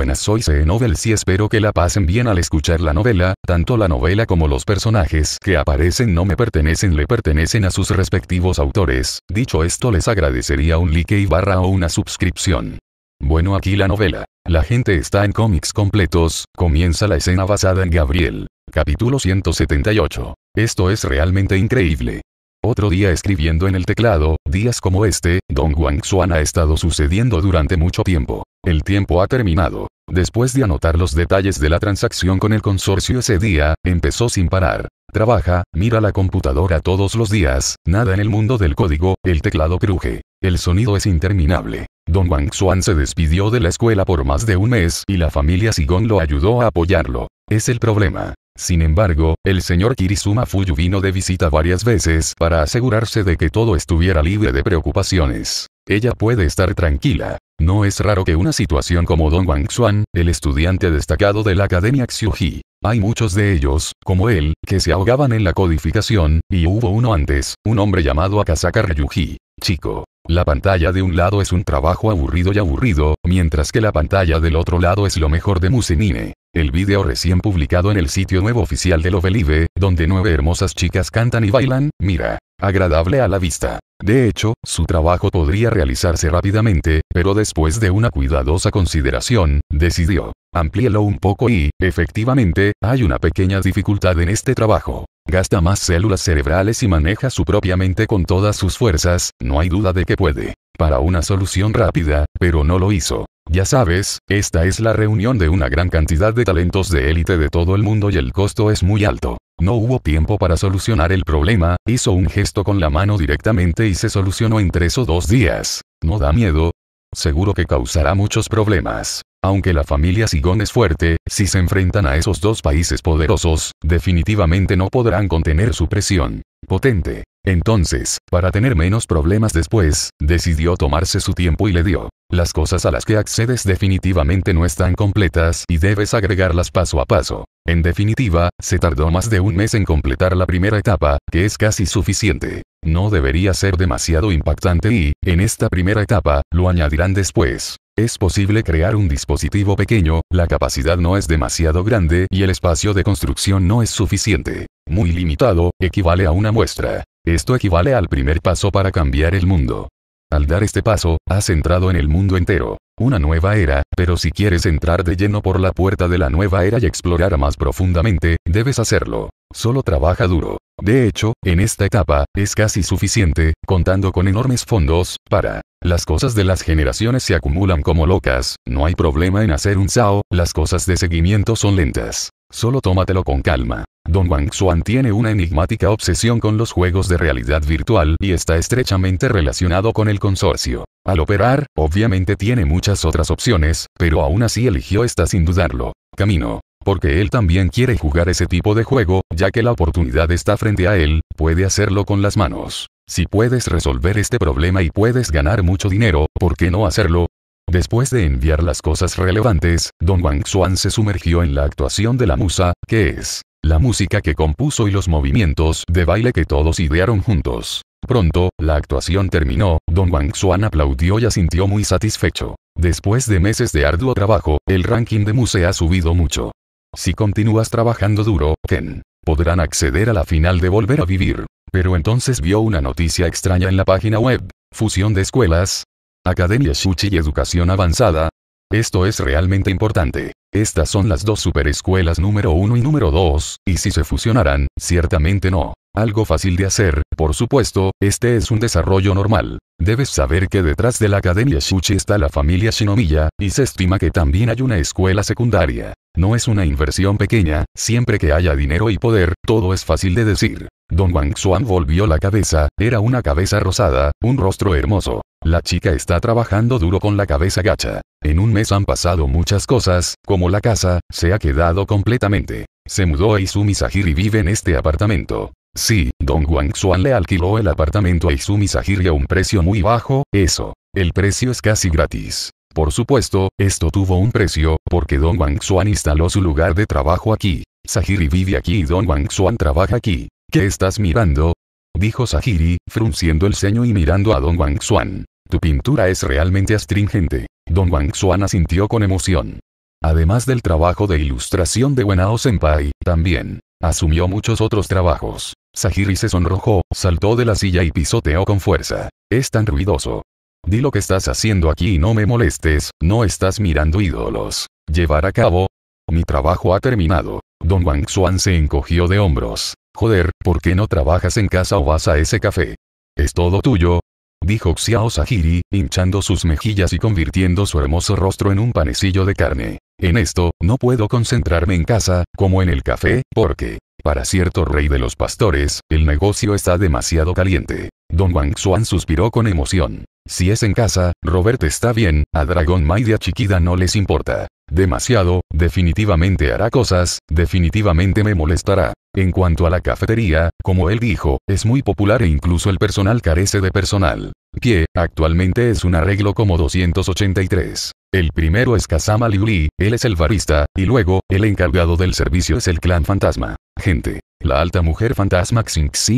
buenas. Soy CE Novel y espero que la pasen bien al escuchar la novela, tanto la novela como los personajes que aparecen no me pertenecen le pertenecen a sus respectivos autores. Dicho esto les agradecería un like y barra o una suscripción. Bueno aquí la novela. La gente está en cómics completos, comienza la escena basada en Gabriel. Capítulo 178. Esto es realmente increíble. Otro día escribiendo en el teclado, días como este, Don Wang Xuan ha estado sucediendo durante mucho tiempo. El tiempo ha terminado. Después de anotar los detalles de la transacción con el consorcio ese día, empezó sin parar. Trabaja, mira la computadora todos los días, nada en el mundo del código, el teclado cruje. El sonido es interminable. Don Wang Xuan se despidió de la escuela por más de un mes y la familia Sigon lo ayudó a apoyarlo. Es el problema. Sin embargo, el señor Kirisuma Fuyu vino de visita varias veces para asegurarse de que todo estuviera libre de preocupaciones. Ella puede estar tranquila. No es raro que una situación como Don Wang Xuan, el estudiante destacado de la Academia Xiuji, hay muchos de ellos, como él, que se ahogaban en la codificación, y hubo uno antes, un hombre llamado Akasaka Ryuji. Chico. La pantalla de un lado es un trabajo aburrido y aburrido, mientras que la pantalla del otro lado es lo mejor de Musenine. El video recién publicado en el sitio nuevo oficial de Lovelive, donde nueve hermosas chicas cantan y bailan, mira, agradable a la vista. De hecho, su trabajo podría realizarse rápidamente, pero después de una cuidadosa consideración, decidió, amplíelo un poco y, efectivamente, hay una pequeña dificultad en este trabajo. Gasta más células cerebrales y maneja su propia mente con todas sus fuerzas, no hay duda de que puede. Para una solución rápida, pero no lo hizo. Ya sabes, esta es la reunión de una gran cantidad de talentos de élite de todo el mundo y el costo es muy alto. No hubo tiempo para solucionar el problema, hizo un gesto con la mano directamente y se solucionó en tres o dos días. ¿No da miedo? Seguro que causará muchos problemas. Aunque la familia Sigón es fuerte, si se enfrentan a esos dos países poderosos, definitivamente no podrán contener su presión. Potente. Entonces, para tener menos problemas después, decidió tomarse su tiempo y le dio. Las cosas a las que accedes definitivamente no están completas y debes agregarlas paso a paso. En definitiva, se tardó más de un mes en completar la primera etapa, que es casi suficiente. No debería ser demasiado impactante y, en esta primera etapa, lo añadirán después. Es posible crear un dispositivo pequeño, la capacidad no es demasiado grande y el espacio de construcción no es suficiente. Muy limitado, equivale a una muestra. Esto equivale al primer paso para cambiar el mundo. Al dar este paso, has entrado en el mundo entero. Una nueva era, pero si quieres entrar de lleno por la puerta de la nueva era y explorar más profundamente, debes hacerlo. Solo trabaja duro. De hecho, en esta etapa, es casi suficiente, contando con enormes fondos, para. Las cosas de las generaciones se acumulan como locas, no hay problema en hacer un SAO, las cosas de seguimiento son lentas. Solo tómatelo con calma. Don Wang Xuan tiene una enigmática obsesión con los juegos de realidad virtual y está estrechamente relacionado con el consorcio. Al operar, obviamente tiene muchas otras opciones, pero aún así eligió esta sin dudarlo. Camino. Porque él también quiere jugar ese tipo de juego, ya que la oportunidad está frente a él, puede hacerlo con las manos. Si puedes resolver este problema y puedes ganar mucho dinero, ¿por qué no hacerlo? Después de enviar las cosas relevantes, Don Wang Xuan se sumergió en la actuación de la musa, que es la música que compuso y los movimientos de baile que todos idearon juntos. Pronto, la actuación terminó, Don Wang Xuan aplaudió y asintió muy satisfecho. Después de meses de arduo trabajo, el ranking de Muse ha subido mucho. Si continúas trabajando duro, Ken, podrán acceder a la final de Volver a Vivir. Pero entonces vio una noticia extraña en la página web. Fusión de escuelas. Academia Shuchi y Educación Avanzada, esto es realmente importante. Estas son las dos superescuelas número 1 y número 2, y si se fusionarán, ciertamente no. Algo fácil de hacer, por supuesto, este es un desarrollo normal. Debes saber que detrás de la Academia Shuchi está la familia Shinomiya, y se estima que también hay una escuela secundaria. No es una inversión pequeña, siempre que haya dinero y poder, todo es fácil de decir. Don Wang Xuan volvió la cabeza, era una cabeza rosada, un rostro hermoso. La chica está trabajando duro con la cabeza gacha. En un mes han pasado muchas cosas, como la casa, se ha quedado completamente. Se mudó a Izumi Sahiri y vive en este apartamento. Sí, Don Wang Xuan le alquiló el apartamento a Izumi Sahiri a un precio muy bajo, eso. El precio es casi gratis. Por supuesto, esto tuvo un precio, porque Don Wang Xuan instaló su lugar de trabajo aquí. Sahiri vive aquí y Don Wang Xuan trabaja aquí. ¿Qué estás mirando? Dijo Sahiri, frunciendo el ceño y mirando a Don Wang Xuan. Tu pintura es realmente astringente. Don Wang Xuan asintió con emoción. Además del trabajo de ilustración de Wenao Senpai, también asumió muchos otros trabajos. Sahiri se sonrojó, saltó de la silla y pisoteó con fuerza. Es tan ruidoso. Di lo que estás haciendo aquí y no me molestes, no estás mirando ídolos. Llevar a cabo. Mi trabajo ha terminado. Don Wang Xuan se encogió de hombros. Joder, ¿por qué no trabajas en casa o vas a ese café? Es todo tuyo, dijo Xiao Sahiri, hinchando sus mejillas y convirtiendo su hermoso rostro en un panecillo de carne. En esto, no puedo concentrarme en casa, como en el café, porque, para cierto rey de los pastores, el negocio está demasiado caliente. Don Wang Xuan suspiró con emoción. Si es en casa, Robert está bien, a Dragon Maidia Chiquida no les importa. Demasiado, definitivamente hará cosas, definitivamente me molestará. En cuanto a la cafetería, como él dijo, es muy popular e incluso el personal carece de personal. Que, actualmente es un arreglo como 283. El primero es Kazama Liuli, él es el barista, y luego, el encargado del servicio es el clan fantasma. Gente. La alta mujer fantasma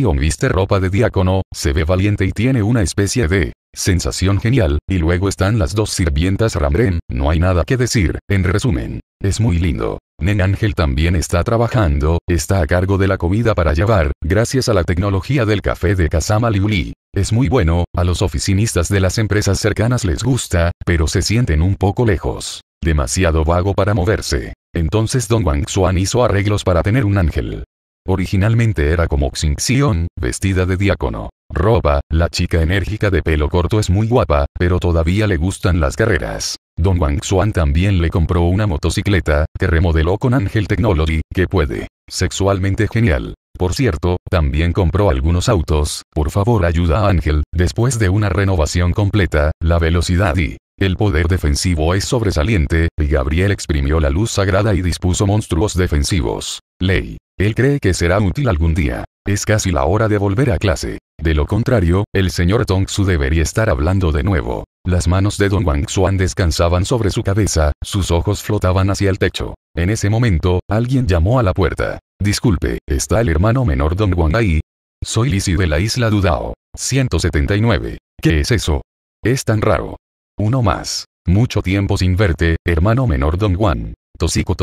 o viste ropa de diácono, se ve valiente y tiene una especie de sensación genial, y luego están las dos sirvientas Ramren, no hay nada que decir, en resumen. Es muy lindo. Nen Ángel también está trabajando, está a cargo de la comida para llevar, gracias a la tecnología del café de Kazama Liuli. Es muy bueno, a los oficinistas de las empresas cercanas les gusta, pero se sienten un poco lejos. Demasiado vago para moverse. Entonces Don Wang Xuan hizo arreglos para tener un ángel. Originalmente era como Xinxion, vestida de diácono. Roba, la chica enérgica de pelo corto es muy guapa, pero todavía le gustan las carreras. Don Wang Xuan también le compró una motocicleta, que remodeló con Angel Technology, que puede. Sexualmente genial. Por cierto, también compró algunos autos, por favor ayuda a Ángel, después de una renovación completa, la velocidad y el poder defensivo es sobresaliente, y Gabriel exprimió la luz sagrada y dispuso monstruos defensivos. Ley. Él cree que será útil algún día. Es casi la hora de volver a clase. De lo contrario, el señor Tongsu debería estar hablando de nuevo. Las manos de Don Wang Suan descansaban sobre su cabeza, sus ojos flotaban hacia el techo. En ese momento, alguien llamó a la puerta. Disculpe, ¿está el hermano menor Don Wang ahí? Soy Lisi de la isla Dudao. 179. ¿Qué es eso? Es tan raro. Uno más. Mucho tiempo sin verte, hermano menor Don Juan. Tosico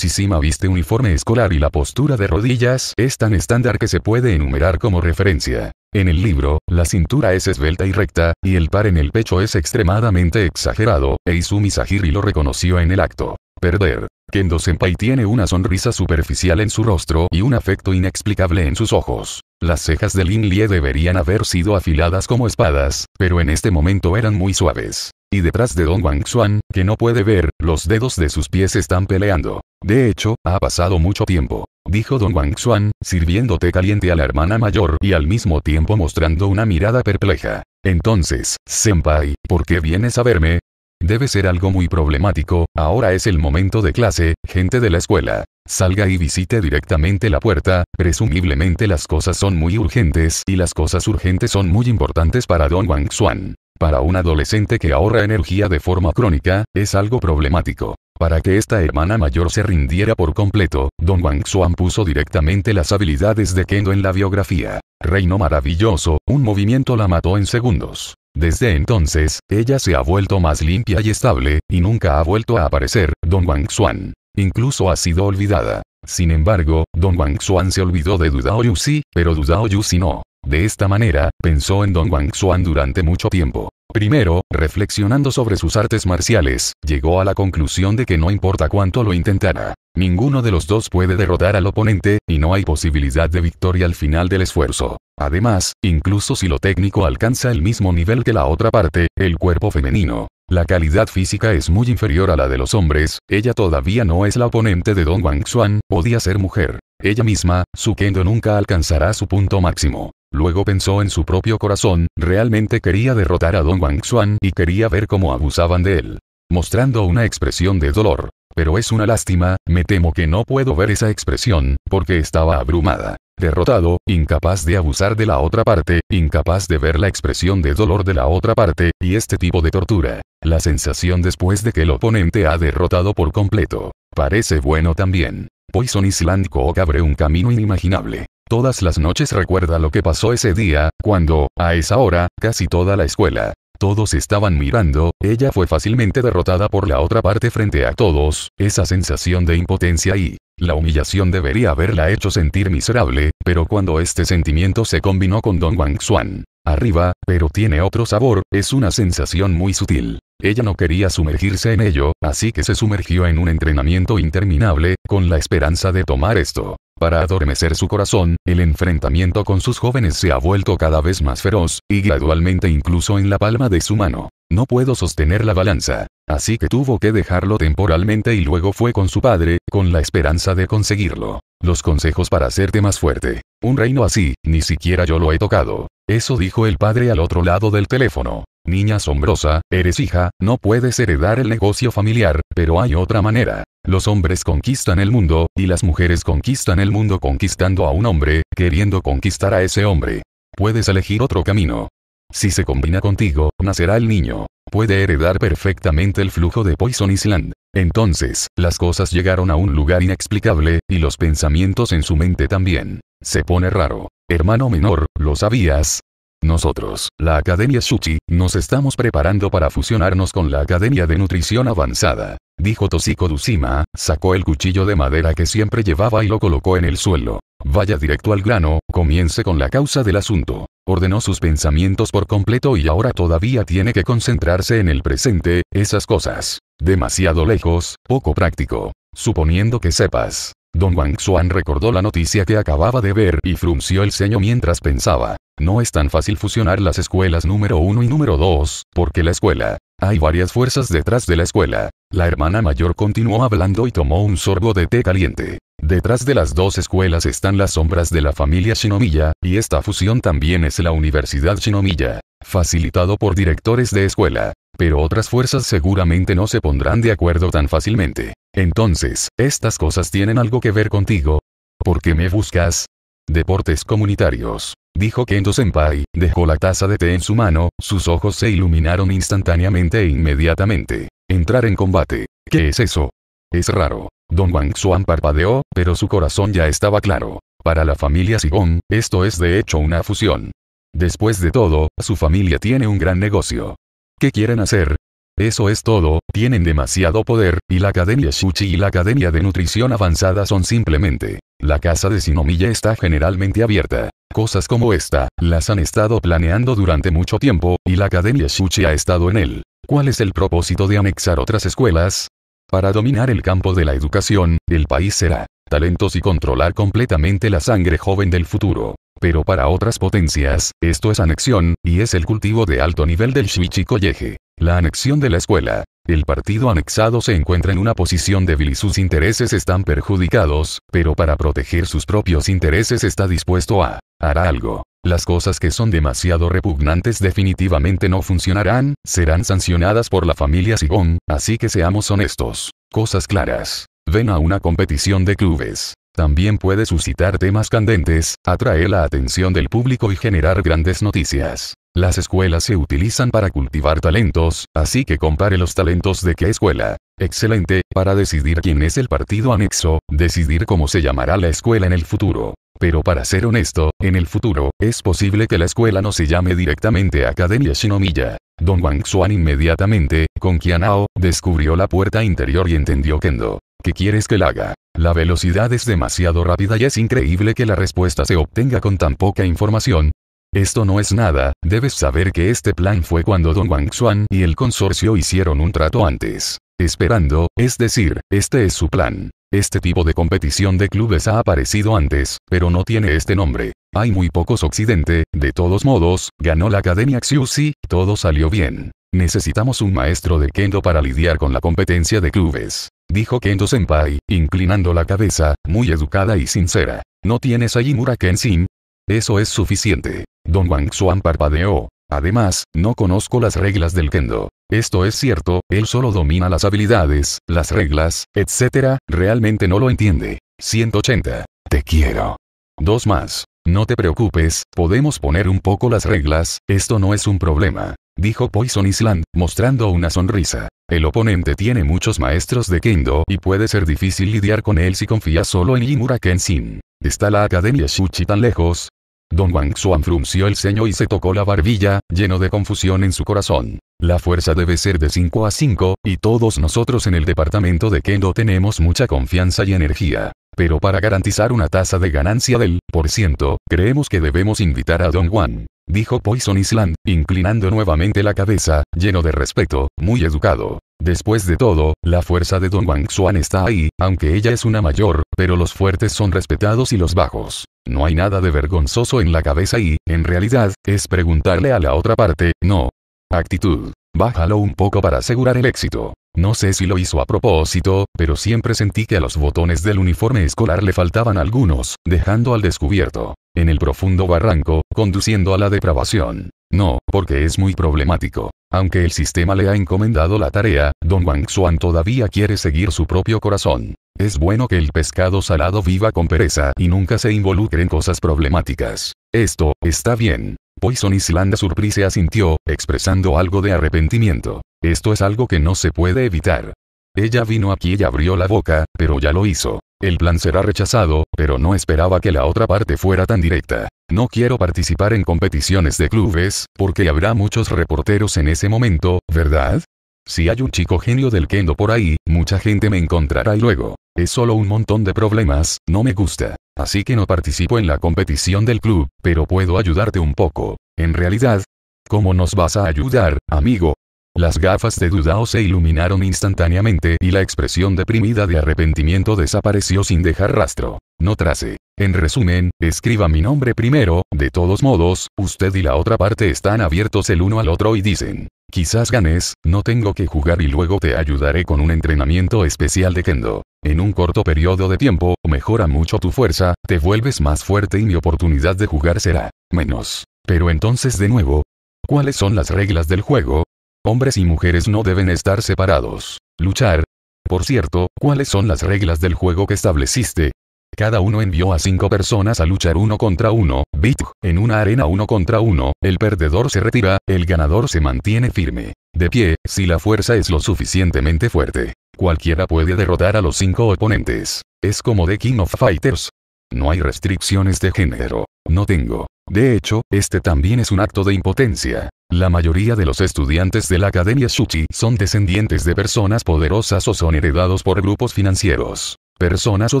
viste uniforme escolar y la postura de rodillas es tan estándar que se puede enumerar como referencia. En el libro, la cintura es esbelta y recta, y el par en el pecho es extremadamente exagerado, e Izumi Sahiri lo reconoció en el acto. Perder. Kendo Senpai tiene una sonrisa superficial en su rostro y un afecto inexplicable en sus ojos. Las cejas de Lin Lie deberían haber sido afiladas como espadas, pero en este momento eran muy suaves y detrás de Don Wang Xuan, que no puede ver, los dedos de sus pies están peleando. De hecho, ha pasado mucho tiempo, dijo Don Wang Xuan, sirviéndote caliente a la hermana mayor y al mismo tiempo mostrando una mirada perpleja. Entonces, Senpai, ¿por qué vienes a verme? Debe ser algo muy problemático, ahora es el momento de clase, gente de la escuela. Salga y visite directamente la puerta, presumiblemente las cosas son muy urgentes y las cosas urgentes son muy importantes para Don Wang Xuan. Para un adolescente que ahorra energía de forma crónica, es algo problemático. Para que esta hermana mayor se rindiera por completo, Don Wang Xuan puso directamente las habilidades de Kendo en la biografía. Reino maravilloso, un movimiento la mató en segundos. Desde entonces, ella se ha vuelto más limpia y estable, y nunca ha vuelto a aparecer, Don Wang Xuan. Incluso ha sido olvidada. Sin embargo, Don Wang Xuan se olvidó de Dudao si, pero Dudao si no. De esta manera, pensó en Don Wang Xuan durante mucho tiempo. Primero, reflexionando sobre sus artes marciales, llegó a la conclusión de que no importa cuánto lo intentara, ninguno de los dos puede derrotar al oponente, y no hay posibilidad de victoria al final del esfuerzo. Además, incluso si lo técnico alcanza el mismo nivel que la otra parte, el cuerpo femenino, la calidad física es muy inferior a la de los hombres, ella todavía no es la oponente de Don Wang Xuan, podía ser mujer ella misma, su kendo nunca alcanzará su punto máximo. Luego pensó en su propio corazón, realmente quería derrotar a Don Wang Xuan y quería ver cómo abusaban de él. Mostrando una expresión de dolor. Pero es una lástima, me temo que no puedo ver esa expresión, porque estaba abrumada. Derrotado, incapaz de abusar de la otra parte, incapaz de ver la expresión de dolor de la otra parte, y este tipo de tortura. La sensación después de que el oponente ha derrotado por completo. Parece bueno también. Poison Island Cook abre un camino inimaginable. Todas las noches recuerda lo que pasó ese día, cuando, a esa hora, casi toda la escuela, todos estaban mirando, ella fue fácilmente derrotada por la otra parte frente a todos, esa sensación de impotencia y la humillación debería haberla hecho sentir miserable, pero cuando este sentimiento se combinó con Don Wang Xuan, arriba, pero tiene otro sabor, es una sensación muy sutil. Ella no quería sumergirse en ello, así que se sumergió en un entrenamiento interminable, con la esperanza de tomar esto para adormecer su corazón, el enfrentamiento con sus jóvenes se ha vuelto cada vez más feroz, y gradualmente incluso en la palma de su mano. No puedo sostener la balanza. Así que tuvo que dejarlo temporalmente y luego fue con su padre, con la esperanza de conseguirlo. Los consejos para hacerte más fuerte. Un reino así, ni siquiera yo lo he tocado. Eso dijo el padre al otro lado del teléfono. Niña asombrosa, eres hija, no puedes heredar el negocio familiar, pero hay otra manera. Los hombres conquistan el mundo, y las mujeres conquistan el mundo conquistando a un hombre, queriendo conquistar a ese hombre. Puedes elegir otro camino. Si se combina contigo, nacerá el niño. Puede heredar perfectamente el flujo de Poison Island. Entonces, las cosas llegaron a un lugar inexplicable, y los pensamientos en su mente también. Se pone raro. Hermano menor, ¿lo sabías? Nosotros, la Academia Shuchi, nos estamos preparando para fusionarnos con la Academia de Nutrición Avanzada. Dijo Toshiko Dushima, sacó el cuchillo de madera que siempre llevaba y lo colocó en el suelo. Vaya directo al grano, comience con la causa del asunto. Ordenó sus pensamientos por completo y ahora todavía tiene que concentrarse en el presente, esas cosas. Demasiado lejos, poco práctico. Suponiendo que sepas, Don Wang Xuan recordó la noticia que acababa de ver y frunció el ceño mientras pensaba. No es tan fácil fusionar las escuelas número 1 y número 2, porque la escuela. Hay varias fuerzas detrás de la escuela. La hermana mayor continuó hablando y tomó un sorbo de té caliente. Detrás de las dos escuelas están las sombras de la familia Shinomiya, y esta fusión también es la Universidad Shinomiya, facilitado por directores de escuela. Pero otras fuerzas seguramente no se pondrán de acuerdo tan fácilmente. Entonces, estas cosas tienen algo que ver contigo. ¿Por qué me buscas? Deportes comunitarios. Dijo Kendo Senpai, dejó la taza de té en su mano, sus ojos se iluminaron instantáneamente e inmediatamente. Entrar en combate. ¿Qué es eso? Es raro. Don Wang Xuan parpadeó, pero su corazón ya estaba claro. Para la familia Sigon, esto es de hecho una fusión. Después de todo, su familia tiene un gran negocio. ¿Qué quieren hacer? Eso es todo, tienen demasiado poder, y la Academia Shuchi y la Academia de Nutrición Avanzada son simplemente. La casa de Sinomilla está generalmente abierta. Cosas como esta, las han estado planeando durante mucho tiempo, y la Academia Shuchi ha estado en él. ¿Cuál es el propósito de anexar otras escuelas? Para dominar el campo de la educación, el país será talentos y controlar completamente la sangre joven del futuro. Pero para otras potencias, esto es anexión, y es el cultivo de alto nivel del Shuichi College. La anexión de la escuela. El partido anexado se encuentra en una posición débil y sus intereses están perjudicados, pero para proteger sus propios intereses está dispuesto a hará algo. Las cosas que son demasiado repugnantes definitivamente no funcionarán, serán sancionadas por la familia Sigón, así que seamos honestos. Cosas claras. Ven a una competición de clubes. También puede suscitar temas candentes, atraer la atención del público y generar grandes noticias. Las escuelas se utilizan para cultivar talentos, así que compare los talentos de qué escuela. Excelente, para decidir quién es el partido anexo, decidir cómo se llamará la escuela en el futuro. Pero para ser honesto, en el futuro, es posible que la escuela no se llame directamente Academia Shinomiya. Don Wang Xuan inmediatamente, con Kianao, descubrió la puerta interior y entendió Kendo. ¿Qué quieres que la haga? La velocidad es demasiado rápida y es increíble que la respuesta se obtenga con tan poca información, esto no es nada, debes saber que este plan fue cuando Don Wang Xuan y el consorcio hicieron un trato antes. Esperando, es decir, este es su plan. Este tipo de competición de clubes ha aparecido antes, pero no tiene este nombre. Hay muy pocos occidente, de todos modos, ganó la Academia Xiuxi, todo salió bien. Necesitamos un maestro de kendo para lidiar con la competencia de clubes. Dijo Kendo Senpai, inclinando la cabeza, muy educada y sincera. ¿No tienes a Yimura Kenshin? Eso es suficiente. Don Wang Xuan parpadeó. Además, no conozco las reglas del kendo. Esto es cierto, él solo domina las habilidades, las reglas, etc., realmente no lo entiende. 180. Te quiero. Dos más. No te preocupes, podemos poner un poco las reglas, esto no es un problema. Dijo Poison Island, mostrando una sonrisa. El oponente tiene muchos maestros de Kendo y puede ser difícil lidiar con él si confías solo en Yimura Kenshin. Está la Academia Shuchi tan lejos, Don Wang Xuan frunció el ceño y se tocó la barbilla, lleno de confusión en su corazón. La fuerza debe ser de 5 a 5, y todos nosotros en el departamento de Kendo tenemos mucha confianza y energía. Pero para garantizar una tasa de ganancia del por ciento, creemos que debemos invitar a Don Wang dijo Poison Island, inclinando nuevamente la cabeza, lleno de respeto, muy educado. Después de todo, la fuerza de Don Wang Xuan está ahí, aunque ella es una mayor, pero los fuertes son respetados y los bajos. No hay nada de vergonzoso en la cabeza y, en realidad, es preguntarle a la otra parte, no. Actitud. Bájalo un poco para asegurar el éxito. No sé si lo hizo a propósito, pero siempre sentí que a los botones del uniforme escolar le faltaban algunos, dejando al descubierto, en el profundo barranco, conduciendo a la depravación. No, porque es muy problemático. Aunque el sistema le ha encomendado la tarea, Don Wang Xuan todavía quiere seguir su propio corazón. Es bueno que el pescado salado viva con pereza y nunca se involucre en cosas problemáticas. Esto, está bien. Poison Island Surprise asintió, expresando algo de arrepentimiento. Esto es algo que no se puede evitar. Ella vino aquí y abrió la boca, pero ya lo hizo. El plan será rechazado, pero no esperaba que la otra parte fuera tan directa. No quiero participar en competiciones de clubes, porque habrá muchos reporteros en ese momento, ¿verdad? Si hay un chico genio del kendo por ahí, mucha gente me encontrará y luego. Es solo un montón de problemas, no me gusta. Así que no participo en la competición del club, pero puedo ayudarte un poco. En realidad, ¿cómo nos vas a ayudar, amigo? Las gafas de Dudao se iluminaron instantáneamente y la expresión deprimida de arrepentimiento desapareció sin dejar rastro. No trace. En resumen, escriba mi nombre primero, de todos modos, usted y la otra parte están abiertos el uno al otro y dicen. Quizás ganes, no tengo que jugar y luego te ayudaré con un entrenamiento especial de kendo. En un corto periodo de tiempo, mejora mucho tu fuerza, te vuelves más fuerte y mi oportunidad de jugar será menos. Pero entonces de nuevo, ¿cuáles son las reglas del juego? Hombres y mujeres no deben estar separados. Luchar. Por cierto, ¿cuáles son las reglas del juego que estableciste? Cada uno envió a cinco personas a luchar uno contra uno, Bit, en una arena uno contra uno, el perdedor se retira, el ganador se mantiene firme. De pie, si la fuerza es lo suficientemente fuerte. Cualquiera puede derrotar a los cinco oponentes. Es como The King of Fighters, no hay restricciones de género. No tengo. De hecho, este también es un acto de impotencia. La mayoría de los estudiantes de la Academia Shuchi son descendientes de personas poderosas o son heredados por grupos financieros. Personas o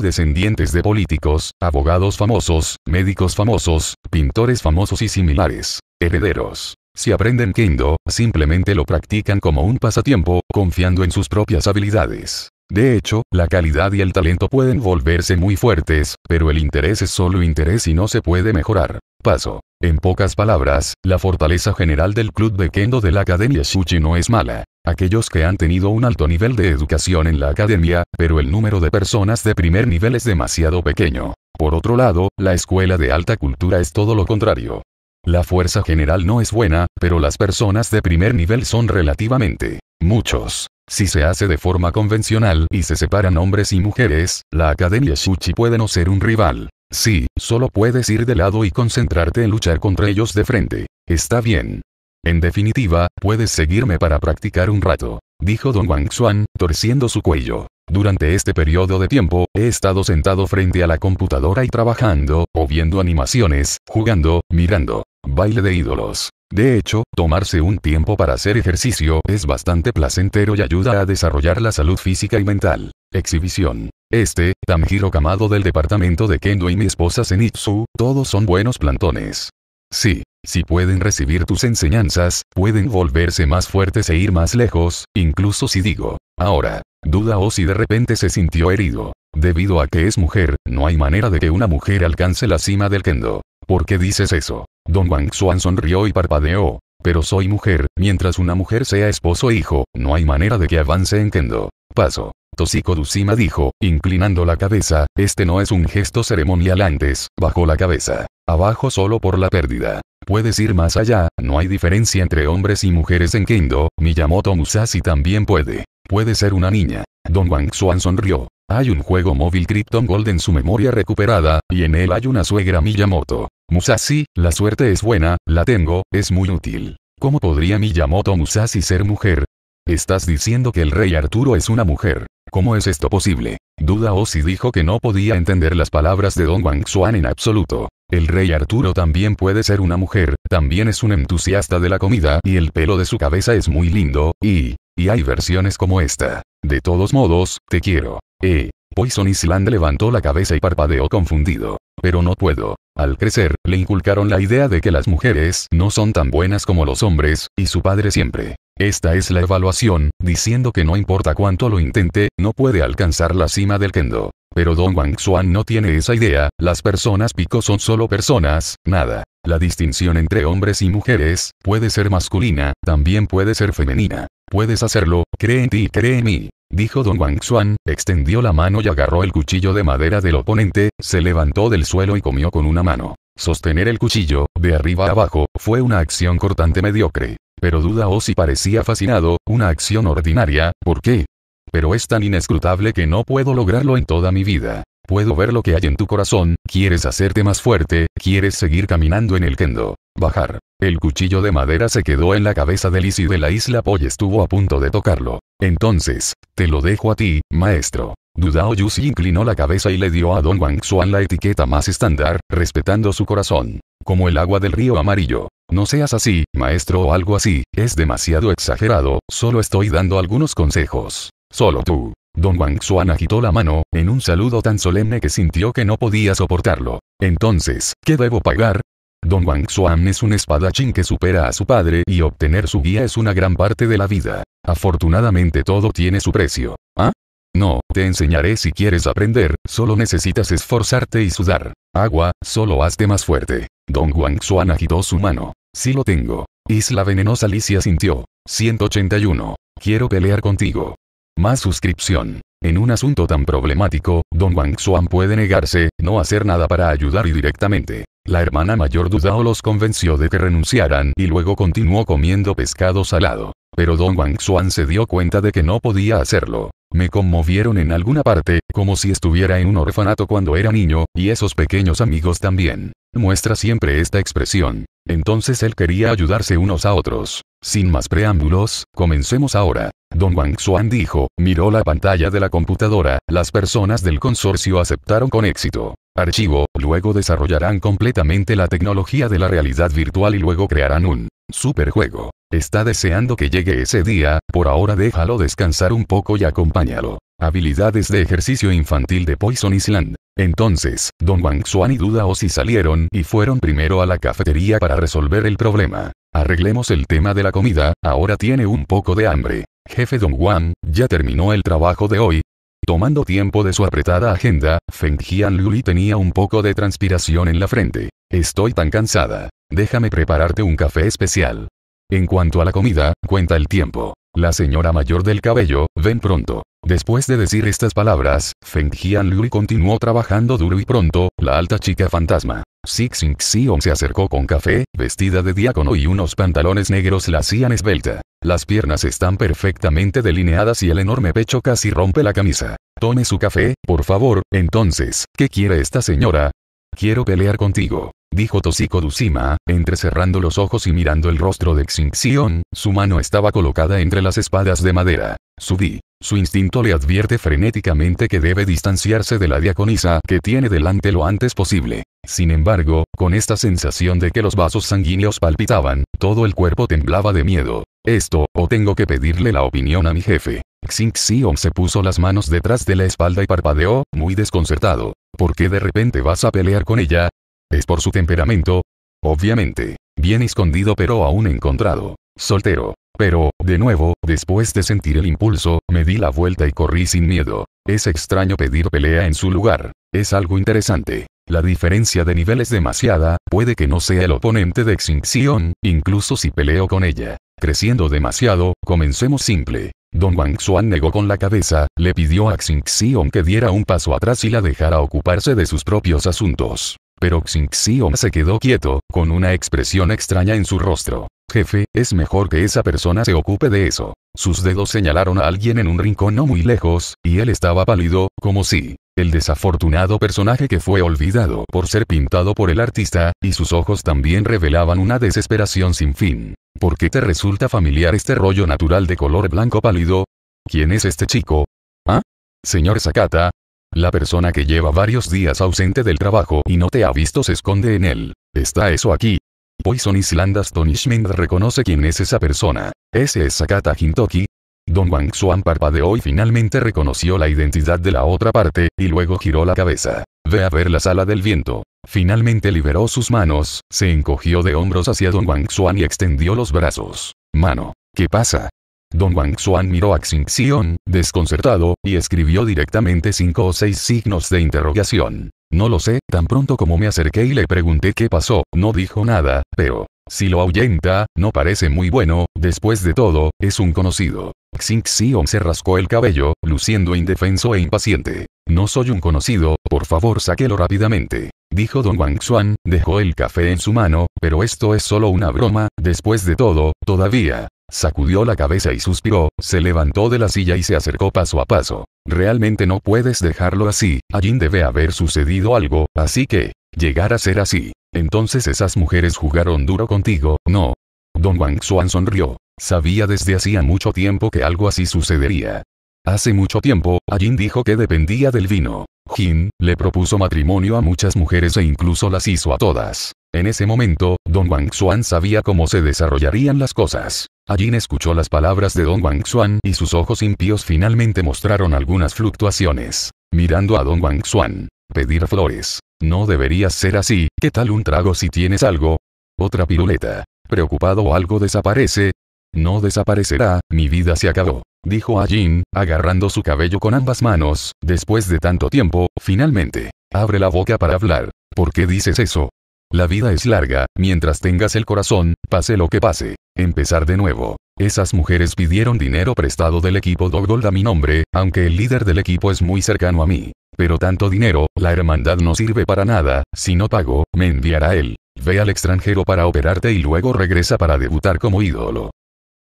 descendientes de políticos, abogados famosos, médicos famosos, pintores famosos y similares. Herederos. Si aprenden kendo, simplemente lo practican como un pasatiempo, confiando en sus propias habilidades. De hecho, la calidad y el talento pueden volverse muy fuertes, pero el interés es solo interés y no se puede mejorar. Paso. En pocas palabras, la fortaleza general del club de kendo de la Academia Shuchi no es mala. Aquellos que han tenido un alto nivel de educación en la academia, pero el número de personas de primer nivel es demasiado pequeño. Por otro lado, la escuela de alta cultura es todo lo contrario. La fuerza general no es buena, pero las personas de primer nivel son relativamente Muchos. Si se hace de forma convencional y se separan hombres y mujeres, la Academia Shuchi puede no ser un rival. Sí, solo puedes ir de lado y concentrarte en luchar contra ellos de frente. Está bien. En definitiva, puedes seguirme para practicar un rato, dijo Don Wang Xuan, torciendo su cuello. Durante este periodo de tiempo, he estado sentado frente a la computadora y trabajando, o viendo animaciones, jugando, mirando. Baile de ídolos. De hecho, tomarse un tiempo para hacer ejercicio es bastante placentero y ayuda a desarrollar la salud física y mental. Exhibición. Este, Tamjiro Kamado del departamento de Kendo y mi esposa Zenitsu, todos son buenos plantones. Sí, si pueden recibir tus enseñanzas, pueden volverse más fuertes e ir más lejos, incluso si digo, ahora, duda o si de repente se sintió herido. Debido a que es mujer, no hay manera de que una mujer alcance la cima del kendo. ¿Por qué dices eso? Don Wang Xuan sonrió y parpadeó. Pero soy mujer, mientras una mujer sea esposo e hijo, no hay manera de que avance en Kendo. Paso. Toshiko Dusima dijo, inclinando la cabeza, este no es un gesto ceremonial antes, bajó la cabeza. Abajo solo por la pérdida. Puedes ir más allá, no hay diferencia entre hombres y mujeres en Kendo, Miyamoto Musashi también puede. Puede ser una niña. Don Wang Xuan sonrió. Hay un juego móvil Krypton Gold en su memoria recuperada, y en él hay una suegra Miyamoto. Musashi, la suerte es buena, la tengo, es muy útil. ¿Cómo podría Miyamoto Musashi ser mujer? Estás diciendo que el rey Arturo es una mujer. ¿Cómo es esto posible? Duda si dijo que no podía entender las palabras de Don Wang Xuan en absoluto. El rey Arturo también puede ser una mujer, también es un entusiasta de la comida y el pelo de su cabeza es muy lindo, y... y hay versiones como esta. De todos modos, te quiero. Eh. Poison Island levantó la cabeza y parpadeó confundido. Pero no puedo. Al crecer, le inculcaron la idea de que las mujeres no son tan buenas como los hombres, y su padre siempre. Esta es la evaluación, diciendo que no importa cuánto lo intente, no puede alcanzar la cima del kendo. Pero Don Wang Xuan no tiene esa idea, las personas pico son solo personas, nada. La distinción entre hombres y mujeres, puede ser masculina, también puede ser femenina. Puedes hacerlo, cree en ti y cree en mí dijo don Wang Xuan, extendió la mano y agarró el cuchillo de madera del oponente, se levantó del suelo y comió con una mano. Sostener el cuchillo, de arriba a abajo, fue una acción cortante mediocre. Pero duda o oh, si parecía fascinado, una acción ordinaria, ¿por qué? Pero es tan inescrutable que no puedo lograrlo en toda mi vida. Puedo ver lo que hay en tu corazón, quieres hacerte más fuerte, quieres seguir caminando en el kendo. Bajar. El cuchillo de madera se quedó en la cabeza de Lizzie de la isla Poy estuvo a punto de tocarlo. Entonces, te lo dejo a ti, maestro. Dudao Si inclinó la cabeza y le dio a Don Wang Xuan la etiqueta más estándar, respetando su corazón. Como el agua del río amarillo. No seas así, maestro o algo así, es demasiado exagerado, solo estoy dando algunos consejos. Solo tú. Don Wang Xuan agitó la mano, en un saludo tan solemne que sintió que no podía soportarlo. Entonces, ¿qué debo pagar? Don Wang Xuan es un espadachín que supera a su padre y obtener su guía es una gran parte de la vida. Afortunadamente todo tiene su precio. ¿Ah? No, te enseñaré si quieres aprender, solo necesitas esforzarte y sudar. Agua, solo hazte más fuerte. Don Wang Xuan agitó su mano. Sí lo tengo. Isla Venenosa Alicia sintió. 181. Quiero pelear contigo. Más suscripción. En un asunto tan problemático, Don Wang Xuan puede negarse, no hacer nada para ayudar y directamente la hermana mayor Dudao los convenció de que renunciaran y luego continuó comiendo pescado salado. Pero Don Wang Xuan se dio cuenta de que no podía hacerlo. Me conmovieron en alguna parte, como si estuviera en un orfanato cuando era niño, y esos pequeños amigos también. Muestra siempre esta expresión. Entonces él quería ayudarse unos a otros. Sin más preámbulos, comencemos ahora. Don Wang Xuan dijo, miró la pantalla de la computadora, las personas del consorcio aceptaron con éxito. Archivo, luego desarrollarán completamente la tecnología de la realidad virtual y luego crearán un superjuego. Está deseando que llegue ese día, por ahora déjalo descansar un poco y acompáñalo. Habilidades de ejercicio infantil de Poison Island. Entonces, Don Wang Xuan y Duda si salieron y fueron primero a la cafetería para resolver el problema. Arreglemos el tema de la comida, ahora tiene un poco de hambre. Jefe Don Juan, ya terminó el trabajo de hoy. Tomando tiempo de su apretada agenda, Feng Luli tenía un poco de transpiración en la frente. Estoy tan cansada. Déjame prepararte un café especial. En cuanto a la comida, cuenta el tiempo. La señora mayor del cabello, ven pronto. Después de decir estas palabras, Feng Lui continuó trabajando duro y pronto, la alta chica fantasma. Xing Xion se acercó con café, vestida de diácono y unos pantalones negros la hacían esbelta. Las piernas están perfectamente delineadas y el enorme pecho casi rompe la camisa. Tome su café, por favor, entonces, ¿qué quiere esta señora? Quiero pelear contigo, dijo Toshiko Dushima, entrecerrando los ojos y mirando el rostro de Xing Xion, su mano estaba colocada entre las espadas de madera. Subí. Su instinto le advierte frenéticamente que debe distanciarse de la diaconisa que tiene delante lo antes posible. Sin embargo, con esta sensación de que los vasos sanguíneos palpitaban, todo el cuerpo temblaba de miedo. Esto, o tengo que pedirle la opinión a mi jefe. Xing se puso las manos detrás de la espalda y parpadeó, muy desconcertado. ¿Por qué de repente vas a pelear con ella? ¿Es por su temperamento? Obviamente. Bien escondido pero aún encontrado soltero. Pero, de nuevo, después de sentir el impulso, me di la vuelta y corrí sin miedo. Es extraño pedir pelea en su lugar. Es algo interesante. La diferencia de nivel es demasiada, puede que no sea el oponente de extinción, incluso si peleo con ella. Creciendo demasiado, comencemos simple. Don Wang Xuan negó con la cabeza, le pidió a Xinxion que diera un paso atrás y la dejara ocuparse de sus propios asuntos. Pero Xinxion se quedó quieto, con una expresión extraña en su rostro. Jefe, es mejor que esa persona se ocupe de eso. Sus dedos señalaron a alguien en un rincón no muy lejos, y él estaba pálido, como si el desafortunado personaje que fue olvidado por ser pintado por el artista, y sus ojos también revelaban una desesperación sin fin. ¿Por qué te resulta familiar este rollo natural de color blanco pálido? ¿Quién es este chico? ¿Ah? Señor Sakata. La persona que lleva varios días ausente del trabajo y no te ha visto se esconde en él. Está eso aquí, Poison Island Astonishment reconoce quién es esa persona. Ese es Sakata Hintoki. Don Wang Xuan parpadeó y finalmente reconoció la identidad de la otra parte, y luego giró la cabeza. Ve a ver la sala del viento. Finalmente liberó sus manos, se encogió de hombros hacia Don Wang Xuan y extendió los brazos. Mano. ¿Qué pasa? Don Wang Xuan miró a Xing Xion, desconcertado, y escribió directamente cinco o seis signos de interrogación. No lo sé, tan pronto como me acerqué y le pregunté qué pasó, no dijo nada, pero, si lo ahuyenta, no parece muy bueno, después de todo, es un conocido. Xing Xion se rascó el cabello, luciendo indefenso e impaciente. No soy un conocido, por favor sáquelo rápidamente. Dijo Don Wang Xuan, dejó el café en su mano, pero esto es solo una broma, después de todo, todavía, Sacudió la cabeza y suspiró, se levantó de la silla y se acercó paso a paso. Realmente no puedes dejarlo así, allí debe haber sucedido algo, así que, llegar a ser así. Entonces esas mujeres jugaron duro contigo, no. Don Wang Xuan sonrió. Sabía desde hacía mucho tiempo que algo así sucedería. Hace mucho tiempo, Ajin dijo que dependía del vino. Jin le propuso matrimonio a muchas mujeres e incluso las hizo a todas. En ese momento, Don Wang Xuan sabía cómo se desarrollarían las cosas. Ajin escuchó las palabras de Don Wang Xuan y sus ojos impíos finalmente mostraron algunas fluctuaciones. Mirando a Don Wang Xuan, pedir flores. No deberías ser así, ¿qué tal un trago si tienes algo? Otra piruleta. Preocupado o algo desaparece. No desaparecerá, mi vida se acabó. Dijo Ajin, agarrando su cabello con ambas manos, después de tanto tiempo, finalmente. Abre la boca para hablar. ¿Por qué dices eso? La vida es larga, mientras tengas el corazón, pase lo que pase. Empezar de nuevo. Esas mujeres pidieron dinero prestado del equipo Doggold a mi nombre, aunque el líder del equipo es muy cercano a mí. Pero tanto dinero, la hermandad no sirve para nada, si no pago, me enviará él. Ve al extranjero para operarte y luego regresa para debutar como ídolo.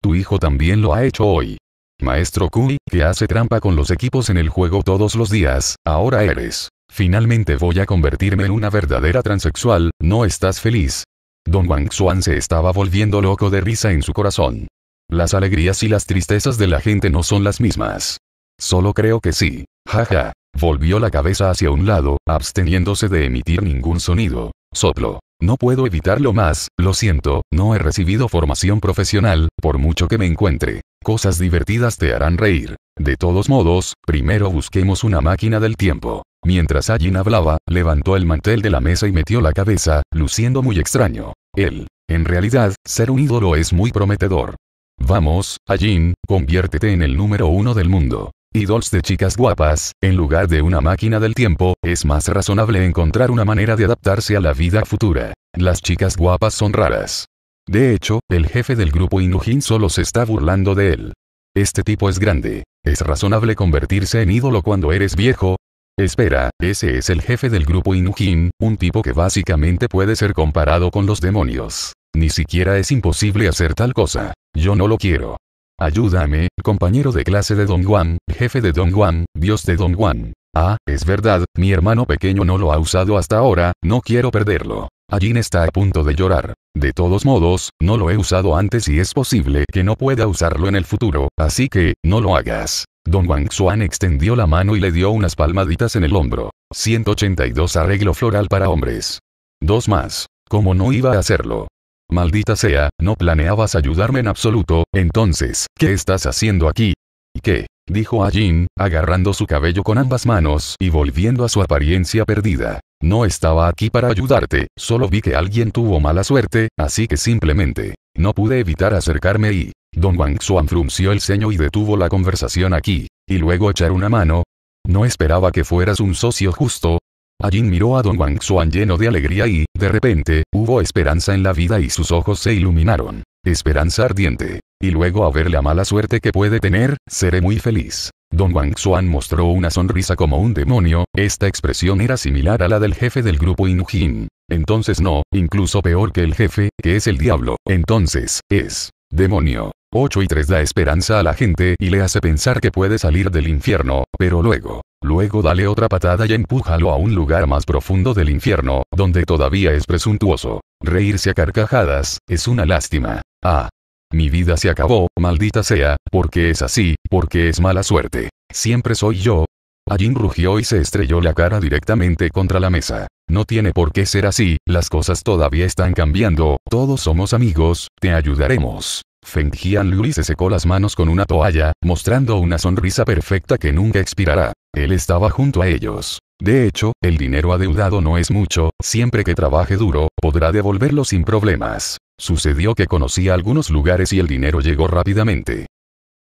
Tu hijo también lo ha hecho hoy. Maestro Kui, que hace trampa con los equipos en el juego todos los días, ahora eres Finalmente voy a convertirme en una verdadera transexual, ¿no estás feliz? Don Wang Xuan se estaba volviendo loco de risa en su corazón. Las alegrías y las tristezas de la gente no son las mismas. Solo creo que sí. Jaja. Volvió la cabeza hacia un lado, absteniéndose de emitir ningún sonido. Soplo. No puedo evitarlo más, lo siento, no he recibido formación profesional, por mucho que me encuentre. Cosas divertidas te harán reír. De todos modos, primero busquemos una máquina del tiempo. Mientras Ajin hablaba, levantó el mantel de la mesa y metió la cabeza, luciendo muy extraño. Él. En realidad, ser un ídolo es muy prometedor. Vamos, Ajin, conviértete en el número uno del mundo. Idols de chicas guapas, en lugar de una máquina del tiempo, es más razonable encontrar una manera de adaptarse a la vida futura. Las chicas guapas son raras. De hecho, el jefe del grupo Inujin solo se está burlando de él. Este tipo es grande. Es razonable convertirse en ídolo cuando eres viejo, Espera, ese es el jefe del grupo Inujin, un tipo que básicamente puede ser comparado con los demonios. Ni siquiera es imposible hacer tal cosa. Yo no lo quiero. Ayúdame, compañero de clase de Don Juan, jefe de Don Juan, dios de Don Juan. Ah, es verdad, mi hermano pequeño no lo ha usado hasta ahora, no quiero perderlo. Jin está a punto de llorar. De todos modos, no lo he usado antes y es posible que no pueda usarlo en el futuro, así que, no lo hagas. Don Wang Xuan extendió la mano y le dio unas palmaditas en el hombro. 182 arreglo floral para hombres. Dos más. ¿Cómo no iba a hacerlo. Maldita sea, no planeabas ayudarme en absoluto, entonces, ¿qué estás haciendo aquí? ¿Y ¿Qué? dijo a agarrando su cabello con ambas manos y volviendo a su apariencia perdida. No estaba aquí para ayudarte, solo vi que alguien tuvo mala suerte, así que simplemente, no pude evitar acercarme y... Don Wang Xuan frunció el ceño y detuvo la conversación aquí, y luego echar una mano. No esperaba que fueras un socio justo. Ajin miró a Don Wang Xuan lleno de alegría y, de repente, hubo esperanza en la vida y sus ojos se iluminaron esperanza ardiente. Y luego a ver la mala suerte que puede tener, seré muy feliz. Don Wang Xuan mostró una sonrisa como un demonio, esta expresión era similar a la del jefe del grupo Inujin. Entonces no, incluso peor que el jefe, que es el diablo. Entonces, es demonio. 8 y 3 da esperanza a la gente y le hace pensar que puede salir del infierno, pero luego, luego dale otra patada y empújalo a un lugar más profundo del infierno, donde todavía es presuntuoso. Reírse a carcajadas, es una lástima. Ah. Mi vida se acabó, maldita sea, porque es así, porque es mala suerte. Siempre soy yo. Ajin rugió y se estrelló la cara directamente contra la mesa. No tiene por qué ser así, las cosas todavía están cambiando, todos somos amigos, te ayudaremos. Feng y se secó las manos con una toalla, mostrando una sonrisa perfecta que nunca expirará. Él estaba junto a ellos. De hecho, el dinero adeudado no es mucho, siempre que trabaje duro, podrá devolverlo sin problemas. Sucedió que conocía algunos lugares y el dinero llegó rápidamente.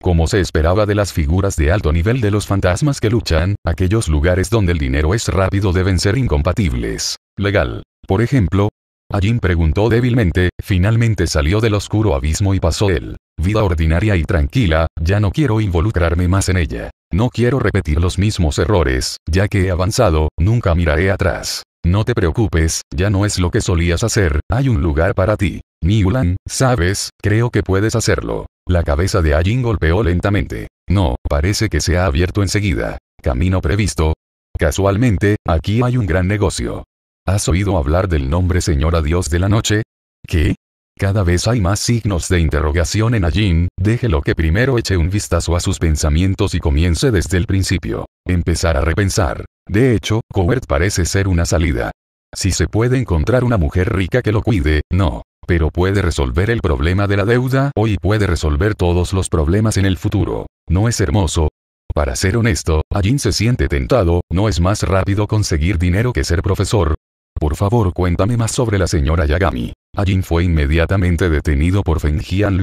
Como se esperaba de las figuras de alto nivel de los fantasmas que luchan, aquellos lugares donde el dinero es rápido deben ser incompatibles. Legal. Por ejemplo, Ajin preguntó débilmente, finalmente salió del oscuro abismo y pasó él. Vida ordinaria y tranquila, ya no quiero involucrarme más en ella. No quiero repetir los mismos errores, ya que he avanzado, nunca miraré atrás. No te preocupes, ya no es lo que solías hacer, hay un lugar para ti. Niulan, sabes, creo que puedes hacerlo. La cabeza de Ajin golpeó lentamente. No, parece que se ha abierto enseguida. Camino previsto. Casualmente, aquí hay un gran negocio. ¿Has oído hablar del nombre Señora Dios de la Noche? ¿Qué? Cada vez hay más signos de interrogación en Ajin, déjelo que primero eche un vistazo a sus pensamientos y comience desde el principio. Empezar a repensar. De hecho, Coward parece ser una salida. Si se puede encontrar una mujer rica que lo cuide, no. Pero puede resolver el problema de la deuda hoy puede resolver todos los problemas en el futuro. ¿No es hermoso? Para ser honesto, Ajin se siente tentado, ¿no es más rápido conseguir dinero que ser profesor? Por favor cuéntame más sobre la señora Yagami. Ajin fue inmediatamente detenido por Feng Jian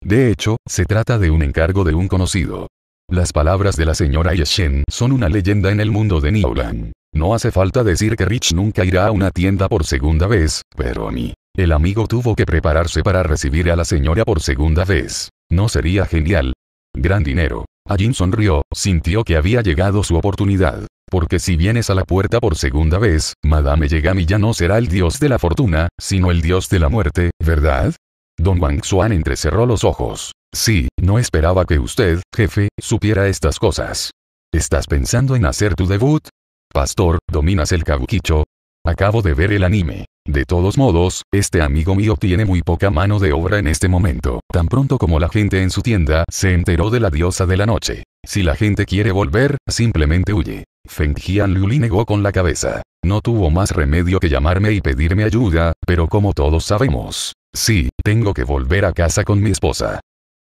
De hecho, se trata de un encargo de un conocido. Las palabras de la señora Yeshen son una leyenda en el mundo de Newland. No hace falta decir que Rich nunca irá a una tienda por segunda vez, pero a mí. El amigo tuvo que prepararse para recibir a la señora por segunda vez. ¿No sería genial? Gran dinero. Jin sonrió, sintió que había llegado su oportunidad. Porque si vienes a la puerta por segunda vez, Madame Yegami ya no será el dios de la fortuna, sino el dios de la muerte, ¿verdad? Don Wang Xuan entrecerró los ojos. Sí, no esperaba que usted, jefe, supiera estas cosas. ¿Estás pensando en hacer tu debut? Pastor, ¿dominas el kabukicho? Acabo de ver el anime. De todos modos, este amigo mío tiene muy poca mano de obra en este momento. Tan pronto como la gente en su tienda se enteró de la diosa de la noche. Si la gente quiere volver, simplemente huye. Feng Jian negó con la cabeza. No tuvo más remedio que llamarme y pedirme ayuda, pero como todos sabemos. Sí, tengo que volver a casa con mi esposa.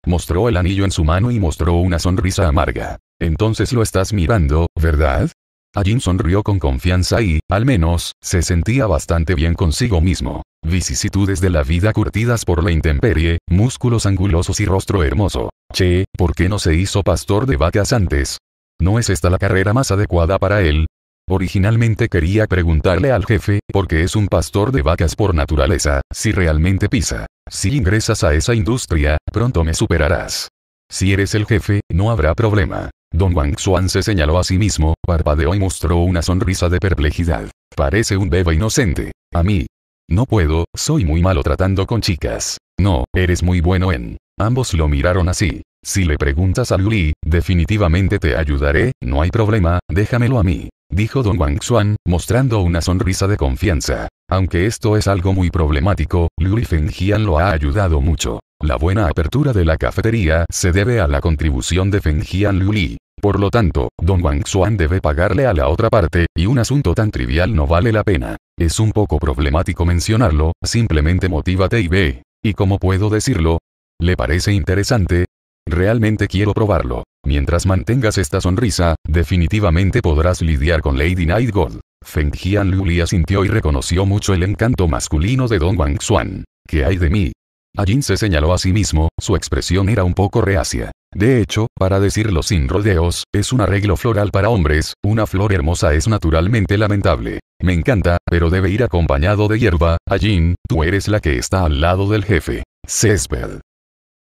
Mostró el anillo en su mano y mostró una sonrisa amarga. Entonces lo estás mirando, ¿verdad? Ajin sonrió con confianza y, al menos, se sentía bastante bien consigo mismo. Vicisitudes de la vida curtidas por la intemperie, músculos angulosos y rostro hermoso. Che, ¿por qué no se hizo pastor de vacas antes? ¿No es esta la carrera más adecuada para él? Originalmente quería preguntarle al jefe, porque es un pastor de vacas por naturaleza, si realmente pisa si ingresas a esa industria, pronto me superarás. Si eres el jefe, no habrá problema. Don Wang Xuan se señaló a sí mismo, parpadeó y mostró una sonrisa de perplejidad. Parece un bebé inocente. A mí. No puedo, soy muy malo tratando con chicas. No, eres muy bueno en. Ambos lo miraron así. Si le preguntas a Luli, definitivamente te ayudaré, no hay problema, déjamelo a mí. Dijo Don Wang Xuan, mostrando una sonrisa de confianza. Aunque esto es algo muy problemático, Liu Fengjian lo ha ayudado mucho. La buena apertura de la cafetería se debe a la contribución de Fengjian Luli. Por lo tanto, Don Wang Xuan debe pagarle a la otra parte, y un asunto tan trivial no vale la pena. Es un poco problemático mencionarlo, simplemente motívate y ve. ¿Y cómo puedo decirlo? ¿Le parece interesante? Realmente quiero probarlo. Mientras mantengas esta sonrisa, definitivamente podrás lidiar con Lady Nightgold. Feng Jian Lulia sintió y reconoció mucho el encanto masculino de Don Wang Xuan. ¿Qué hay de mí? Ah, Jin se señaló a sí mismo, su expresión era un poco reacia. De hecho, para decirlo sin rodeos, es un arreglo floral para hombres, una flor hermosa es naturalmente lamentable. Me encanta, pero debe ir acompañado de hierba, ah, Jin, tú eres la que está al lado del jefe. Césped.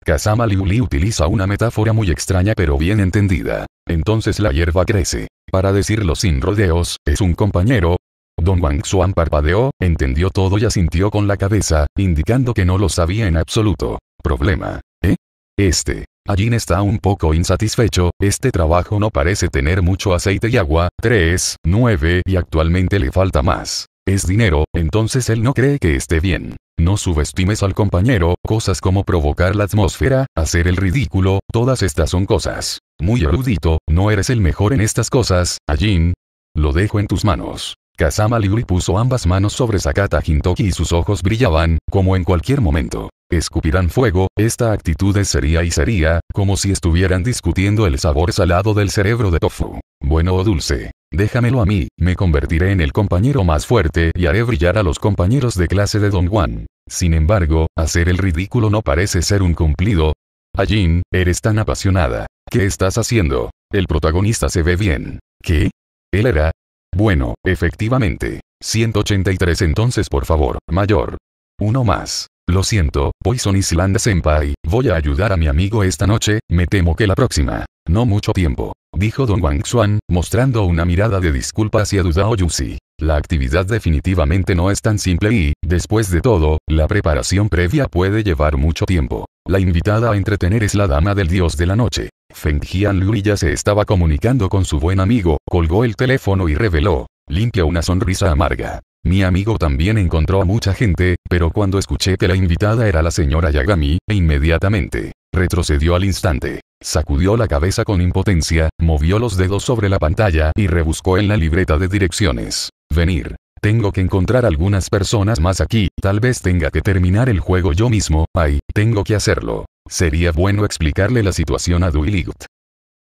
Kazama Liuli utiliza una metáfora muy extraña pero bien entendida. Entonces la hierba crece. Para decirlo sin rodeos, es un compañero. Don Wang Xuan parpadeó, entendió todo y asintió con la cabeza, indicando que no lo sabía en absoluto. Problema. ¿Eh? Este. Allí está un poco insatisfecho, este trabajo no parece tener mucho aceite y agua, 3, 9 y actualmente le falta más es dinero, entonces él no cree que esté bien. No subestimes al compañero, cosas como provocar la atmósfera, hacer el ridículo, todas estas son cosas. Muy erudito, no eres el mejor en estas cosas, Ajin. Lo dejo en tus manos. Kazama Liuri puso ambas manos sobre Sakata Hintoki y sus ojos brillaban, como en cualquier momento. Escupirán fuego, esta actitud es sería y sería, como si estuvieran discutiendo el sabor salado del cerebro de tofu. Bueno o dulce. Déjamelo a mí, me convertiré en el compañero más fuerte y haré brillar a los compañeros de clase de Don Juan. Sin embargo, hacer el ridículo no parece ser un cumplido. Ajin, eres tan apasionada. ¿Qué estás haciendo? El protagonista se ve bien. ¿Qué? Él era. Bueno, efectivamente. 183 entonces por favor, mayor. Uno más. Lo siento, Poison Island Senpai, voy a ayudar a mi amigo esta noche, me temo que la próxima. No mucho tiempo, dijo don Wang Xuan, mostrando una mirada de disculpa hacia Dudao Yuxi. La actividad definitivamente no es tan simple y, después de todo, la preparación previa puede llevar mucho tiempo. La invitada a entretener es la dama del dios de la noche. Feng Lui ya se estaba comunicando con su buen amigo, colgó el teléfono y reveló, limpia una sonrisa amarga. Mi amigo también encontró a mucha gente, pero cuando escuché que la invitada era la señora Yagami, e inmediatamente retrocedió al instante. Sacudió la cabeza con impotencia, movió los dedos sobre la pantalla y rebuscó en la libreta de direcciones. Venir. Tengo que encontrar algunas personas más aquí, tal vez tenga que terminar el juego yo mismo, ay, tengo que hacerlo. Sería bueno explicarle la situación a Duiligut.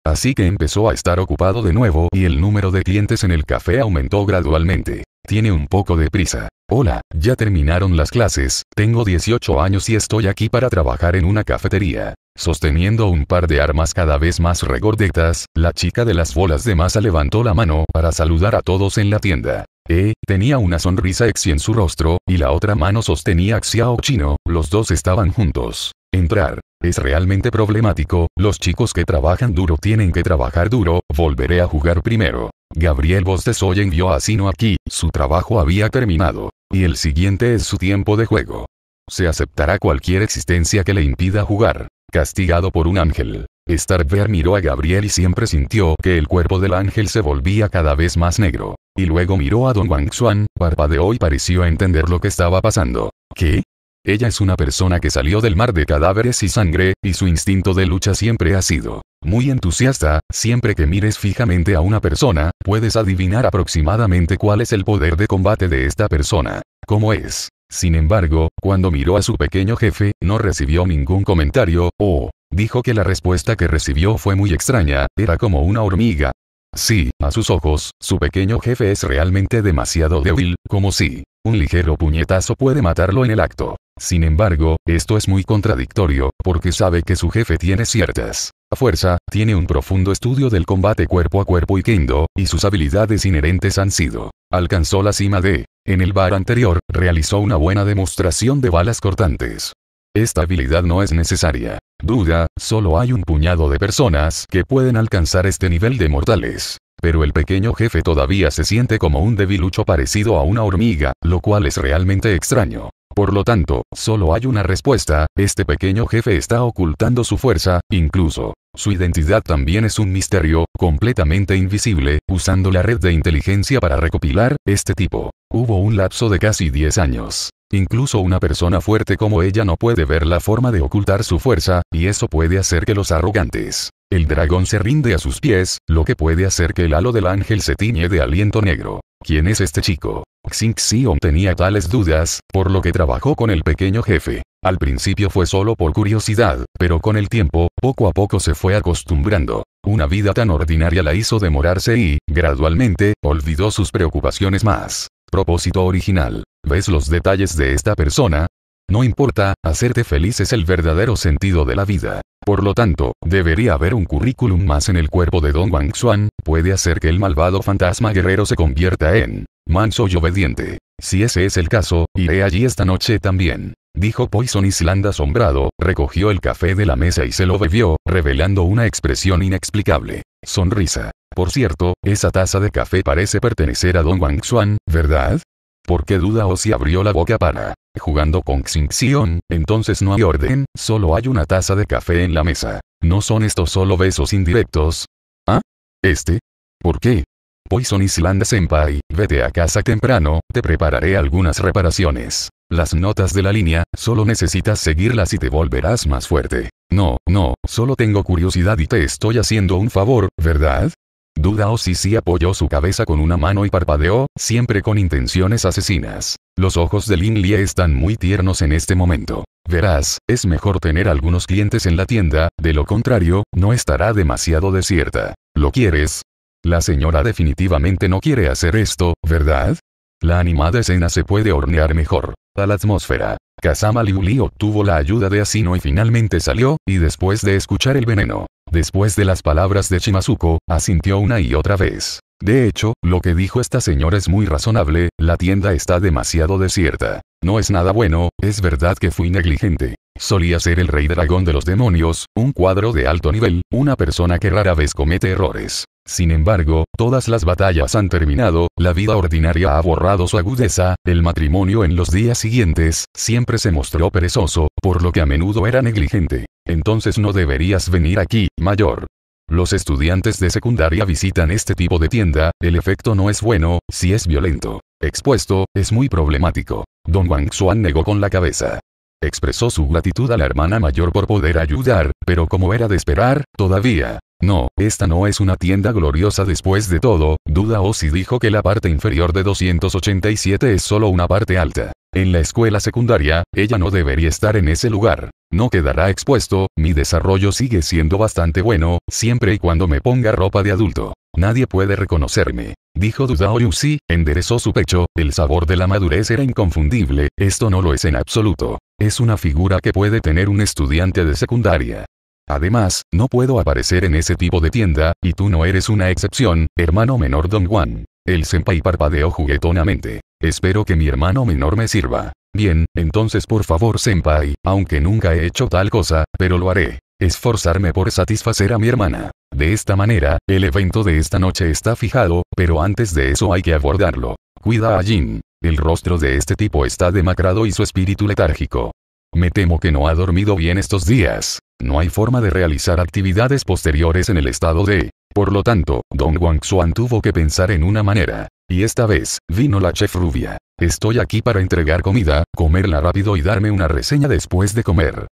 Así que empezó a estar ocupado de nuevo y el número de clientes en el café aumentó gradualmente. Tiene un poco de prisa. Hola, ya terminaron las clases, tengo 18 años y estoy aquí para trabajar en una cafetería. Sosteniendo un par de armas cada vez más regordetas, la chica de las bolas de masa levantó la mano para saludar a todos en la tienda. Eh, tenía una sonrisa exi en su rostro, y la otra mano sostenía a Xiao Chino, los dos estaban juntos. Entrar. Es realmente problemático, los chicos que trabajan duro tienen que trabajar duro, volveré a jugar primero. Gabriel bostezó envió a Sino aquí, su trabajo había terminado. Y el siguiente es su tiempo de juego. Se aceptará cualquier existencia que le impida jugar. Castigado por un ángel. Starver miró a Gabriel y siempre sintió que el cuerpo del ángel se volvía cada vez más negro. Y luego miró a Don Wang Xuan, parpadeó y pareció entender lo que estaba pasando. ¿Qué? Ella es una persona que salió del mar de cadáveres y sangre, y su instinto de lucha siempre ha sido muy entusiasta, siempre que mires fijamente a una persona, puedes adivinar aproximadamente cuál es el poder de combate de esta persona. ¿Cómo es? Sin embargo, cuando miró a su pequeño jefe, no recibió ningún comentario, o, dijo que la respuesta que recibió fue muy extraña, era como una hormiga. Sí, a sus ojos, su pequeño jefe es realmente demasiado débil, como si, un ligero puñetazo puede matarlo en el acto. Sin embargo, esto es muy contradictorio, porque sabe que su jefe tiene ciertas fuerza, tiene un profundo estudio del combate cuerpo a cuerpo y kendo, y sus habilidades inherentes han sido. Alcanzó la cima de en el bar anterior, realizó una buena demostración de balas cortantes. Esta habilidad no es necesaria. Duda, solo hay un puñado de personas que pueden alcanzar este nivel de mortales. Pero el pequeño jefe todavía se siente como un debilucho parecido a una hormiga, lo cual es realmente extraño. Por lo tanto, solo hay una respuesta, este pequeño jefe está ocultando su fuerza, incluso, su identidad también es un misterio, completamente invisible, usando la red de inteligencia para recopilar, este tipo. Hubo un lapso de casi 10 años. Incluso una persona fuerte como ella no puede ver la forma de ocultar su fuerza, y eso puede hacer que los arrogantes. El dragón se rinde a sus pies, lo que puede hacer que el halo del ángel se tiñe de aliento negro. ¿Quién es este chico? Xing Xion tenía tales dudas, por lo que trabajó con el pequeño jefe. Al principio fue solo por curiosidad, pero con el tiempo, poco a poco se fue acostumbrando. Una vida tan ordinaria la hizo demorarse y, gradualmente, olvidó sus preocupaciones más. Propósito original. ¿Ves los detalles de esta persona? No importa, hacerte feliz es el verdadero sentido de la vida. Por lo tanto, debería haber un currículum más en el cuerpo de Don Wang Xuan, puede hacer que el malvado fantasma guerrero se convierta en manso y obediente. Si ese es el caso, iré allí esta noche también dijo Poison Island asombrado, recogió el café de la mesa y se lo bebió, revelando una expresión inexplicable. Sonrisa. Por cierto, esa taza de café parece pertenecer a Don Wang Xuan, ¿verdad? ¿Por qué duda o si abrió la boca para? Jugando con Xinxion, entonces no hay orden, solo hay una taza de café en la mesa. ¿No son estos solo besos indirectos? ¿Ah? ¿Este? ¿Por qué? Poison Island Senpai, vete a casa temprano, te prepararé algunas reparaciones. Las notas de la línea, solo necesitas seguirlas y te volverás más fuerte. No, no, solo tengo curiosidad y te estoy haciendo un favor, ¿verdad? Duda o sí apoyó su cabeza con una mano y parpadeó, siempre con intenciones asesinas. Los ojos de Lin están muy tiernos en este momento. Verás, es mejor tener algunos clientes en la tienda, de lo contrario, no estará demasiado desierta. ¿Lo quieres? La señora definitivamente no quiere hacer esto, ¿verdad? La animada escena se puede hornear mejor. A la atmósfera. Kazama Liuli obtuvo la ayuda de Asino y finalmente salió, y después de escuchar el veneno, después de las palabras de Shimazuko, asintió una y otra vez. De hecho, lo que dijo esta señora es muy razonable, la tienda está demasiado desierta. No es nada bueno, es verdad que fui negligente. Solía ser el rey dragón de los demonios, un cuadro de alto nivel, una persona que rara vez comete errores. Sin embargo, todas las batallas han terminado, la vida ordinaria ha borrado su agudeza, el matrimonio en los días siguientes siempre se mostró perezoso, por lo que a menudo era negligente. Entonces no deberías venir aquí, mayor. Los estudiantes de secundaria visitan este tipo de tienda, el efecto no es bueno, si es violento. Expuesto, es muy problemático. Don Wang Xuan negó con la cabeza. Expresó su gratitud a la hermana mayor por poder ayudar, pero como era de esperar, todavía no, esta no es una tienda gloriosa después de todo, duda o si dijo que la parte inferior de 287 es solo una parte alta. En la escuela secundaria, ella no debería estar en ese lugar. No quedará expuesto, mi desarrollo sigue siendo bastante bueno, siempre y cuando me ponga ropa de adulto. Nadie puede reconocerme. Dijo Dudao sí enderezó su pecho, el sabor de la madurez era inconfundible, esto no lo es en absoluto. Es una figura que puede tener un estudiante de secundaria. Además, no puedo aparecer en ese tipo de tienda, y tú no eres una excepción, hermano menor Don Juan. El senpai parpadeó juguetonamente. Espero que mi hermano menor me sirva. Bien, entonces por favor senpai, aunque nunca he hecho tal cosa, pero lo haré. Esforzarme por satisfacer a mi hermana. De esta manera, el evento de esta noche está fijado, pero antes de eso hay que abordarlo. Cuida a Jin. El rostro de este tipo está demacrado y su espíritu letárgico. Me temo que no ha dormido bien estos días. No hay forma de realizar actividades posteriores en el estado de. Por lo tanto, Don Wang Xuan tuvo que pensar en una manera. Y esta vez, vino la chef rubia. Estoy aquí para entregar comida, comerla rápido y darme una reseña después de comer.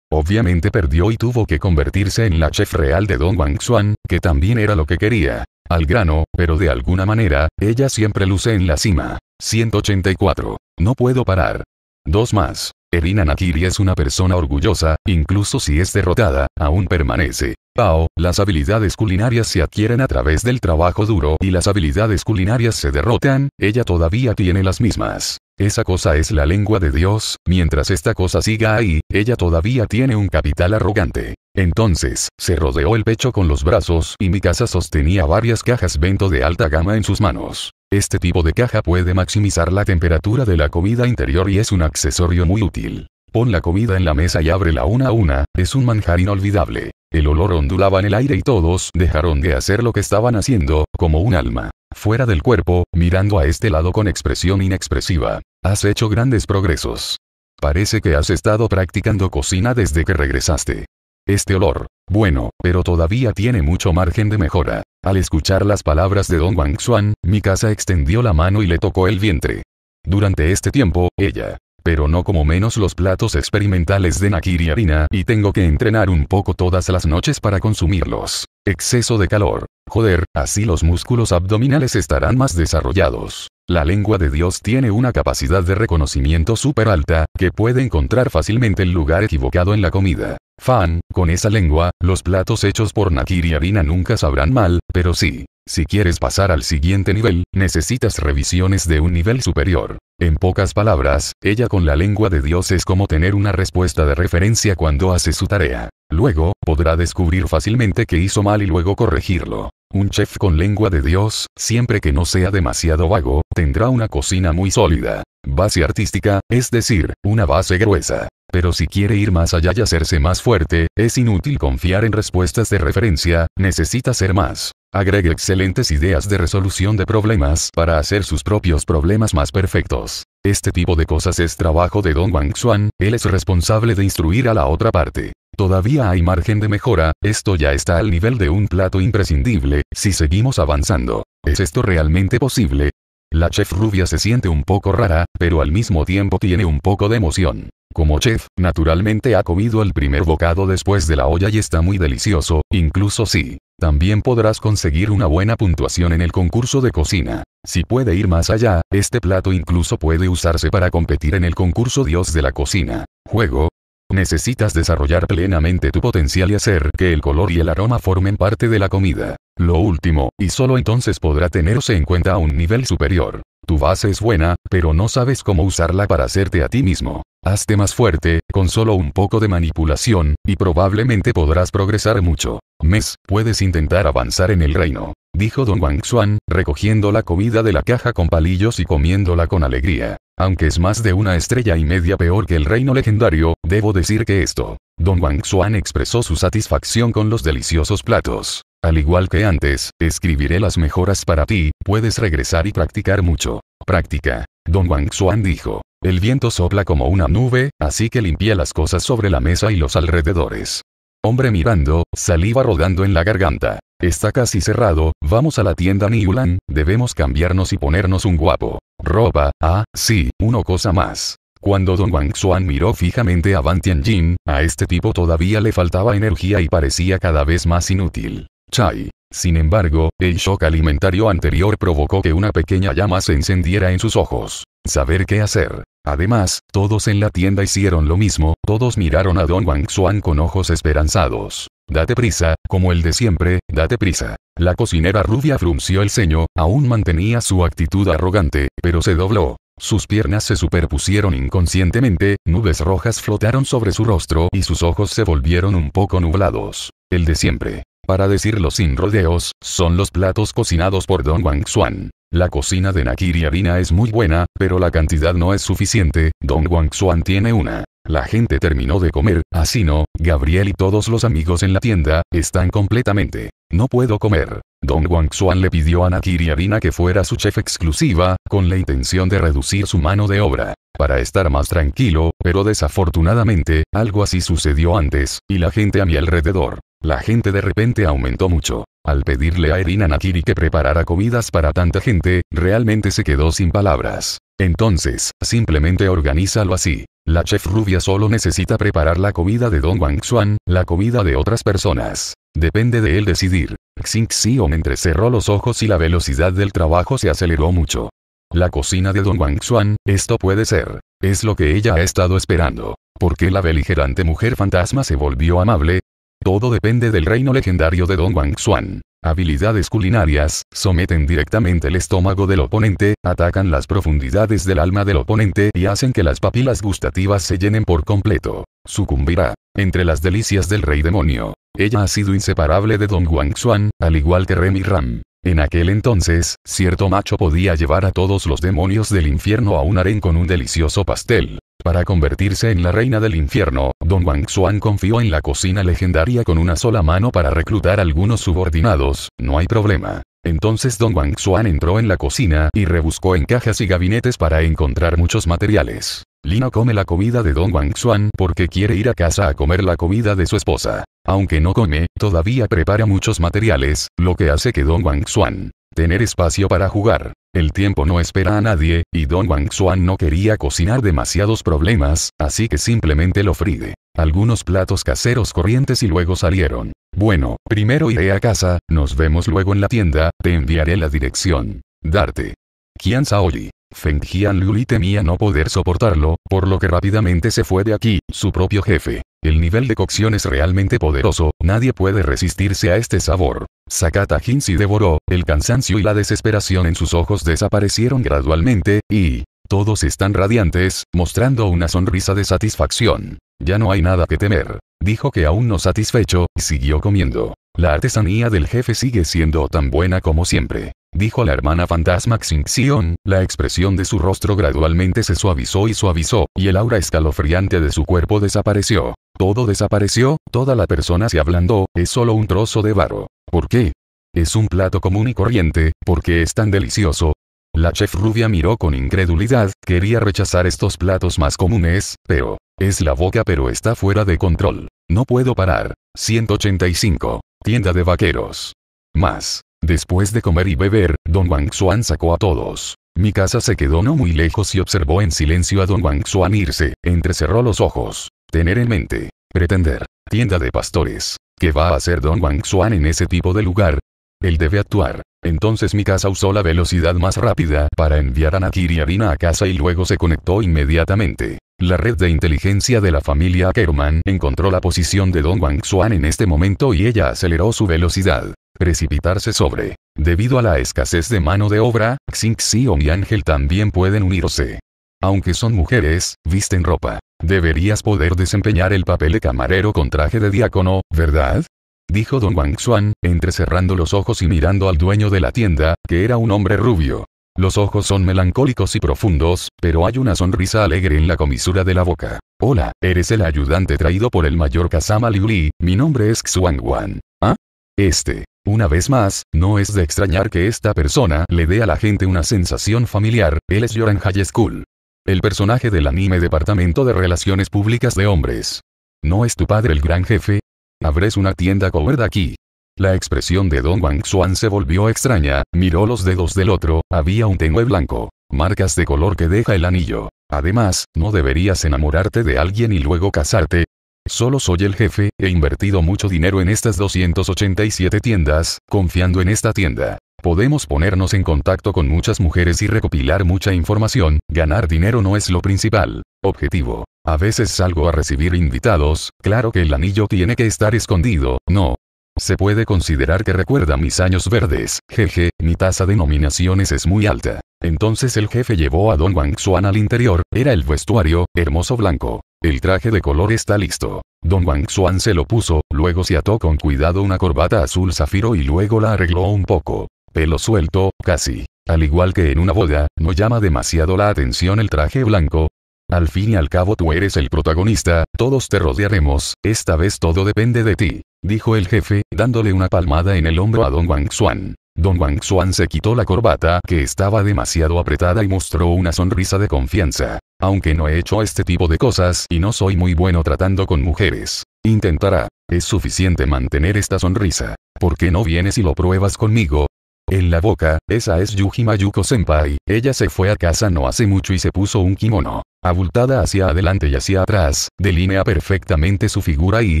Obviamente perdió y tuvo que convertirse en la chef real de Don Wang Xuan, que también era lo que quería. Al grano, pero de alguna manera, ella siempre luce en la cima. 184. No puedo parar. Dos más. Erina Nakiri es una persona orgullosa, incluso si es derrotada, aún permanece. Pao, las habilidades culinarias se adquieren a través del trabajo duro y las habilidades culinarias se derrotan, ella todavía tiene las mismas. Esa cosa es la lengua de Dios, mientras esta cosa siga ahí, ella todavía tiene un capital arrogante. Entonces, se rodeó el pecho con los brazos y mi casa sostenía varias cajas vento de alta gama en sus manos. Este tipo de caja puede maximizar la temperatura de la comida interior y es un accesorio muy útil. Pon la comida en la mesa y ábrela una a una, es un manjar inolvidable. El olor ondulaba en el aire y todos dejaron de hacer lo que estaban haciendo, como un alma. Fuera del cuerpo, mirando a este lado con expresión inexpresiva. Has hecho grandes progresos. Parece que has estado practicando cocina desde que regresaste. Este olor, bueno, pero todavía tiene mucho margen de mejora. Al escuchar las palabras de Don Wang Xuan, casa extendió la mano y le tocó el vientre. Durante este tiempo, ella pero no como menos los platos experimentales de Nakiri harina y tengo que entrenar un poco todas las noches para consumirlos. Exceso de calor. Joder, así los músculos abdominales estarán más desarrollados. La lengua de Dios tiene una capacidad de reconocimiento súper alta, que puede encontrar fácilmente el lugar equivocado en la comida. Fan, con esa lengua, los platos hechos por Nakiri y harina nunca sabrán mal, pero sí. Si quieres pasar al siguiente nivel, necesitas revisiones de un nivel superior. En pocas palabras, ella con la lengua de Dios es como tener una respuesta de referencia cuando hace su tarea. Luego, podrá descubrir fácilmente que hizo mal y luego corregirlo. Un chef con lengua de Dios, siempre que no sea demasiado vago, tendrá una cocina muy sólida. Base artística, es decir, una base gruesa. Pero si quiere ir más allá y hacerse más fuerte, es inútil confiar en respuestas de referencia, necesita ser más. Agregue excelentes ideas de resolución de problemas para hacer sus propios problemas más perfectos. Este tipo de cosas es trabajo de Don Wang Xuan, él es responsable de instruir a la otra parte. Todavía hay margen de mejora, esto ya está al nivel de un plato imprescindible, si seguimos avanzando. ¿Es esto realmente posible? La chef rubia se siente un poco rara, pero al mismo tiempo tiene un poco de emoción. Como chef, naturalmente ha comido el primer bocado después de la olla y está muy delicioso, incluso si también podrás conseguir una buena puntuación en el concurso de cocina. Si puede ir más allá, este plato incluso puede usarse para competir en el concurso Dios de la cocina. Juego. Necesitas desarrollar plenamente tu potencial y hacer que el color y el aroma formen parte de la comida. Lo último, y solo entonces podrá tenerse en cuenta a un nivel superior. Tu base es buena, pero no sabes cómo usarla para hacerte a ti mismo. Hazte más fuerte, con solo un poco de manipulación, y probablemente podrás progresar mucho. Mes, puedes intentar avanzar en el reino. Dijo Don Wang Xuan, recogiendo la comida de la caja con palillos y comiéndola con alegría. Aunque es más de una estrella y media peor que el reino legendario, debo decir que esto. Don Wang Xuan expresó su satisfacción con los deliciosos platos. Al igual que antes, escribiré las mejoras para ti, puedes regresar y practicar mucho. Práctica. Don Wang Xuan dijo. El viento sopla como una nube, así que limpia las cosas sobre la mesa y los alrededores. Hombre mirando, saliva rodando en la garganta. Está casi cerrado, vamos a la tienda Niulan, debemos cambiarnos y ponernos un guapo. Ropa, ah, sí, una cosa más. Cuando Don Wang Xuan miró fijamente a Van Jin, a este tipo todavía le faltaba energía y parecía cada vez más inútil. Chai. Sin embargo, el shock alimentario anterior provocó que una pequeña llama se encendiera en sus ojos saber qué hacer. Además, todos en la tienda hicieron lo mismo, todos miraron a Don Wang Xuan con ojos esperanzados. Date prisa, como el de siempre, date prisa. La cocinera rubia frunció el ceño, aún mantenía su actitud arrogante, pero se dobló. Sus piernas se superpusieron inconscientemente, nubes rojas flotaron sobre su rostro y sus ojos se volvieron un poco nublados. El de siempre. Para decirlo sin rodeos, son los platos cocinados por Don Wang Xuan. La cocina de Nakiri Harina es muy buena, pero la cantidad no es suficiente, Don Wang Xuan tiene una. La gente terminó de comer, así no, Gabriel y todos los amigos en la tienda, están completamente. No puedo comer. Don Wang Xuan le pidió a Nakiri Harina que fuera su chef exclusiva, con la intención de reducir su mano de obra. Para estar más tranquilo, pero desafortunadamente, algo así sucedió antes, y la gente a mi alrededor, la gente de repente aumentó mucho. Al pedirle a Erina Nakiri que preparara comidas para tanta gente, realmente se quedó sin palabras. Entonces, simplemente organízalo así. La chef rubia solo necesita preparar la comida de Don Wang Xuan, la comida de otras personas. Depende de él decidir. Xing Xion cerró los ojos y la velocidad del trabajo se aceleró mucho. La cocina de Don Wang Xuan, esto puede ser. Es lo que ella ha estado esperando. ¿Por qué la beligerante mujer fantasma se volvió amable? Todo depende del reino legendario de Don Wang Xuan. Habilidades culinarias, someten directamente el estómago del oponente, atacan las profundidades del alma del oponente y hacen que las papilas gustativas se llenen por completo. Sucumbirá. Entre las delicias del rey demonio. Ella ha sido inseparable de Don Wang Xuan, al igual que Remy Ram. En aquel entonces, cierto macho podía llevar a todos los demonios del infierno a un harén con un delicioso pastel. Para convertirse en la reina del infierno, Don Wang Xuan confió en la cocina legendaria con una sola mano para reclutar algunos subordinados, no hay problema. Entonces Don Wang Xuan entró en la cocina y rebuscó en cajas y gabinetes para encontrar muchos materiales. Lina come la comida de Don Wang Xuan porque quiere ir a casa a comer la comida de su esposa. Aunque no come, todavía prepara muchos materiales, lo que hace que Don Wang Xuan tener espacio para jugar. El tiempo no espera a nadie, y Don Wang Xuan no quería cocinar demasiados problemas, así que simplemente lo fríe. Algunos platos caseros corrientes y luego salieron. Bueno, primero iré a casa, nos vemos luego en la tienda, te enviaré la dirección. Darte. Qian Saoli. Feng Luli temía no poder soportarlo, por lo que rápidamente se fue de aquí, su propio jefe. El nivel de cocción es realmente poderoso, nadie puede resistirse a este sabor. Sakata Jinsi devoró, el cansancio y la desesperación en sus ojos desaparecieron gradualmente, y... Todos están radiantes, mostrando una sonrisa de satisfacción. Ya no hay nada que temer. Dijo que aún no satisfecho, y siguió comiendo. La artesanía del jefe sigue siendo tan buena como siempre dijo la hermana fantasma Xinxion, la expresión de su rostro gradualmente se suavizó y suavizó, y el aura escalofriante de su cuerpo desapareció. Todo desapareció, toda la persona se ablandó, es solo un trozo de varo. ¿Por qué? Es un plato común y corriente, porque es tan delicioso. La chef rubia miró con incredulidad, quería rechazar estos platos más comunes, pero... Es la boca pero está fuera de control. No puedo parar. 185. Tienda de vaqueros. Más. Después de comer y beber, don Wang Xuan sacó a todos. Mi casa se quedó no muy lejos y observó en silencio a don Wang Xuan irse, entrecerró los ojos. Tener en mente. Pretender. Tienda de pastores. ¿Qué va a hacer don Wang Xuan en ese tipo de lugar? Él debe actuar. Entonces mi casa usó la velocidad más rápida para enviar a Nakiri Arina a casa y luego se conectó inmediatamente. La red de inteligencia de la familia Ackerman encontró la posición de Don Wang Xuan en este momento y ella aceleró su velocidad. Precipitarse sobre. Debido a la escasez de mano de obra, Xing o mi Ángel también pueden unirse. Aunque son mujeres, visten ropa. Deberías poder desempeñar el papel de camarero con traje de diácono, ¿verdad? Dijo Don Wang Xuan, entrecerrando los ojos y mirando al dueño de la tienda, que era un hombre rubio. Los ojos son melancólicos y profundos, pero hay una sonrisa alegre en la comisura de la boca. Hola, eres el ayudante traído por el mayor Kazama Liuli, mi nombre es Xuan Wan. ¿Ah? Este. Una vez más, no es de extrañar que esta persona le dé a la gente una sensación familiar, él es Yoran High School. El personaje del anime Departamento de Relaciones Públicas de Hombres. ¿No es tu padre el gran jefe? Abres una tienda coberta aquí. La expresión de Don Wang Xuan se volvió extraña, miró los dedos del otro, había un tenue blanco. Marcas de color que deja el anillo. Además, no deberías enamorarte de alguien y luego casarte. Solo soy el jefe, he invertido mucho dinero en estas 287 tiendas, confiando en esta tienda. Podemos ponernos en contacto con muchas mujeres y recopilar mucha información, ganar dinero no es lo principal. Objetivo. A veces salgo a recibir invitados, claro que el anillo tiene que estar escondido, no, se puede considerar que recuerda mis años verdes, jeje, mi tasa de nominaciones es muy alta. Entonces el jefe llevó a Don Wang Xuan al interior, era el vestuario, hermoso blanco. El traje de color está listo. Don Wang Xuan se lo puso, luego se ató con cuidado una corbata azul zafiro y luego la arregló un poco. Pelo suelto, casi. Al igual que en una boda, no llama demasiado la atención el traje blanco, al fin y al cabo tú eres el protagonista, todos te rodearemos, esta vez todo depende de ti dijo el jefe, dándole una palmada en el hombro a don Wang Xuan. Don Wang Xuan se quitó la corbata que estaba demasiado apretada y mostró una sonrisa de confianza. Aunque no he hecho este tipo de cosas y no soy muy bueno tratando con mujeres, intentará. Es suficiente mantener esta sonrisa. ¿Por qué no vienes y lo pruebas conmigo? En la boca, esa es Yuji Mayuko Senpai, ella se fue a casa no hace mucho y se puso un kimono. Abultada hacia adelante y hacia atrás, delinea perfectamente su figura y,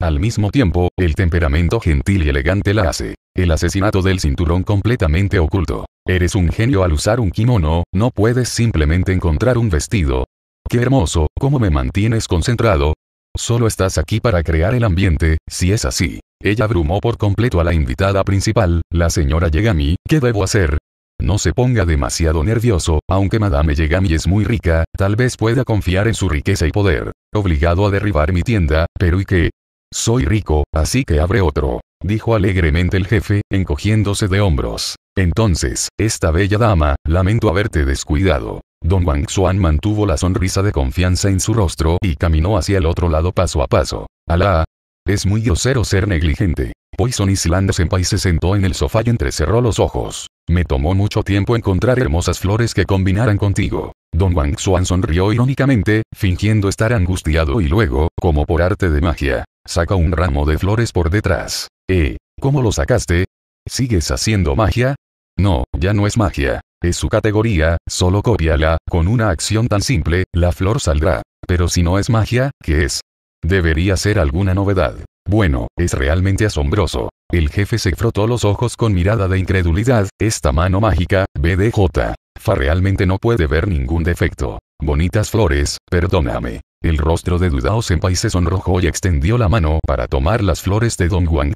al mismo tiempo, el temperamento gentil y elegante la hace. El asesinato del cinturón completamente oculto. Eres un genio al usar un kimono, no puedes simplemente encontrar un vestido. Qué hermoso, cómo me mantienes concentrado. Solo estás aquí para crear el ambiente, si es así. Ella abrumó por completo a la invitada principal, la señora Yegami, ¿qué debo hacer? No se ponga demasiado nervioso, aunque Madame Yegami es muy rica, tal vez pueda confiar en su riqueza y poder. Obligado a derribar mi tienda, pero ¿y qué? Soy rico, así que abre otro, dijo alegremente el jefe, encogiéndose de hombros. Entonces, esta bella dama, lamento haberte descuidado. Don Wang Xuan mantuvo la sonrisa de confianza en su rostro y caminó hacia el otro lado paso a paso. Alá, es muy grosero ser negligente. Poison Island Senpai se sentó en el sofá y entrecerró los ojos. Me tomó mucho tiempo encontrar hermosas flores que combinaran contigo. Don Wang Xuan sonrió irónicamente, fingiendo estar angustiado y luego, como por arte de magia, saca un ramo de flores por detrás. Eh, ¿cómo lo sacaste? ¿Sigues haciendo magia? No, ya no es magia. Es su categoría, solo cópiala, con una acción tan simple, la flor saldrá. Pero si no es magia, ¿qué es? Debería ser alguna novedad. Bueno, es realmente asombroso. El jefe se frotó los ojos con mirada de incredulidad, esta mano mágica, BDJ. Fa realmente no puede ver ningún defecto. Bonitas flores, perdóname. El rostro de Dudao Senpai se sonrojó y extendió la mano para tomar las flores de Don Juan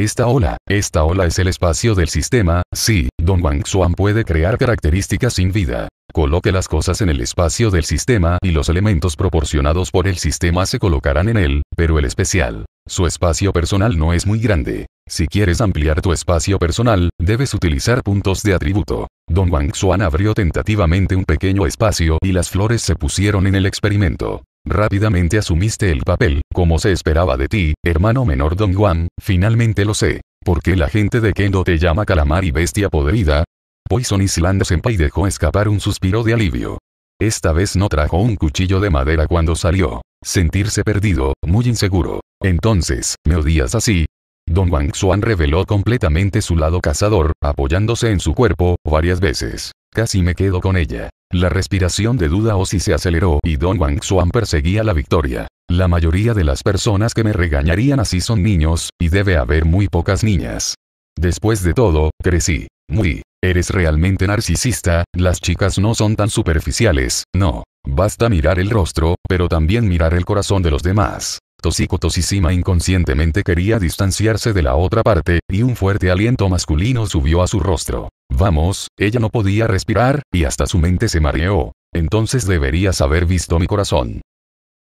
esta ola, esta ola es el espacio del sistema, sí, Don Wang Xuan puede crear características sin vida. Coloque las cosas en el espacio del sistema y los elementos proporcionados por el sistema se colocarán en él, pero el especial. Su espacio personal no es muy grande. Si quieres ampliar tu espacio personal, debes utilizar puntos de atributo. Don Wang Xuan abrió tentativamente un pequeño espacio y las flores se pusieron en el experimento. Rápidamente asumiste el papel, como se esperaba de ti, hermano menor Don Juan, finalmente lo sé. ¿Por qué la gente de Kendo te llama calamar y bestia podrida? Poison Island Senpai dejó escapar un suspiro de alivio. Esta vez no trajo un cuchillo de madera cuando salió. Sentirse perdido, muy inseguro. Entonces, ¿me odias así? Don Wang Xuan reveló completamente su lado cazador, apoyándose en su cuerpo, varias veces. Casi me quedo con ella. La respiración de duda o si se aceleró y Don Wang Xuan perseguía la victoria. La mayoría de las personas que me regañarían así son niños, y debe haber muy pocas niñas. Después de todo, crecí. Muy. Eres realmente narcisista, las chicas no son tan superficiales, no. Basta mirar el rostro, pero también mirar el corazón de los demás. Tosico inconscientemente quería distanciarse de la otra parte, y un fuerte aliento masculino subió a su rostro. Vamos, ella no podía respirar, y hasta su mente se mareó. Entonces deberías haber visto mi corazón.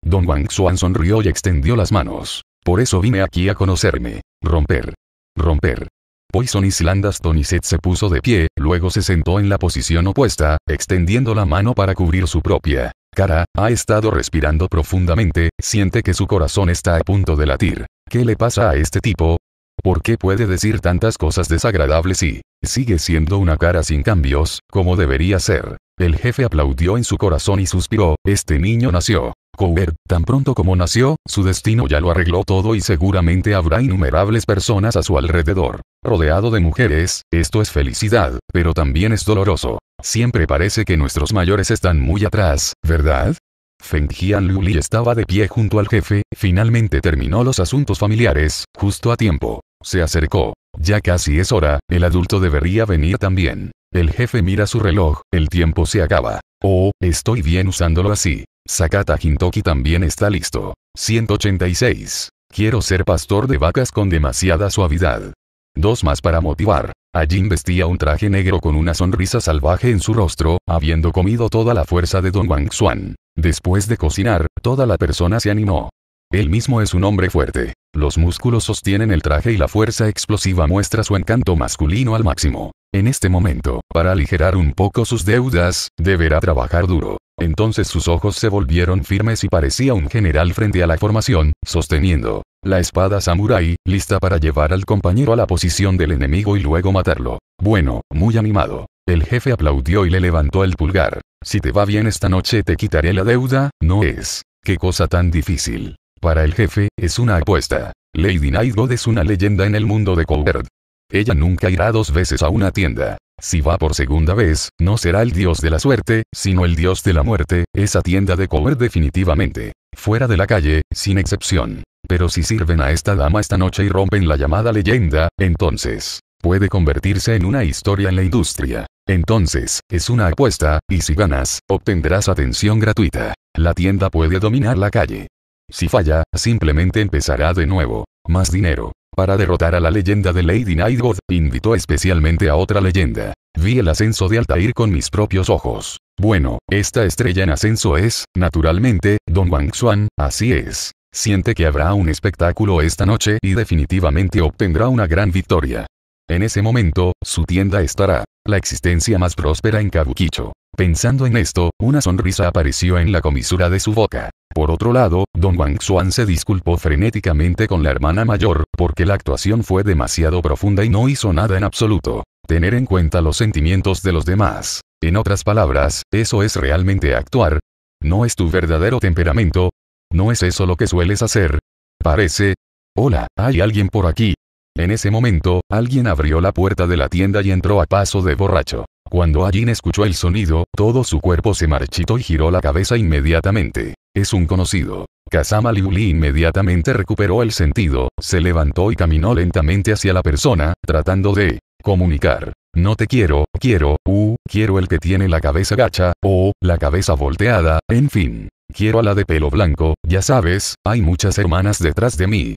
Don Wang Xuan sonrió y extendió las manos. Por eso vine aquí a conocerme. Romper. Romper. Poison Islandas Toniset se puso de pie, luego se sentó en la posición opuesta, extendiendo la mano para cubrir su propia cara, ha estado respirando profundamente, siente que su corazón está a punto de latir. ¿Qué le pasa a este tipo? ¿Por qué puede decir tantas cosas desagradables y sigue siendo una cara sin cambios, como debería ser? El jefe aplaudió en su corazón y suspiró, este niño nació. Cowher, tan pronto como nació, su destino ya lo arregló todo y seguramente habrá innumerables personas a su alrededor. Rodeado de mujeres, esto es felicidad, pero también es doloroso. Siempre parece que nuestros mayores están muy atrás, ¿verdad? Feng Luli estaba de pie junto al jefe, finalmente terminó los asuntos familiares, justo a tiempo. Se acercó. Ya casi es hora, el adulto debería venir también. El jefe mira su reloj, el tiempo se acaba. Oh, estoy bien usándolo así. Sakata Hintoki también está listo. 186. Quiero ser pastor de vacas con demasiada suavidad. Dos más para motivar. Allí vestía un traje negro con una sonrisa salvaje en su rostro, habiendo comido toda la fuerza de Don Wang Xuan. Después de cocinar, toda la persona se animó. Él mismo es un hombre fuerte. Los músculos sostienen el traje y la fuerza explosiva muestra su encanto masculino al máximo. En este momento, para aligerar un poco sus deudas, deberá trabajar duro. Entonces sus ojos se volvieron firmes y parecía un general frente a la formación, sosteniendo la espada samurai, lista para llevar al compañero a la posición del enemigo y luego matarlo. Bueno, muy animado. El jefe aplaudió y le levantó el pulgar. Si te va bien esta noche te quitaré la deuda, no es. Qué cosa tan difícil. Para el jefe, es una apuesta. Lady God es una leyenda en el mundo de Coward. Ella nunca irá dos veces a una tienda. Si va por segunda vez, no será el dios de la suerte, sino el dios de la muerte, esa tienda de Coward definitivamente. Fuera de la calle, sin excepción. Pero si sirven a esta dama esta noche y rompen la llamada leyenda, entonces, puede convertirse en una historia en la industria. Entonces, es una apuesta, y si ganas, obtendrás atención gratuita. La tienda puede dominar la calle. Si falla, simplemente empezará de nuevo. Más dinero. Para derrotar a la leyenda de Lady Nightbot, invitó especialmente a otra leyenda. Vi el ascenso de Altair con mis propios ojos. Bueno, esta estrella en ascenso es, naturalmente, Don Wang Xuan, así es. Siente que habrá un espectáculo esta noche y definitivamente obtendrá una gran victoria. En ese momento, su tienda estará, la existencia más próspera en Kabukicho. Pensando en esto, una sonrisa apareció en la comisura de su boca. Por otro lado, Don Wang Xuan se disculpó frenéticamente con la hermana mayor, porque la actuación fue demasiado profunda y no hizo nada en absoluto. Tener en cuenta los sentimientos de los demás. En otras palabras, eso es realmente actuar. No es tu verdadero temperamento. No es eso lo que sueles hacer. Parece. Hola, hay alguien por aquí. En ese momento, alguien abrió la puerta de la tienda y entró a paso de borracho. Cuando Ajin escuchó el sonido, todo su cuerpo se marchitó y giró la cabeza inmediatamente. Es un conocido. Kazama Liuli inmediatamente recuperó el sentido, se levantó y caminó lentamente hacia la persona, tratando de comunicar. No te quiero, quiero, u quiero el que tiene la cabeza gacha, o, la cabeza volteada, en fin. Quiero a la de pelo blanco, ya sabes, hay muchas hermanas detrás de mí.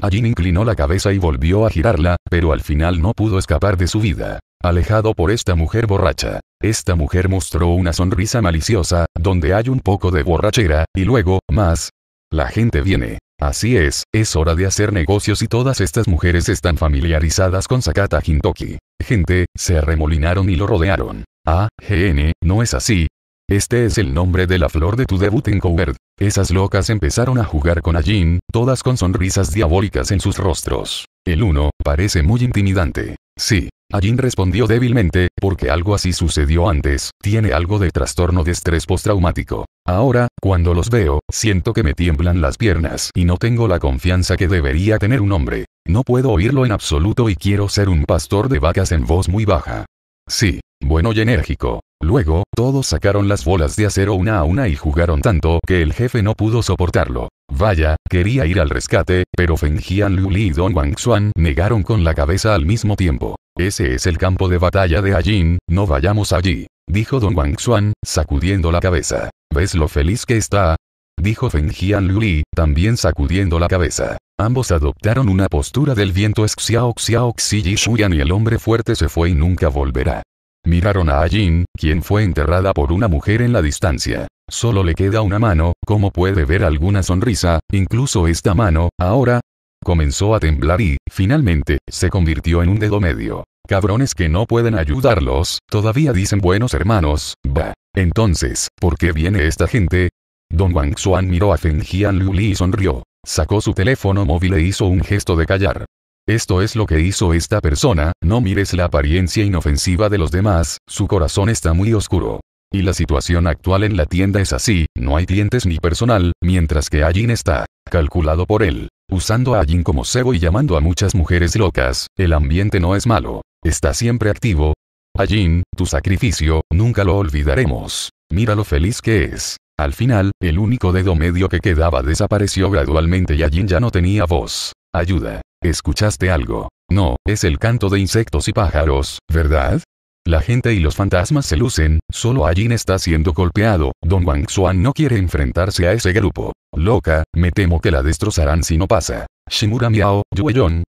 Ajin inclinó la cabeza y volvió a girarla, pero al final no pudo escapar de su vida alejado por esta mujer borracha. Esta mujer mostró una sonrisa maliciosa, donde hay un poco de borrachera, y luego, más. La gente viene. Así es, es hora de hacer negocios y todas estas mujeres están familiarizadas con Sakata Hintoki. Gente, se arremolinaron y lo rodearon. Ah, GN, no es así. Este es el nombre de la flor de tu debut en Coward. Esas locas empezaron a jugar con Ajin, todas con sonrisas diabólicas en sus rostros. El uno, parece muy intimidante. Sí, Jin respondió débilmente, porque algo así sucedió antes, tiene algo de trastorno de estrés postraumático. Ahora, cuando los veo, siento que me tiemblan las piernas y no tengo la confianza que debería tener un hombre. No puedo oírlo en absoluto y quiero ser un pastor de vacas en voz muy baja. Sí, bueno y enérgico. Luego, todos sacaron las bolas de acero una a una y jugaron tanto que el jefe no pudo soportarlo. Vaya, quería ir al rescate, pero Feng Jian Luli y Don Wang Xuan negaron con la cabeza al mismo tiempo. Ese es el campo de batalla de Ajin, no vayamos allí. Dijo Don Xuan, sacudiendo la cabeza. ¿Ves lo feliz que está? Dijo Feng Jian Luli, también sacudiendo la cabeza. Ambos adoptaron una postura del viento Xiao Xiao Xi Shuyan y el hombre fuerte se fue y nunca volverá. Miraron a Ajin, quien fue enterrada por una mujer en la distancia. Solo le queda una mano, como puede ver alguna sonrisa, incluso esta mano, ahora. Comenzó a temblar y, finalmente, se convirtió en un dedo medio cabrones que no pueden ayudarlos, todavía dicen buenos hermanos, va. Entonces, ¿por qué viene esta gente? Don Wang Xuan miró a Feng Luli y sonrió. Sacó su teléfono móvil e hizo un gesto de callar. Esto es lo que hizo esta persona, no mires la apariencia inofensiva de los demás, su corazón está muy oscuro. Y la situación actual en la tienda es así, no hay clientes ni personal, mientras que Ajin está, calculado por él. Usando a Ajin como cebo y llamando a muchas mujeres locas, el ambiente no es malo. Está siempre activo. Ajin, tu sacrificio, nunca lo olvidaremos. Mira lo feliz que es. Al final, el único dedo medio que quedaba desapareció gradualmente y Ajin ya no tenía voz. Ayuda. ¿Escuchaste algo? No, es el canto de insectos y pájaros, ¿verdad? La gente y los fantasmas se lucen, solo Ajin está siendo golpeado, Don Wang Xuan no quiere enfrentarse a ese grupo. Loca, me temo que la destrozarán si no pasa. Shimura Miao, Yueyon,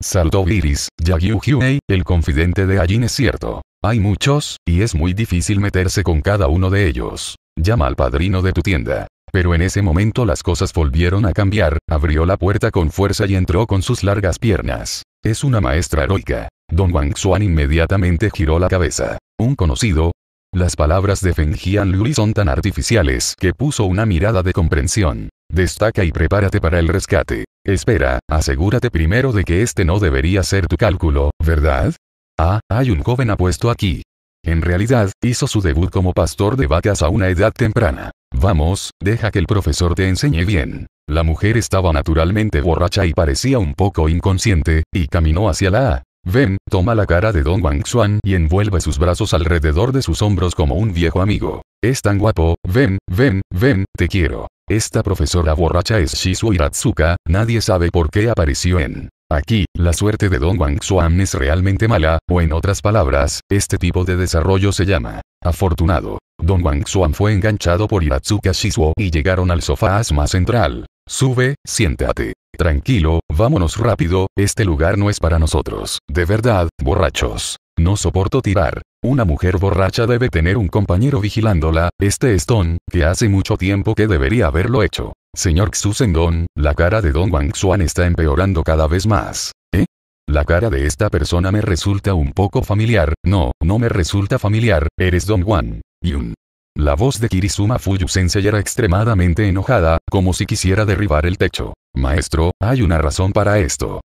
Iris, Yagyu Hyunei, el confidente de Ajin es cierto. Hay muchos, y es muy difícil meterse con cada uno de ellos. Llama al padrino de tu tienda. Pero en ese momento las cosas volvieron a cambiar, abrió la puerta con fuerza y entró con sus largas piernas. Es una maestra heroica. Don Wang Xuan inmediatamente giró la cabeza. Un conocido, las palabras de Feng Jian Luri son tan artificiales que puso una mirada de comprensión. Destaca y prepárate para el rescate. Espera, asegúrate primero de que este no debería ser tu cálculo, ¿verdad? Ah, hay un joven apuesto aquí. En realidad, hizo su debut como pastor de vacas a una edad temprana. Vamos, deja que el profesor te enseñe bien. La mujer estaba naturalmente borracha y parecía un poco inconsciente, y caminó hacia la A. Ven, toma la cara de Don Wang Xuan y envuelve sus brazos alrededor de sus hombros como un viejo amigo. Es tan guapo, ven, ven, ven, te quiero. Esta profesora borracha es Shizuo Hiratsuka, nadie sabe por qué apareció en Aquí, la suerte de Don Wang Xuan es realmente mala, o en otras palabras, este tipo de desarrollo se llama afortunado. Don Wang Xuan fue enganchado por Hiratsuka Shizuo y llegaron al sofá asma central. Sube, siéntate. Tranquilo, vámonos rápido, este lugar no es para nosotros. De verdad, borrachos. No soporto tirar. Una mujer borracha debe tener un compañero vigilándola, este es que hace mucho tiempo que debería haberlo hecho. Señor Xusendon, la cara de Don Wang Xuan está empeorando cada vez más. ¿Eh? La cara de esta persona me resulta un poco familiar, no, no me resulta familiar, eres Don Wang. Yun. La voz de Kirisuma Fuyu-sensei era extremadamente enojada, como si quisiera derribar el techo. Maestro, hay una razón para esto.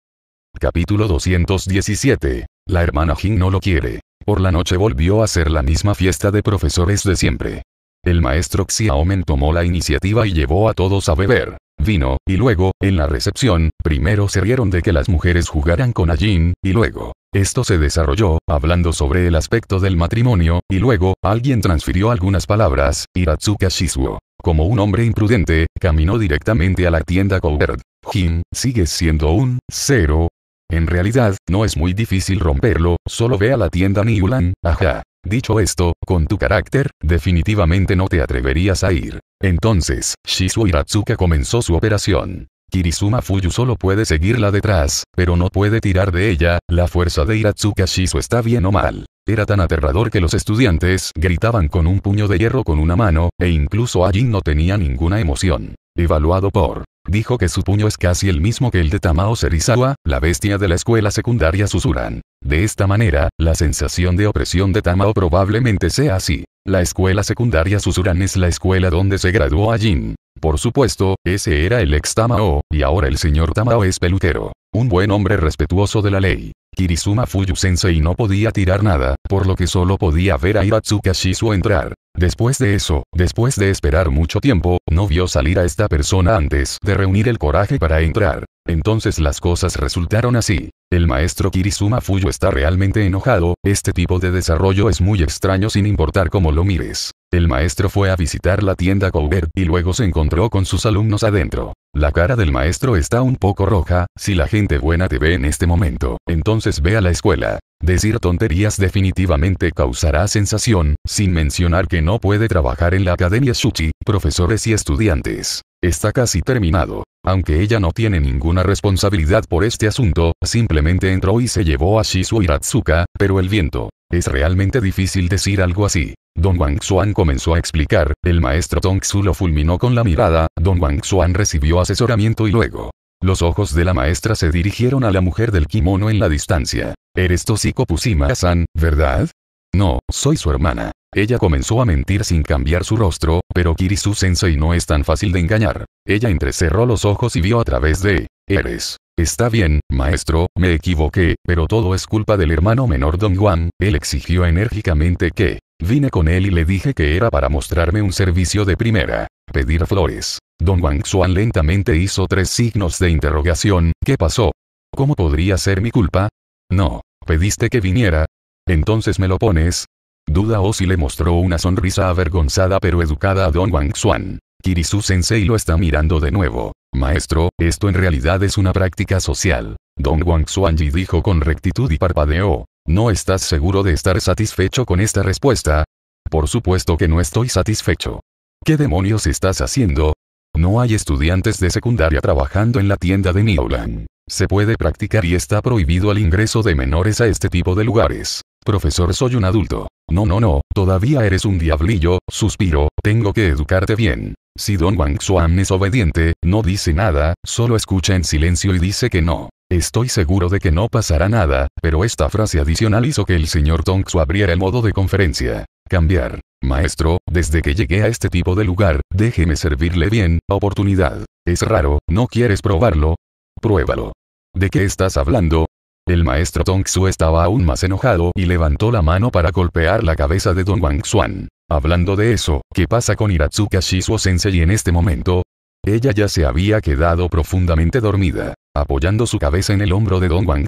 Capítulo 217. La hermana Jin no lo quiere. Por la noche volvió a ser la misma fiesta de profesores de siempre. El maestro Xiaomen tomó la iniciativa y llevó a todos a beber vino, y luego, en la recepción, primero se rieron de que las mujeres jugaran con Ajin, y luego, esto se desarrolló, hablando sobre el aspecto del matrimonio, y luego, alguien transfirió algunas palabras, y Shizuo, como un hombre imprudente, caminó directamente a la tienda Coward. Jin, sigue siendo un cero, en realidad, no es muy difícil romperlo, solo ve a la tienda Niulan, ajá. Dicho esto, con tu carácter, definitivamente no te atreverías a ir. Entonces, Shizu Hiratsuka comenzó su operación. Kirizuma Fuyu solo puede seguirla detrás, pero no puede tirar de ella, la fuerza de Hiratsuka Shizu está bien o mal. Era tan aterrador que los estudiantes gritaban con un puño de hierro con una mano, e incluso allí no tenía ninguna emoción. Evaluado por Dijo que su puño es casi el mismo que el de Tamao Serizawa, la bestia de la escuela secundaria Susuran. De esta manera, la sensación de opresión de Tamao probablemente sea así. La escuela secundaria Susuran es la escuela donde se graduó a Jin. Por supuesto, ese era el ex Tamao, y ahora el señor Tamao es pelutero. Un buen hombre respetuoso de la ley. Kirisuma Fuyu Sensei no podía tirar nada, por lo que solo podía ver a Hiratsuka Shizuo entrar. Después de eso, después de esperar mucho tiempo, no vio salir a esta persona antes de reunir el coraje para entrar. Entonces las cosas resultaron así. El maestro Kirisuma Fuyu está realmente enojado, este tipo de desarrollo es muy extraño sin importar cómo lo mires. El maestro fue a visitar la tienda Coubert y luego se encontró con sus alumnos adentro. La cara del maestro está un poco roja, si la gente buena te ve en este momento, entonces ve a la escuela. Decir tonterías definitivamente causará sensación, sin mencionar que no puede trabajar en la academia Shuchi, profesores y estudiantes. Está casi terminado. Aunque ella no tiene ninguna responsabilidad por este asunto, simplemente entró y se llevó a Shizuo iratsuka. pero el viento. Es realmente difícil decir algo así. Don Wang Xuan comenzó a explicar, el maestro Tong Su lo fulminó con la mirada, Don Wang Xuan recibió asesoramiento y luego. Los ojos de la maestra se dirigieron a la mujer del kimono en la distancia. Eres Toshiko Pushima-san, ¿verdad? No, soy su hermana. Ella comenzó a mentir sin cambiar su rostro, pero Kirisu Sensei no es tan fácil de engañar. Ella entrecerró los ojos y vio a través de. Eres. Está bien, maestro, me equivoqué, pero todo es culpa del hermano menor Don Juan, él exigió enérgicamente que. Vine con él y le dije que era para mostrarme un servicio de primera. Pedir flores. Don Wang Xuan lentamente hizo tres signos de interrogación, ¿qué pasó? ¿Cómo podría ser mi culpa? No. Pediste que viniera, entonces me lo pones. Duda o si le mostró una sonrisa avergonzada pero educada a Don Wang Xuan. Kirisu Sensei lo está mirando de nuevo. Maestro, esto en realidad es una práctica social. Don Wang Xuanji dijo con rectitud y parpadeó. ¿No estás seguro de estar satisfecho con esta respuesta? Por supuesto que no estoy satisfecho. ¿Qué demonios estás haciendo? No hay estudiantes de secundaria trabajando en la tienda de Niolan. Se puede practicar y está prohibido el ingreso de menores a este tipo de lugares. Profesor, soy un adulto. No, no, no, todavía eres un diablillo, suspiro, tengo que educarte bien. Si Don Wang Xuan es obediente, no dice nada, solo escucha en silencio y dice que no. Estoy seguro de que no pasará nada, pero esta frase adicional hizo que el señor tong Xu abriera el modo de conferencia. Cambiar. Maestro, desde que llegué a este tipo de lugar, déjeme servirle bien, oportunidad. Es raro, ¿no quieres probarlo? Pruébalo. ¿De qué estás hablando? El maestro Tongsu estaba aún más enojado y levantó la mano para golpear la cabeza de Don Wang Hablando de eso, ¿qué pasa con Hiratsuka Shizuo Sensei en este momento? Ella ya se había quedado profundamente dormida, apoyando su cabeza en el hombro de Don Wang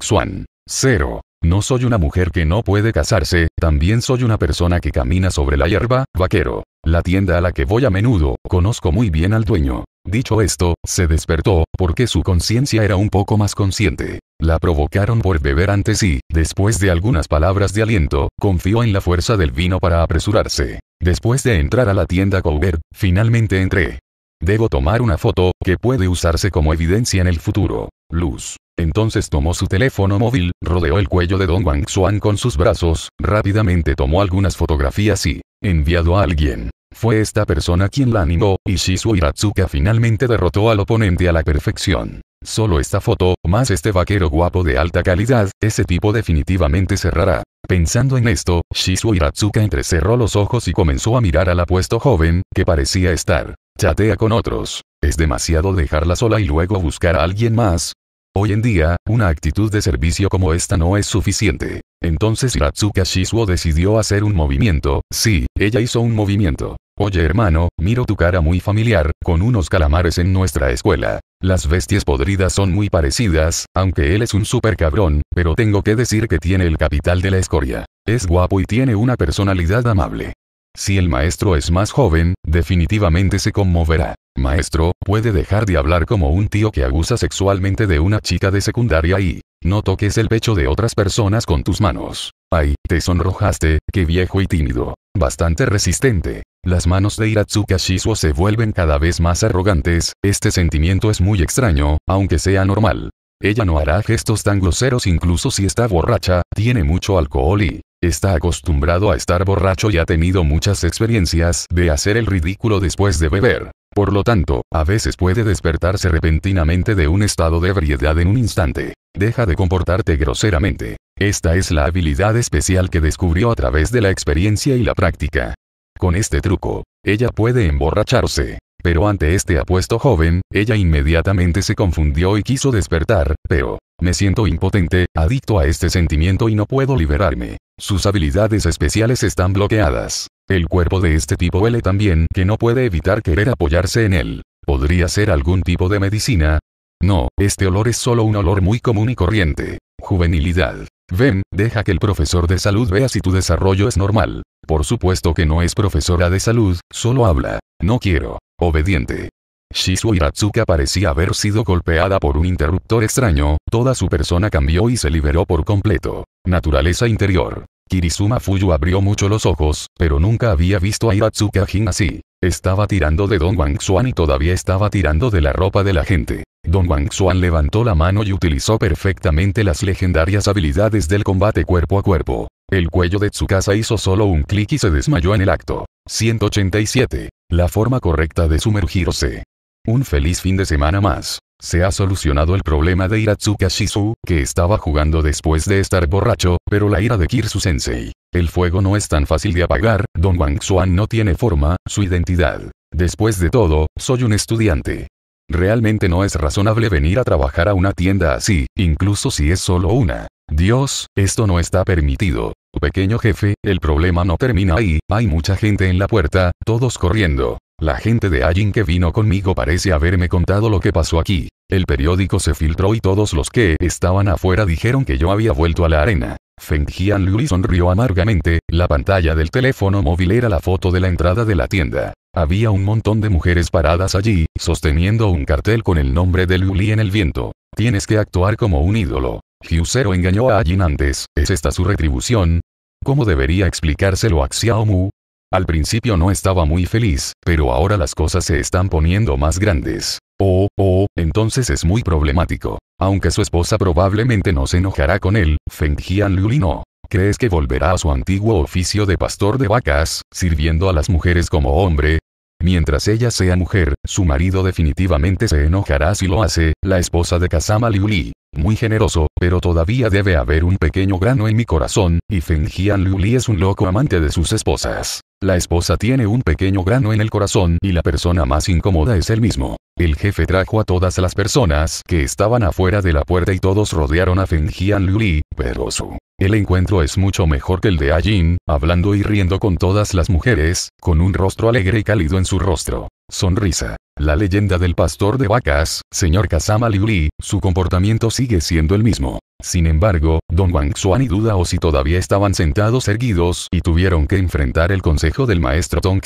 Cero. No soy una mujer que no puede casarse, también soy una persona que camina sobre la hierba, vaquero. La tienda a la que voy a menudo, conozco muy bien al dueño. Dicho esto, se despertó, porque su conciencia era un poco más consciente. La provocaron por beber antes y, después de algunas palabras de aliento, confió en la fuerza del vino para apresurarse. Después de entrar a la tienda Coubert, finalmente entré. Debo tomar una foto, que puede usarse como evidencia en el futuro. Luz. Entonces tomó su teléfono móvil, rodeó el cuello de Don Wang Xuan con sus brazos, rápidamente tomó algunas fotografías y, enviado a alguien. Fue esta persona quien la animó, y Shizu Hiratsuka finalmente derrotó al oponente a la perfección. Solo esta foto, más este vaquero guapo de alta calidad, ese tipo definitivamente cerrará. Pensando en esto, Shizuo Hiratsuka entrecerró los ojos y comenzó a mirar al apuesto joven, que parecía estar. Chatea con otros. Es demasiado dejarla sola y luego buscar a alguien más. Hoy en día, una actitud de servicio como esta no es suficiente. Entonces Hiratsuka Shizuo decidió hacer un movimiento, sí, ella hizo un movimiento. Oye hermano, miro tu cara muy familiar, con unos calamares en nuestra escuela. Las bestias podridas son muy parecidas, aunque él es un super cabrón, pero tengo que decir que tiene el capital de la escoria. Es guapo y tiene una personalidad amable. Si el maestro es más joven, definitivamente se conmoverá. Maestro, puede dejar de hablar como un tío que abusa sexualmente de una chica de secundaria y... No toques el pecho de otras personas con tus manos. Ay, te sonrojaste, qué viejo y tímido. Bastante resistente. Las manos de Hiratsuka Shizuo se vuelven cada vez más arrogantes, este sentimiento es muy extraño, aunque sea normal. Ella no hará gestos tan groseros incluso si está borracha, tiene mucho alcohol y está acostumbrado a estar borracho y ha tenido muchas experiencias de hacer el ridículo después de beber. Por lo tanto, a veces puede despertarse repentinamente de un estado de ebriedad en un instante. Deja de comportarte groseramente. Esta es la habilidad especial que descubrió a través de la experiencia y la práctica. Con este truco, ella puede emborracharse. Pero ante este apuesto joven, ella inmediatamente se confundió y quiso despertar, pero, me siento impotente, adicto a este sentimiento y no puedo liberarme. Sus habilidades especiales están bloqueadas. El cuerpo de este tipo huele tan bien que no puede evitar querer apoyarse en él. ¿Podría ser algún tipo de medicina? No, este olor es solo un olor muy común y corriente. Juvenilidad. Ven, deja que el profesor de salud vea si tu desarrollo es normal. Por supuesto que no es profesora de salud, solo habla. No quiero. Obediente. Shizu Hiratsuka parecía haber sido golpeada por un interruptor extraño, toda su persona cambió y se liberó por completo. Naturaleza interior. Kirisuma Fuyu abrió mucho los ojos, pero nunca había visto a iratzuka Jin así. Estaba tirando de Don Wang Xuan y todavía estaba tirando de la ropa de la gente. Don Wang Xuan levantó la mano y utilizó perfectamente las legendarias habilidades del combate cuerpo a cuerpo. El cuello de Tsukasa hizo solo un clic y se desmayó en el acto. 187. La forma correcta de sumergirse. Un feliz fin de semana más. Se ha solucionado el problema de Iratsuka Shizu, que estaba jugando después de estar borracho, pero la ira de Kirsu Sensei. El fuego no es tan fácil de apagar, Don Wang Xuan no tiene forma, su identidad. Después de todo, soy un estudiante. Realmente no es razonable venir a trabajar a una tienda así, incluso si es solo una. Dios, esto no está permitido. Pequeño jefe, el problema no termina ahí, hay mucha gente en la puerta, todos corriendo. La gente de Ajin que vino conmigo parece haberme contado lo que pasó aquí. El periódico se filtró y todos los que estaban afuera dijeron que yo había vuelto a la arena. Feng Luli sonrió amargamente, la pantalla del teléfono móvil era la foto de la entrada de la tienda. Había un montón de mujeres paradas allí, sosteniendo un cartel con el nombre de Luli en el viento. Tienes que actuar como un ídolo. Hyusero engañó a Ajin antes, ¿es esta su retribución? ¿Cómo debería explicárselo a Xiaomu? Al principio no estaba muy feliz, pero ahora las cosas se están poniendo más grandes. Oh, oh, entonces es muy problemático. Aunque su esposa probablemente no se enojará con él, Feng Liuli no. ¿Crees que volverá a su antiguo oficio de pastor de vacas, sirviendo a las mujeres como hombre? Mientras ella sea mujer, su marido definitivamente se enojará si lo hace, la esposa de Kazama Liuli. Muy generoso, pero todavía debe haber un pequeño grano en mi corazón, y Feng Luli es un loco amante de sus esposas. La esposa tiene un pequeño grano en el corazón y la persona más incómoda es él mismo. El jefe trajo a todas las personas que estaban afuera de la puerta y todos rodearon a Feng Luli pero su el encuentro es mucho mejor que el de Ajin, hablando y riendo con todas las mujeres, con un rostro alegre y cálido en su rostro. Sonrisa. La leyenda del pastor de vacas, señor Kazama Liuli, su comportamiento sigue siendo el mismo. Sin embargo, Don Wang Xuan y duda o si todavía estaban sentados erguidos y tuvieron que enfrentar el consejo del maestro Tong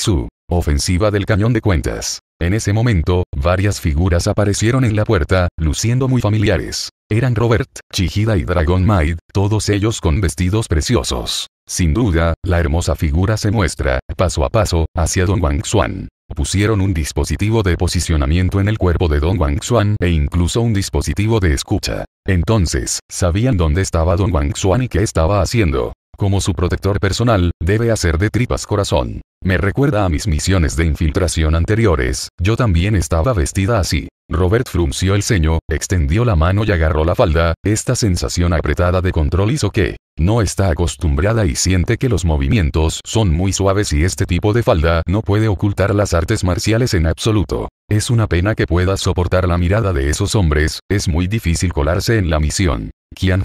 Ofensiva del cañón de cuentas. En ese momento, varias figuras aparecieron en la puerta, luciendo muy familiares. Eran Robert, Chihida y Dragon Maid, todos ellos con vestidos preciosos. Sin duda, la hermosa figura se muestra, paso a paso, hacia Don Wang Xuan. Pusieron un dispositivo de posicionamiento en el cuerpo de Don Wang Xuan e incluso un dispositivo de escucha. Entonces, sabían dónde estaba Don Wang Xuan y qué estaba haciendo. Como su protector personal, debe hacer de tripas corazón. Me recuerda a mis misiones de infiltración anteriores, yo también estaba vestida así. Robert frunció el ceño, extendió la mano y agarró la falda, esta sensación apretada de control hizo que no está acostumbrada y siente que los movimientos son muy suaves y este tipo de falda no puede ocultar las artes marciales en absoluto. Es una pena que pueda soportar la mirada de esos hombres, es muy difícil colarse en la misión.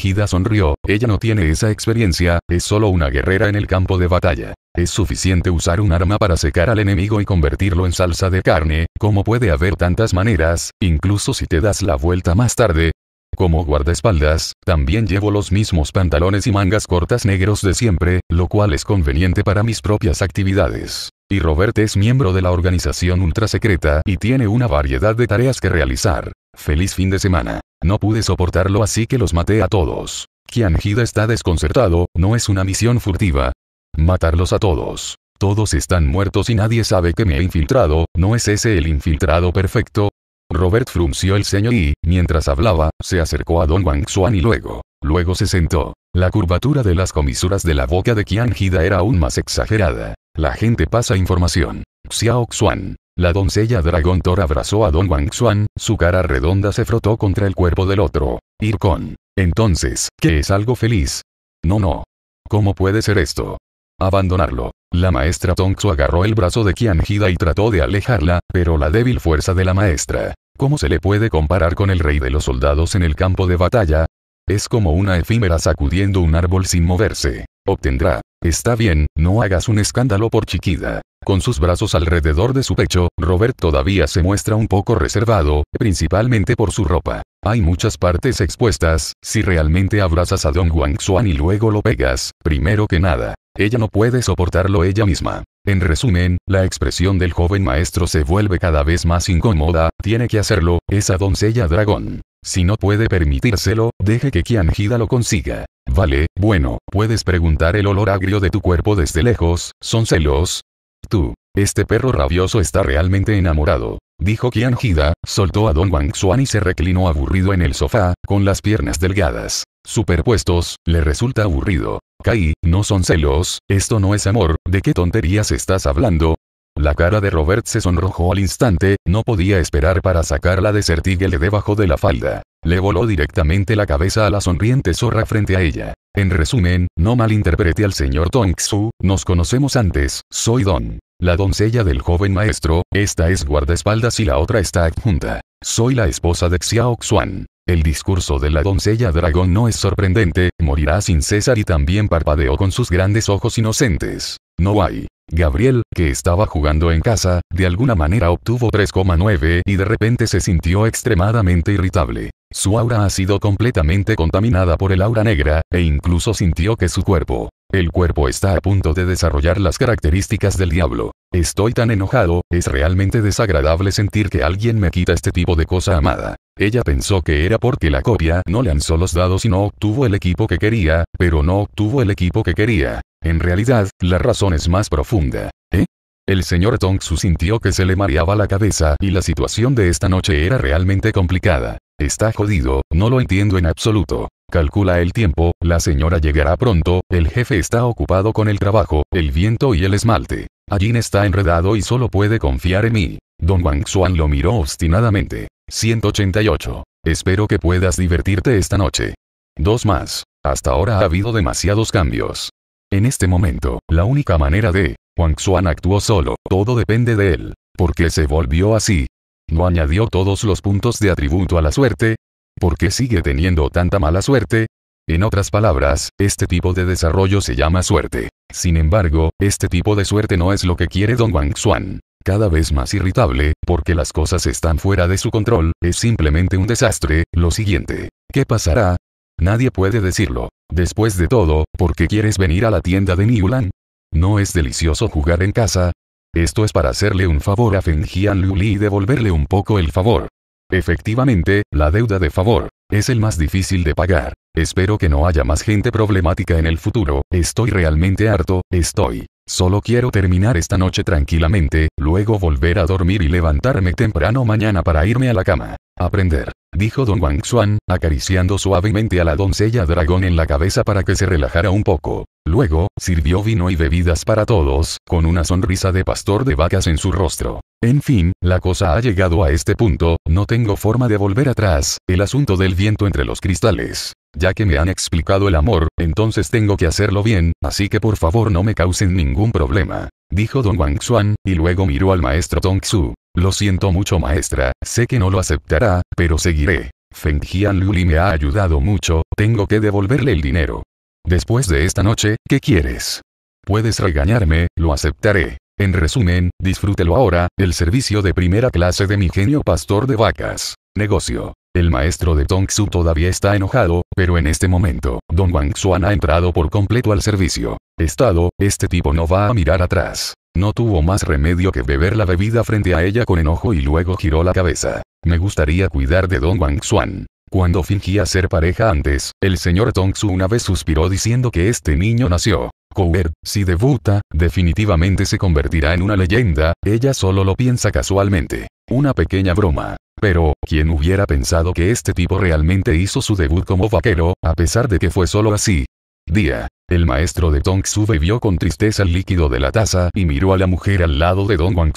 Hida sonrió, ella no tiene esa experiencia, es solo una guerrera en el campo de batalla. Es suficiente usar un arma para secar al enemigo y convertirlo en salsa de carne, como puede haber tantas maneras, incluso si te das la vuelta más tarde. Como guardaespaldas, también llevo los mismos pantalones y mangas cortas negros de siempre, lo cual es conveniente para mis propias actividades y Robert es miembro de la organización ultrasecreta y tiene una variedad de tareas que realizar. Feliz fin de semana. No pude soportarlo así que los maté a todos. Hida está desconcertado, no es una misión furtiva. Matarlos a todos. Todos están muertos y nadie sabe que me he infiltrado, ¿no es ese el infiltrado perfecto? Robert frunció el ceño y, mientras hablaba, se acercó a Don Wang Xuan y luego, luego se sentó. La curvatura de las comisuras de la boca de Qian Hida era aún más exagerada. La gente pasa información. Xiao Xuan. La doncella Dragón Thor abrazó a Don Wang Xuan, su cara redonda se frotó contra el cuerpo del otro. Ir con. Entonces, ¿qué es algo feliz? No, no. ¿Cómo puede ser esto? Abandonarlo. La maestra Tongxu agarró el brazo de Qianjida y trató de alejarla, pero la débil fuerza de la maestra. ¿Cómo se le puede comparar con el rey de los soldados en el campo de batalla? Es como una efímera sacudiendo un árbol sin moverse. Obtendrá Está bien, no hagas un escándalo por chiquida. Con sus brazos alrededor de su pecho, Robert todavía se muestra un poco reservado, principalmente por su ropa. Hay muchas partes expuestas, si realmente abrazas a Don Juan Xuan y luego lo pegas, primero que nada, ella no puede soportarlo ella misma. En resumen, la expresión del joven maestro se vuelve cada vez más incómoda, tiene que hacerlo, esa doncella dragón. Si no puede permitírselo, deje que Kianjida lo consiga. Vale, bueno, puedes preguntar el olor agrio de tu cuerpo desde lejos, ¿son celos? Tú. Este perro rabioso está realmente enamorado. Dijo Kianjida, soltó a Don Wang Xuan y se reclinó aburrido en el sofá, con las piernas delgadas. Superpuestos, le resulta aburrido. Kai, no son celos, esto no es amor, ¿de qué tonterías estás hablando? La cara de Robert se sonrojó al instante, no podía esperar para sacarla de su debajo de la falda. Le voló directamente la cabeza a la sonriente zorra frente a ella. En resumen, no malinterprete al señor Tongsu, nos conocemos antes, soy Don. La doncella del joven maestro, esta es guardaespaldas y la otra está adjunta. Soy la esposa de Xiao Xuan. El discurso de la doncella dragón no es sorprendente, morirá sin César y también parpadeó con sus grandes ojos inocentes. No hay Gabriel, que estaba jugando en casa, de alguna manera obtuvo 3,9 y de repente se sintió extremadamente irritable. Su aura ha sido completamente contaminada por el aura negra, e incluso sintió que su cuerpo, el cuerpo está a punto de desarrollar las características del diablo. Estoy tan enojado, es realmente desagradable sentir que alguien me quita este tipo de cosa amada. Ella pensó que era porque la copia no lanzó los dados y no obtuvo el equipo que quería, pero no obtuvo el equipo que quería. En realidad, la razón es más profunda. ¿Eh? El señor Tongsu sintió que se le mareaba la cabeza y la situación de esta noche era realmente complicada. Está jodido, no lo entiendo en absoluto. Calcula el tiempo, la señora llegará pronto, el jefe está ocupado con el trabajo, el viento y el esmalte. Allí está enredado y solo puede confiar en mí. Don Wang Xuan lo miró obstinadamente. 188. Espero que puedas divertirte esta noche. Dos más. Hasta ahora ha habido demasiados cambios. En este momento, la única manera de, Wang Xuan actuó solo, todo depende de él, ¿Por qué se volvió así. No añadió todos los puntos de atributo a la suerte, ¿Por qué sigue teniendo tanta mala suerte, en otras palabras, este tipo de desarrollo se llama suerte. Sin embargo, este tipo de suerte no es lo que quiere Don Wang Xuan. Cada vez más irritable, porque las cosas están fuera de su control, es simplemente un desastre, lo siguiente. ¿Qué pasará? Nadie puede decirlo. Después de todo, ¿por qué quieres venir a la tienda de Niulan? ¿No es delicioso jugar en casa? Esto es para hacerle un favor a Feng Luli y devolverle un poco el favor. Efectivamente, la deuda de favor es el más difícil de pagar. Espero que no haya más gente problemática en el futuro. Estoy realmente harto, estoy. Solo quiero terminar esta noche tranquilamente, luego volver a dormir y levantarme temprano mañana para irme a la cama. Aprender. Dijo don Wang Xuan, acariciando suavemente a la doncella dragón en la cabeza para que se relajara un poco. Luego, sirvió vino y bebidas para todos, con una sonrisa de pastor de vacas en su rostro. En fin, la cosa ha llegado a este punto, no tengo forma de volver atrás, el asunto del viento entre los cristales. Ya que me han explicado el amor, entonces tengo que hacerlo bien, así que por favor no me causen ningún problema dijo don Wang Xuan, y luego miró al maestro Tong su Lo siento mucho maestra, sé que no lo aceptará, pero seguiré. Feng Jian Luli me ha ayudado mucho, tengo que devolverle el dinero. Después de esta noche, ¿qué quieres? Puedes regañarme, lo aceptaré. En resumen, disfrútelo ahora, el servicio de primera clase de mi genio pastor de vacas. Negocio. El maestro de Tong Su todavía está enojado, pero en este momento, Don Wang Xuan ha entrado por completo al servicio. Estado, este tipo no va a mirar atrás. No tuvo más remedio que beber la bebida frente a ella con enojo y luego giró la cabeza. Me gustaría cuidar de Don Wang Xuan. Cuando fingía ser pareja antes, el señor Su una vez suspiró diciendo que este niño nació. Couer, si debuta, definitivamente se convertirá en una leyenda, ella solo lo piensa casualmente. Una pequeña broma. Pero, ¿quién hubiera pensado que este tipo realmente hizo su debut como vaquero, a pesar de que fue solo así? Día. El maestro de Tong Su bebió con tristeza el líquido de la taza y miró a la mujer al lado de Don Wang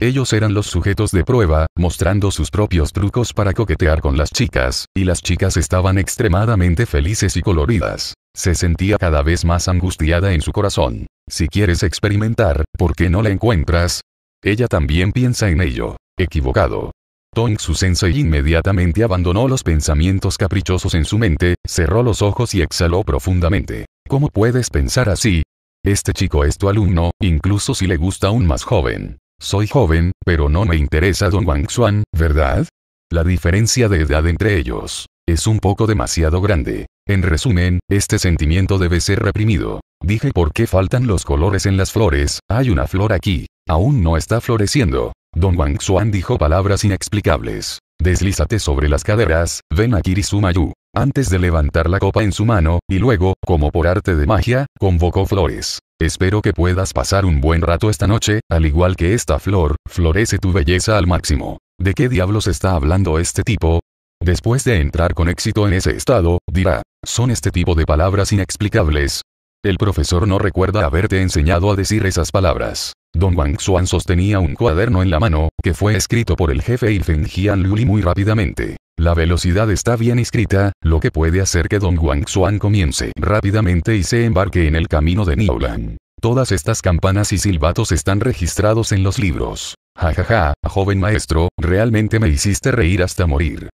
Ellos eran los sujetos de prueba, mostrando sus propios trucos para coquetear con las chicas, y las chicas estaban extremadamente felices y coloridas. Se sentía cada vez más angustiada en su corazón. Si quieres experimentar, ¿por qué no la encuentras? Ella también piensa en ello. Equivocado. Tong su Sensei inmediatamente abandonó los pensamientos caprichosos en su mente, cerró los ojos y exhaló profundamente. ¿Cómo puedes pensar así? Este chico es tu alumno, incluso si le gusta aún más joven. Soy joven, pero no me interesa Don Wang Xuan, ¿verdad? La diferencia de edad entre ellos es un poco demasiado grande. En resumen, este sentimiento debe ser reprimido. Dije por qué faltan los colores en las flores, hay una flor aquí. Aún no está floreciendo. Don Wang Xuan dijo palabras inexplicables. Deslízate sobre las caderas, ven a Kirisumayu. Antes de levantar la copa en su mano, y luego, como por arte de magia, convocó flores. Espero que puedas pasar un buen rato esta noche, al igual que esta flor, florece tu belleza al máximo. ¿De qué diablos está hablando este tipo? Después de entrar con éxito en ese estado, dirá, son este tipo de palabras inexplicables. El profesor no recuerda haberte enseñado a decir esas palabras. Don Wang Xuan sostenía un cuaderno en la mano, que fue escrito por el jefe y Jian Luli muy rápidamente. La velocidad está bien escrita, lo que puede hacer que Don Wang Xuan comience rápidamente y se embarque en el camino de Niolan. Todas estas campanas y silbatos están registrados en los libros. Jajaja, ja, ja, joven maestro, realmente me hiciste reír hasta morir.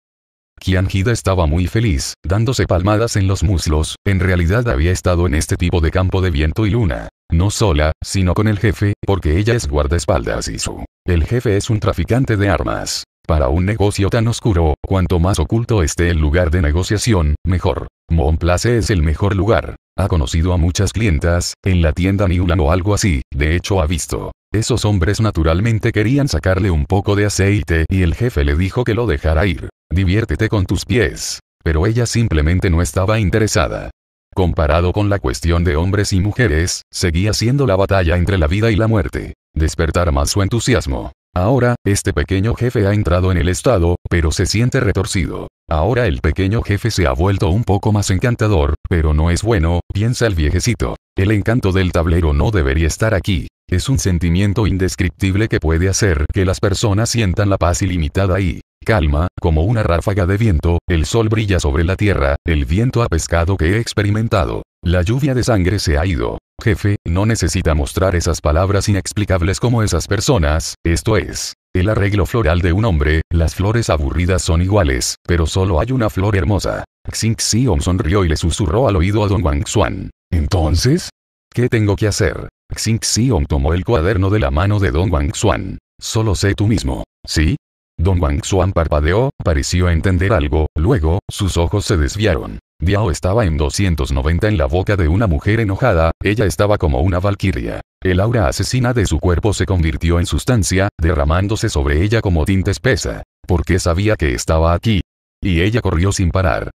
Kianjida estaba muy feliz, dándose palmadas en los muslos, en realidad había estado en este tipo de campo de viento y luna. No sola, sino con el jefe, porque ella es guardaespaldas y su. El jefe es un traficante de armas. Para un negocio tan oscuro, cuanto más oculto esté el lugar de negociación, mejor. Monplace es el mejor lugar. Ha conocido a muchas clientas, en la tienda Newland o algo así, de hecho ha visto. Esos hombres naturalmente querían sacarle un poco de aceite y el jefe le dijo que lo dejara ir. Diviértete con tus pies. Pero ella simplemente no estaba interesada. Comparado con la cuestión de hombres y mujeres, seguía siendo la batalla entre la vida y la muerte. Despertar más su entusiasmo. Ahora, este pequeño jefe ha entrado en el estado, pero se siente retorcido. Ahora el pequeño jefe se ha vuelto un poco más encantador, pero no es bueno, piensa el viejecito. El encanto del tablero no debería estar aquí. Es un sentimiento indescriptible que puede hacer que las personas sientan la paz ilimitada y calma, como una ráfaga de viento, el sol brilla sobre la tierra, el viento ha pescado que he experimentado. La lluvia de sangre se ha ido. Jefe, no necesita mostrar esas palabras inexplicables como esas personas, esto es, el arreglo floral de un hombre, las flores aburridas son iguales, pero solo hay una flor hermosa. Xing Xiong sonrió y le susurró al oído a don Wang Xuan. ¿Entonces? ¿Qué tengo que hacer? Xing Xiong tomó el cuaderno de la mano de don Wang Xuan. Solo sé tú mismo, ¿sí? Don Wang Xuan parpadeó, pareció entender algo, luego, sus ojos se desviaron. Diao estaba en 290 en la boca de una mujer enojada, ella estaba como una valquiria. El aura asesina de su cuerpo se convirtió en sustancia, derramándose sobre ella como tinta espesa. Porque sabía que estaba aquí. Y ella corrió sin parar.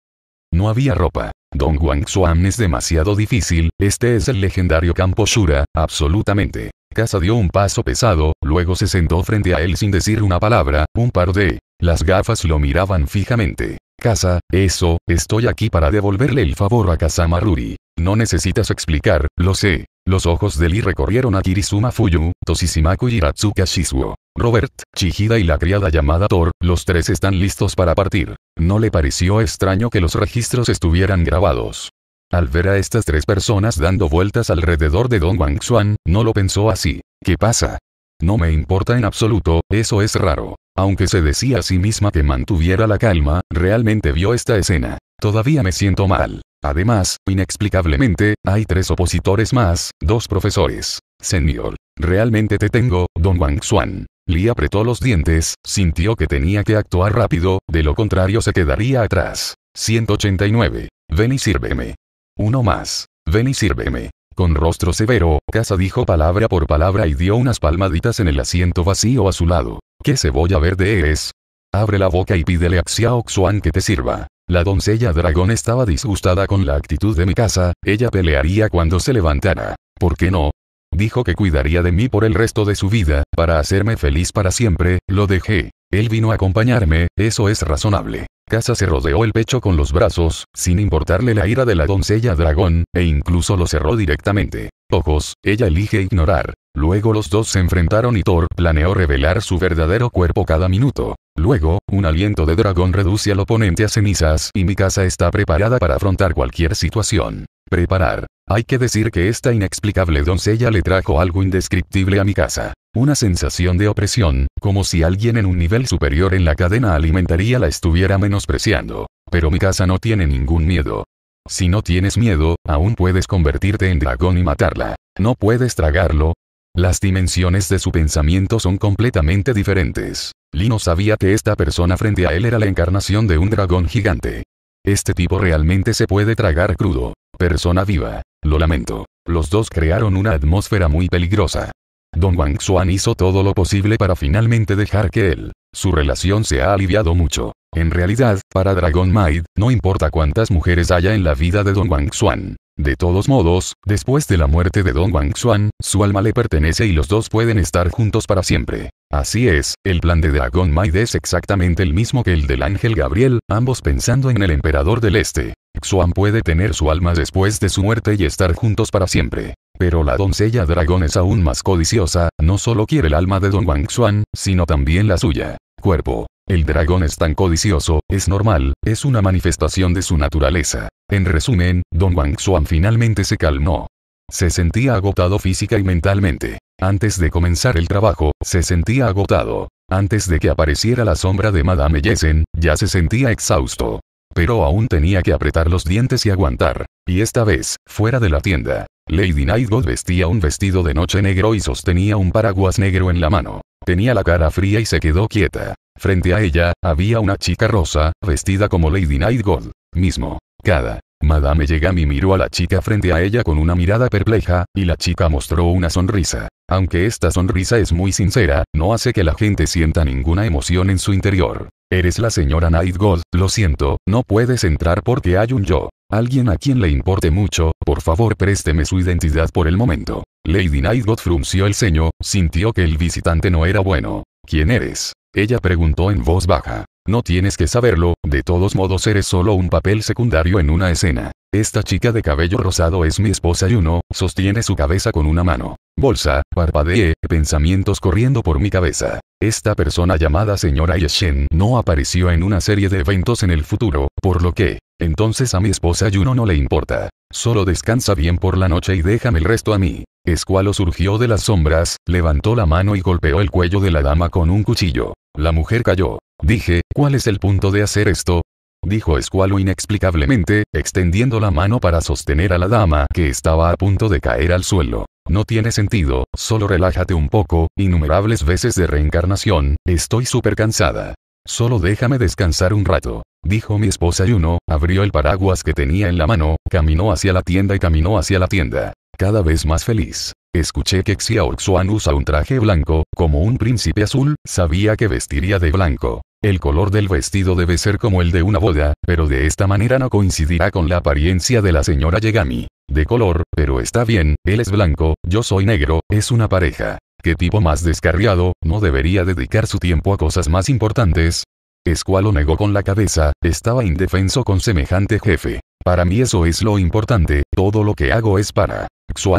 No había ropa. Don Wang es demasiado difícil, este es el legendario campo Shura, absolutamente. Casa dio un paso pesado, luego se sentó frente a él sin decir una palabra, un par de las gafas lo miraban fijamente. Casa, eso, estoy aquí para devolverle el favor a Kazama Ruri. No necesitas explicar, lo sé. Los ojos de Lee recorrieron a Kirisuma Fuyu, Toshishimaku y Ratsuka Shizuo. Robert, Chihida y la criada llamada Thor, los tres están listos para partir. No le pareció extraño que los registros estuvieran grabados. Al ver a estas tres personas dando vueltas alrededor de Don Wang Xuan, no lo pensó así. ¿Qué pasa? No me importa en absoluto, eso es raro. Aunque se decía a sí misma que mantuviera la calma, realmente vio esta escena. Todavía me siento mal. Además, inexplicablemente, hay tres opositores más, dos profesores. Señor, realmente te tengo, don Wang Xuan. Li apretó los dientes, sintió que tenía que actuar rápido, de lo contrario se quedaría atrás. 189. Ven y sírveme. Uno más. Ven y sírveme. Con rostro severo, Casa dijo palabra por palabra y dio unas palmaditas en el asiento vacío a su lado. ¿Qué cebolla verde eres? Abre la boca y pídele a Xiaoxuan que te sirva. La doncella dragón estaba disgustada con la actitud de mi casa, ella pelearía cuando se levantara. ¿Por qué no? Dijo que cuidaría de mí por el resto de su vida, para hacerme feliz para siempre, lo dejé. Él vino a acompañarme, eso es razonable. Casa se rodeó el pecho con los brazos, sin importarle la ira de la doncella dragón, e incluso lo cerró directamente. Ojos, ella elige ignorar. Luego los dos se enfrentaron y Thor planeó revelar su verdadero cuerpo cada minuto. Luego, un aliento de dragón reduce al oponente a cenizas y mi casa está preparada para afrontar cualquier situación. Preparar. Hay que decir que esta inexplicable doncella le trajo algo indescriptible a mi casa. Una sensación de opresión, como si alguien en un nivel superior en la cadena alimentaria la estuviera menospreciando. Pero mi casa no tiene ningún miedo. Si no tienes miedo, aún puedes convertirte en dragón y matarla. No puedes tragarlo. Las dimensiones de su pensamiento son completamente diferentes. Lino sabía que esta persona frente a él era la encarnación de un dragón gigante. Este tipo realmente se puede tragar crudo. Persona viva. Lo lamento. Los dos crearon una atmósfera muy peligrosa. Don Wang Xuan hizo todo lo posible para finalmente dejar que él. Su relación se ha aliviado mucho. En realidad, para Dragon Maid, no importa cuántas mujeres haya en la vida de Don Wang Xuan. De todos modos, después de la muerte de Don Wang Xuan, su alma le pertenece y los dos pueden estar juntos para siempre. Así es, el plan de Dragon Maid es exactamente el mismo que el del ángel Gabriel, ambos pensando en el emperador del este. Xuan puede tener su alma después de su muerte y estar juntos para siempre. Pero la doncella dragón es aún más codiciosa, no solo quiere el alma de Don Wang Xuan, sino también la suya. Cuerpo. El dragón es tan codicioso, es normal, es una manifestación de su naturaleza. En resumen, Don Wang Xuan finalmente se calmó. Se sentía agotado física y mentalmente. Antes de comenzar el trabajo, se sentía agotado. Antes de que apareciera la sombra de Madame Yesen, ya se sentía exhausto pero aún tenía que apretar los dientes y aguantar. Y esta vez, fuera de la tienda, Lady Nightgold vestía un vestido de noche negro y sostenía un paraguas negro en la mano. Tenía la cara fría y se quedó quieta. Frente a ella, había una chica rosa, vestida como Lady Nightgold. Mismo. Cada. Madame Yegami miró a la chica frente a ella con una mirada perpleja, y la chica mostró una sonrisa. Aunque esta sonrisa es muy sincera, no hace que la gente sienta ninguna emoción en su interior. Eres la señora Night lo siento, no puedes entrar porque hay un yo. Alguien a quien le importe mucho, por favor présteme su identidad por el momento. Lady Nightgold frunció el ceño, sintió que el visitante no era bueno. ¿Quién eres? Ella preguntó en voz baja. No tienes que saberlo, de todos modos eres solo un papel secundario en una escena. Esta chica de cabello rosado es mi esposa Yuno. sostiene su cabeza con una mano. Bolsa, parpadee, pensamientos corriendo por mi cabeza. Esta persona llamada señora Yeshen no apareció en una serie de eventos en el futuro, por lo que, entonces a mi esposa Yuno no le importa. Solo descansa bien por la noche y déjame el resto a mí. Escualo surgió de las sombras, levantó la mano y golpeó el cuello de la dama con un cuchillo. La mujer cayó. Dije, ¿cuál es el punto de hacer esto? dijo Squalo inexplicablemente, extendiendo la mano para sostener a la dama que estaba a punto de caer al suelo. No tiene sentido, solo relájate un poco, innumerables veces de reencarnación, estoy súper cansada. Solo déjame descansar un rato. Dijo mi esposa y abrió el paraguas que tenía en la mano, caminó hacia la tienda y caminó hacia la tienda cada vez más feliz. Escuché que Xiaoxuan usa un traje blanco, como un príncipe azul, sabía que vestiría de blanco. El color del vestido debe ser como el de una boda, pero de esta manera no coincidirá con la apariencia de la señora Yegami. De color, pero está bien, él es blanco, yo soy negro, es una pareja. ¿Qué tipo más descarriado, no debería dedicar su tiempo a cosas más importantes? Escualo negó con la cabeza, estaba indefenso con semejante jefe. Para mí eso es lo importante, todo lo que hago es para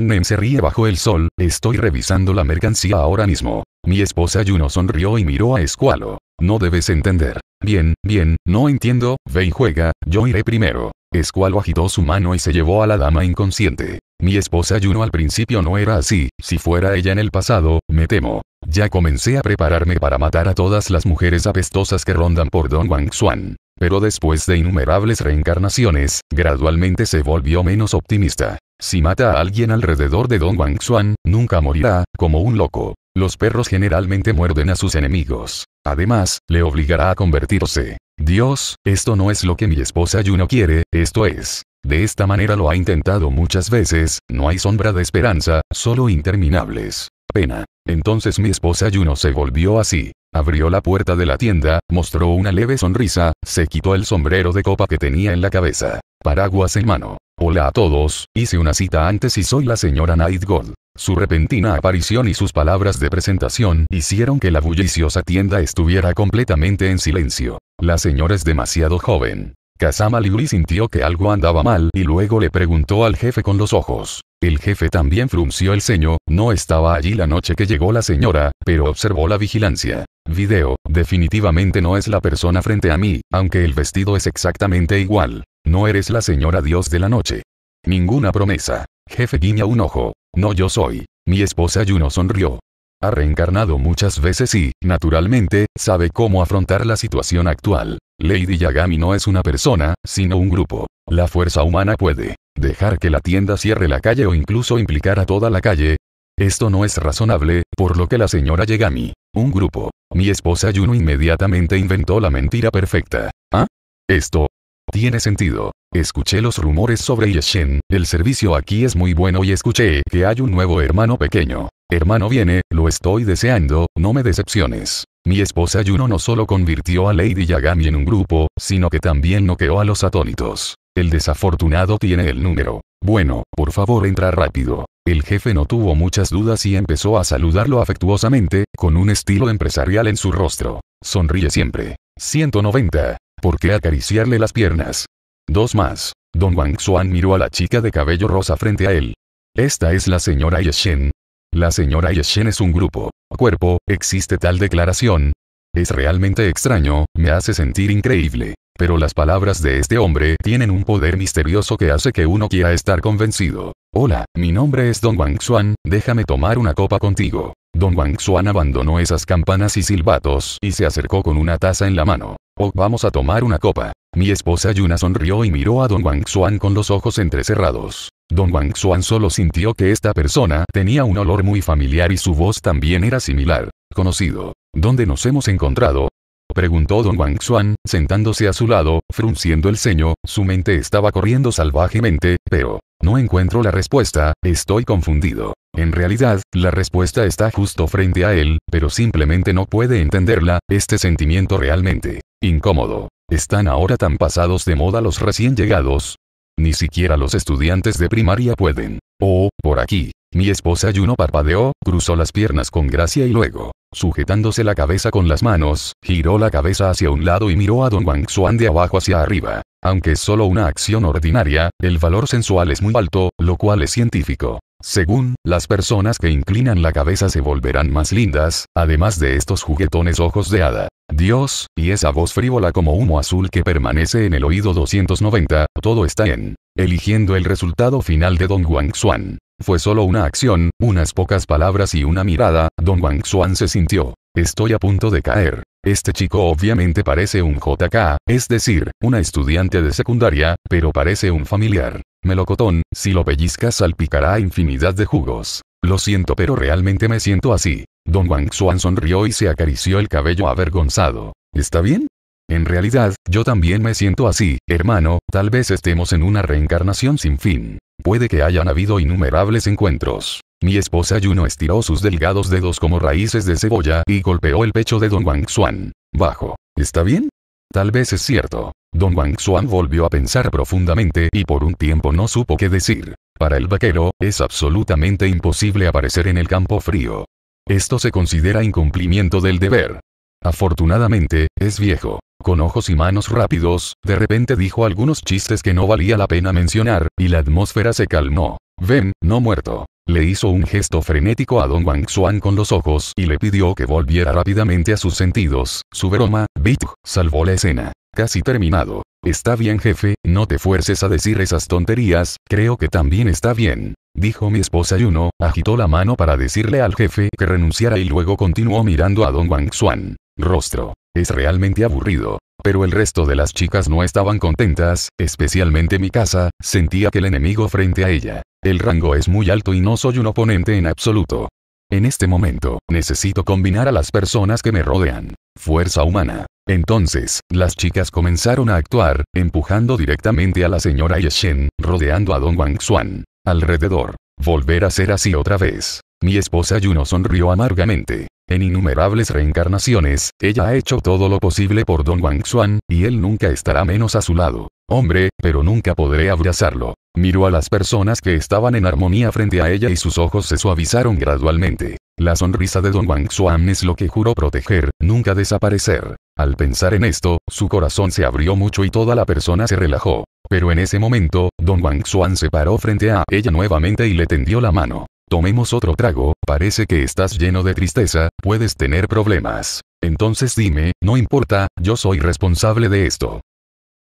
Nen se ríe bajo el sol, estoy revisando la mercancía ahora mismo. Mi esposa Yuno sonrió y miró a Escualo. No debes entender. Bien, bien, no entiendo, ve y juega, yo iré primero. Escualo agitó su mano y se llevó a la dama inconsciente. Mi esposa Yuno al principio no era así, si fuera ella en el pasado, me temo. Ya comencé a prepararme para matar a todas las mujeres apestosas que rondan por Don Wang Xuan. Pero después de innumerables reencarnaciones, gradualmente se volvió menos optimista. Si mata a alguien alrededor de Don Wang Xuan, nunca morirá, como un loco. Los perros generalmente muerden a sus enemigos. Además, le obligará a convertirse. Dios, esto no es lo que mi esposa Yuno quiere, esto es. De esta manera lo ha intentado muchas veces, no hay sombra de esperanza, solo interminables. Pena. Entonces mi esposa Yuno se volvió así. Abrió la puerta de la tienda, mostró una leve sonrisa, se quitó el sombrero de copa que tenía en la cabeza. Paraguas en mano. Hola a todos, hice una cita antes y soy la señora Night Gold. Su repentina aparición y sus palabras de presentación hicieron que la bulliciosa tienda estuviera completamente en silencio. La señora es demasiado joven. Kazama Liuri sintió que algo andaba mal y luego le preguntó al jefe con los ojos. El jefe también frunció el ceño, no estaba allí la noche que llegó la señora, pero observó la vigilancia. Video, definitivamente no es la persona frente a mí, aunque el vestido es exactamente igual. No eres la señora Dios de la noche. Ninguna promesa. Jefe guiña un ojo. No yo soy. Mi esposa Yuno sonrió. Ha reencarnado muchas veces y, naturalmente, sabe cómo afrontar la situación actual. Lady Yagami no es una persona, sino un grupo. La fuerza humana puede dejar que la tienda cierre la calle o incluso implicar a toda la calle. Esto no es razonable, por lo que la señora Yagami, un grupo, mi esposa Yuno inmediatamente inventó la mentira perfecta. ¿Ah? Esto, tiene sentido. Escuché los rumores sobre Yeshen, el servicio aquí es muy bueno y escuché que hay un nuevo hermano pequeño. Hermano viene, lo estoy deseando, no me decepciones. Mi esposa Yuno no solo convirtió a Lady Yagami en un grupo, sino que también noqueó a los atónitos. El desafortunado tiene el número. Bueno, por favor entra rápido. El jefe no tuvo muchas dudas y empezó a saludarlo afectuosamente, con un estilo empresarial en su rostro. Sonríe siempre. 190. ¿Por qué acariciarle las piernas? Dos más. Don Wang Xuan miró a la chica de cabello rosa frente a él. Esta es la señora Yeshen. La señora Yeshen es un grupo. Cuerpo, existe tal declaración. Es realmente extraño, me hace sentir increíble. Pero las palabras de este hombre tienen un poder misterioso que hace que uno quiera estar convencido. Hola, mi nombre es Don Wang Xuan, déjame tomar una copa contigo. Don Wang Xuan abandonó esas campanas y silbatos y se acercó con una taza en la mano. Oh, vamos a tomar una copa. Mi esposa Yuna sonrió y miró a Don Wang Xuan con los ojos entrecerrados. Don Wang Xuan solo sintió que esta persona tenía un olor muy familiar y su voz también era similar. Conocido. ¿Dónde nos hemos encontrado? Preguntó Don Wang Xuan, sentándose a su lado, frunciendo el ceño, su mente estaba corriendo salvajemente, pero... No encuentro la respuesta, estoy confundido. En realidad, la respuesta está justo frente a él, pero simplemente no puede entenderla, este sentimiento realmente Incómodo. Están ahora tan pasados de moda los recién llegados. Ni siquiera los estudiantes de primaria pueden. Oh, por aquí. Mi esposa Yuno parpadeó, cruzó las piernas con gracia y luego, sujetándose la cabeza con las manos, giró la cabeza hacia un lado y miró a Don Wang Xuan de abajo hacia arriba. Aunque es solo una acción ordinaria, el valor sensual es muy alto, lo cual es científico. Según, las personas que inclinan la cabeza se volverán más lindas, además de estos juguetones ojos de hada. Dios, y esa voz frívola como humo azul que permanece en el oído 290, todo está en. Eligiendo el resultado final de Don Wang Xuan. Fue solo una acción, unas pocas palabras y una mirada, Don Wang Xuan se sintió. Estoy a punto de caer. Este chico obviamente parece un JK, es decir, una estudiante de secundaria, pero parece un familiar. Melocotón, si lo pellizcas salpicará infinidad de jugos. Lo siento pero realmente me siento así. Don Wang Xuan sonrió y se acarició el cabello avergonzado. ¿Está bien? En realidad, yo también me siento así, hermano, tal vez estemos en una reencarnación sin fin. Puede que hayan habido innumerables encuentros. Mi esposa Juno estiró sus delgados dedos como raíces de cebolla y golpeó el pecho de Don Wang Xuan. Bajo. ¿Está bien? Tal vez es cierto. Don Wang Xuan volvió a pensar profundamente y por un tiempo no supo qué decir. Para el vaquero, es absolutamente imposible aparecer en el campo frío. Esto se considera incumplimiento del deber. Afortunadamente, es viejo. Con ojos y manos rápidos, de repente dijo algunos chistes que no valía la pena mencionar, y la atmósfera se calmó. Ven, no muerto. Le hizo un gesto frenético a Don Wang Xuan con los ojos y le pidió que volviera rápidamente a sus sentidos. Su broma, Bit, salvó la escena. Casi terminado. Está bien jefe, no te fuerces a decir esas tonterías, creo que también está bien. Dijo mi esposa Yuno, agitó la mano para decirle al jefe que renunciara y luego continuó mirando a don Wang Xuan. Rostro. Es realmente aburrido. Pero el resto de las chicas no estaban contentas, especialmente mi casa, sentía que el enemigo frente a ella. El rango es muy alto y no soy un oponente en absoluto. En este momento, necesito combinar a las personas que me rodean. Fuerza humana. Entonces, las chicas comenzaron a actuar, empujando directamente a la señora Yeshen, rodeando a Don Wang Xuan. Alrededor. Volver a ser así otra vez. Mi esposa Juno sonrió amargamente. En innumerables reencarnaciones, ella ha hecho todo lo posible por Don Wang Xuan, y él nunca estará menos a su lado. Hombre, pero nunca podré abrazarlo. Miró a las personas que estaban en armonía frente a ella y sus ojos se suavizaron gradualmente. La sonrisa de Don Wang Xuan es lo que juró proteger, nunca desaparecer. Al pensar en esto, su corazón se abrió mucho y toda la persona se relajó. Pero en ese momento, Don Wang Xuan se paró frente a ella nuevamente y le tendió la mano. Tomemos otro trago, parece que estás lleno de tristeza, puedes tener problemas. Entonces dime, no importa, yo soy responsable de esto.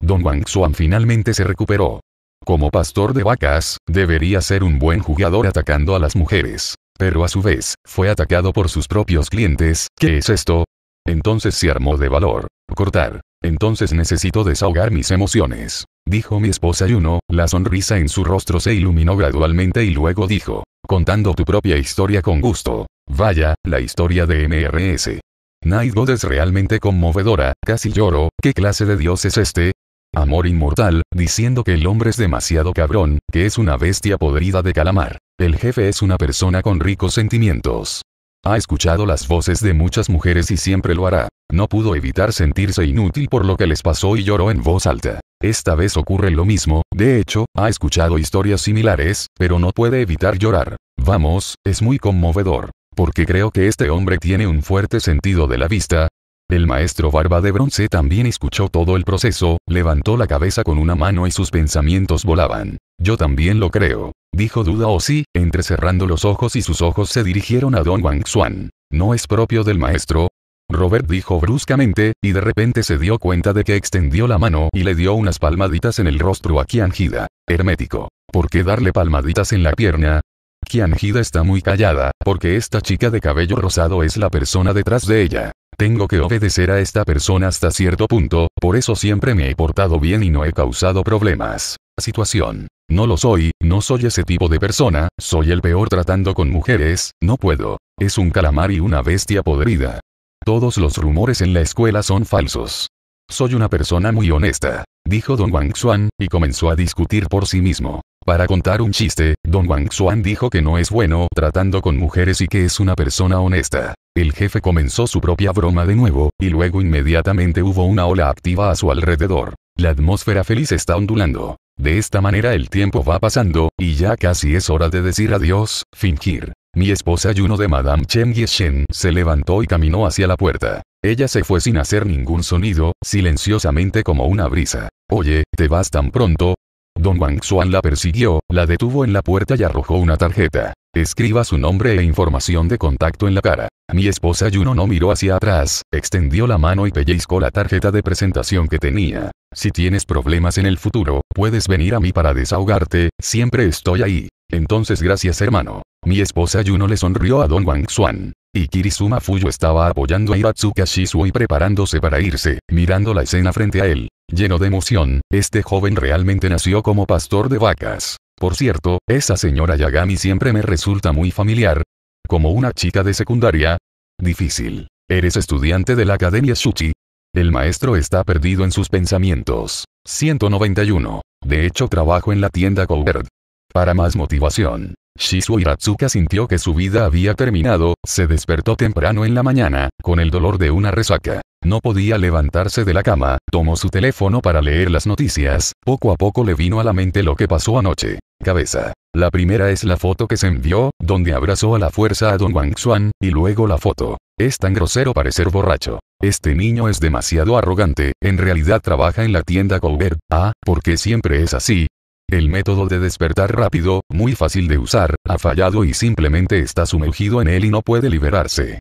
Don Wang Xuan finalmente se recuperó. Como pastor de vacas, debería ser un buen jugador atacando a las mujeres. Pero a su vez, fue atacado por sus propios clientes, ¿qué es esto? Entonces se armó de valor. Cortar. Entonces necesito desahogar mis emociones. Dijo mi esposa Yuno, la sonrisa en su rostro se iluminó gradualmente y luego dijo contando tu propia historia con gusto. Vaya, la historia de MRS. Night God es realmente conmovedora, casi lloro, ¿qué clase de dios es este? Amor inmortal, diciendo que el hombre es demasiado cabrón, que es una bestia podrida de calamar. El jefe es una persona con ricos sentimientos. Ha escuchado las voces de muchas mujeres y siempre lo hará. No pudo evitar sentirse inútil por lo que les pasó y lloró en voz alta. Esta vez ocurre lo mismo, de hecho, ha escuchado historias similares, pero no puede evitar llorar. Vamos, es muy conmovedor. Porque creo que este hombre tiene un fuerte sentido de la vista. El maestro Barba de Bronce también escuchó todo el proceso, levantó la cabeza con una mano y sus pensamientos volaban. Yo también lo creo. Dijo Duda o sí, entrecerrando los ojos y sus ojos se dirigieron a Don Wang Xuan. No es propio del maestro, Robert dijo bruscamente, y de repente se dio cuenta de que extendió la mano y le dio unas palmaditas en el rostro a Kianjida. Hermético. ¿Por qué darle palmaditas en la pierna? Kianjida está muy callada, porque esta chica de cabello rosado es la persona detrás de ella. Tengo que obedecer a esta persona hasta cierto punto, por eso siempre me he portado bien y no he causado problemas. Situación. No lo soy, no soy ese tipo de persona, soy el peor tratando con mujeres, no puedo. Es un calamar y una bestia podrida. Todos los rumores en la escuela son falsos. Soy una persona muy honesta, dijo don Wang Xuan, y comenzó a discutir por sí mismo. Para contar un chiste, don Wang Xuan dijo que no es bueno tratando con mujeres y que es una persona honesta. El jefe comenzó su propia broma de nuevo, y luego inmediatamente hubo una ola activa a su alrededor. La atmósfera feliz está ondulando. De esta manera el tiempo va pasando, y ya casi es hora de decir adiós, fingir. Mi esposa Yuno de Madame Chen Yeshen se levantó y caminó hacia la puerta. Ella se fue sin hacer ningún sonido, silenciosamente como una brisa. Oye, ¿te vas tan pronto? Don Wang Xuan la persiguió, la detuvo en la puerta y arrojó una tarjeta. Escriba su nombre e información de contacto en la cara. Mi esposa Yuno no miró hacia atrás, extendió la mano y pellizcó la tarjeta de presentación que tenía. Si tienes problemas en el futuro, puedes venir a mí para desahogarte, siempre estoy ahí. Entonces gracias hermano. Mi esposa Yuno le sonrió a Don Wang Xuan. Y Kirisuma Fuyo estaba apoyando a Hiratsuka Shizuo y preparándose para irse, mirando la escena frente a él. Lleno de emoción, este joven realmente nació como pastor de vacas. Por cierto, esa señora Yagami siempre me resulta muy familiar. Como una chica de secundaria. Difícil. ¿Eres estudiante de la Academia Shuchi? El maestro está perdido en sus pensamientos. 191. De hecho trabajo en la tienda Cowherd. Para más motivación, Shizuo Hiratsuka sintió que su vida había terminado, se despertó temprano en la mañana, con el dolor de una resaca. No podía levantarse de la cama, tomó su teléfono para leer las noticias, poco a poco le vino a la mente lo que pasó anoche. Cabeza. La primera es la foto que se envió, donde abrazó a la fuerza a Don Wang Xuan, y luego la foto. Es tan grosero parecer borracho. Este niño es demasiado arrogante, en realidad trabaja en la tienda Cowbert. Ah, porque siempre es así, el método de despertar rápido, muy fácil de usar, ha fallado y simplemente está sumergido en él y no puede liberarse.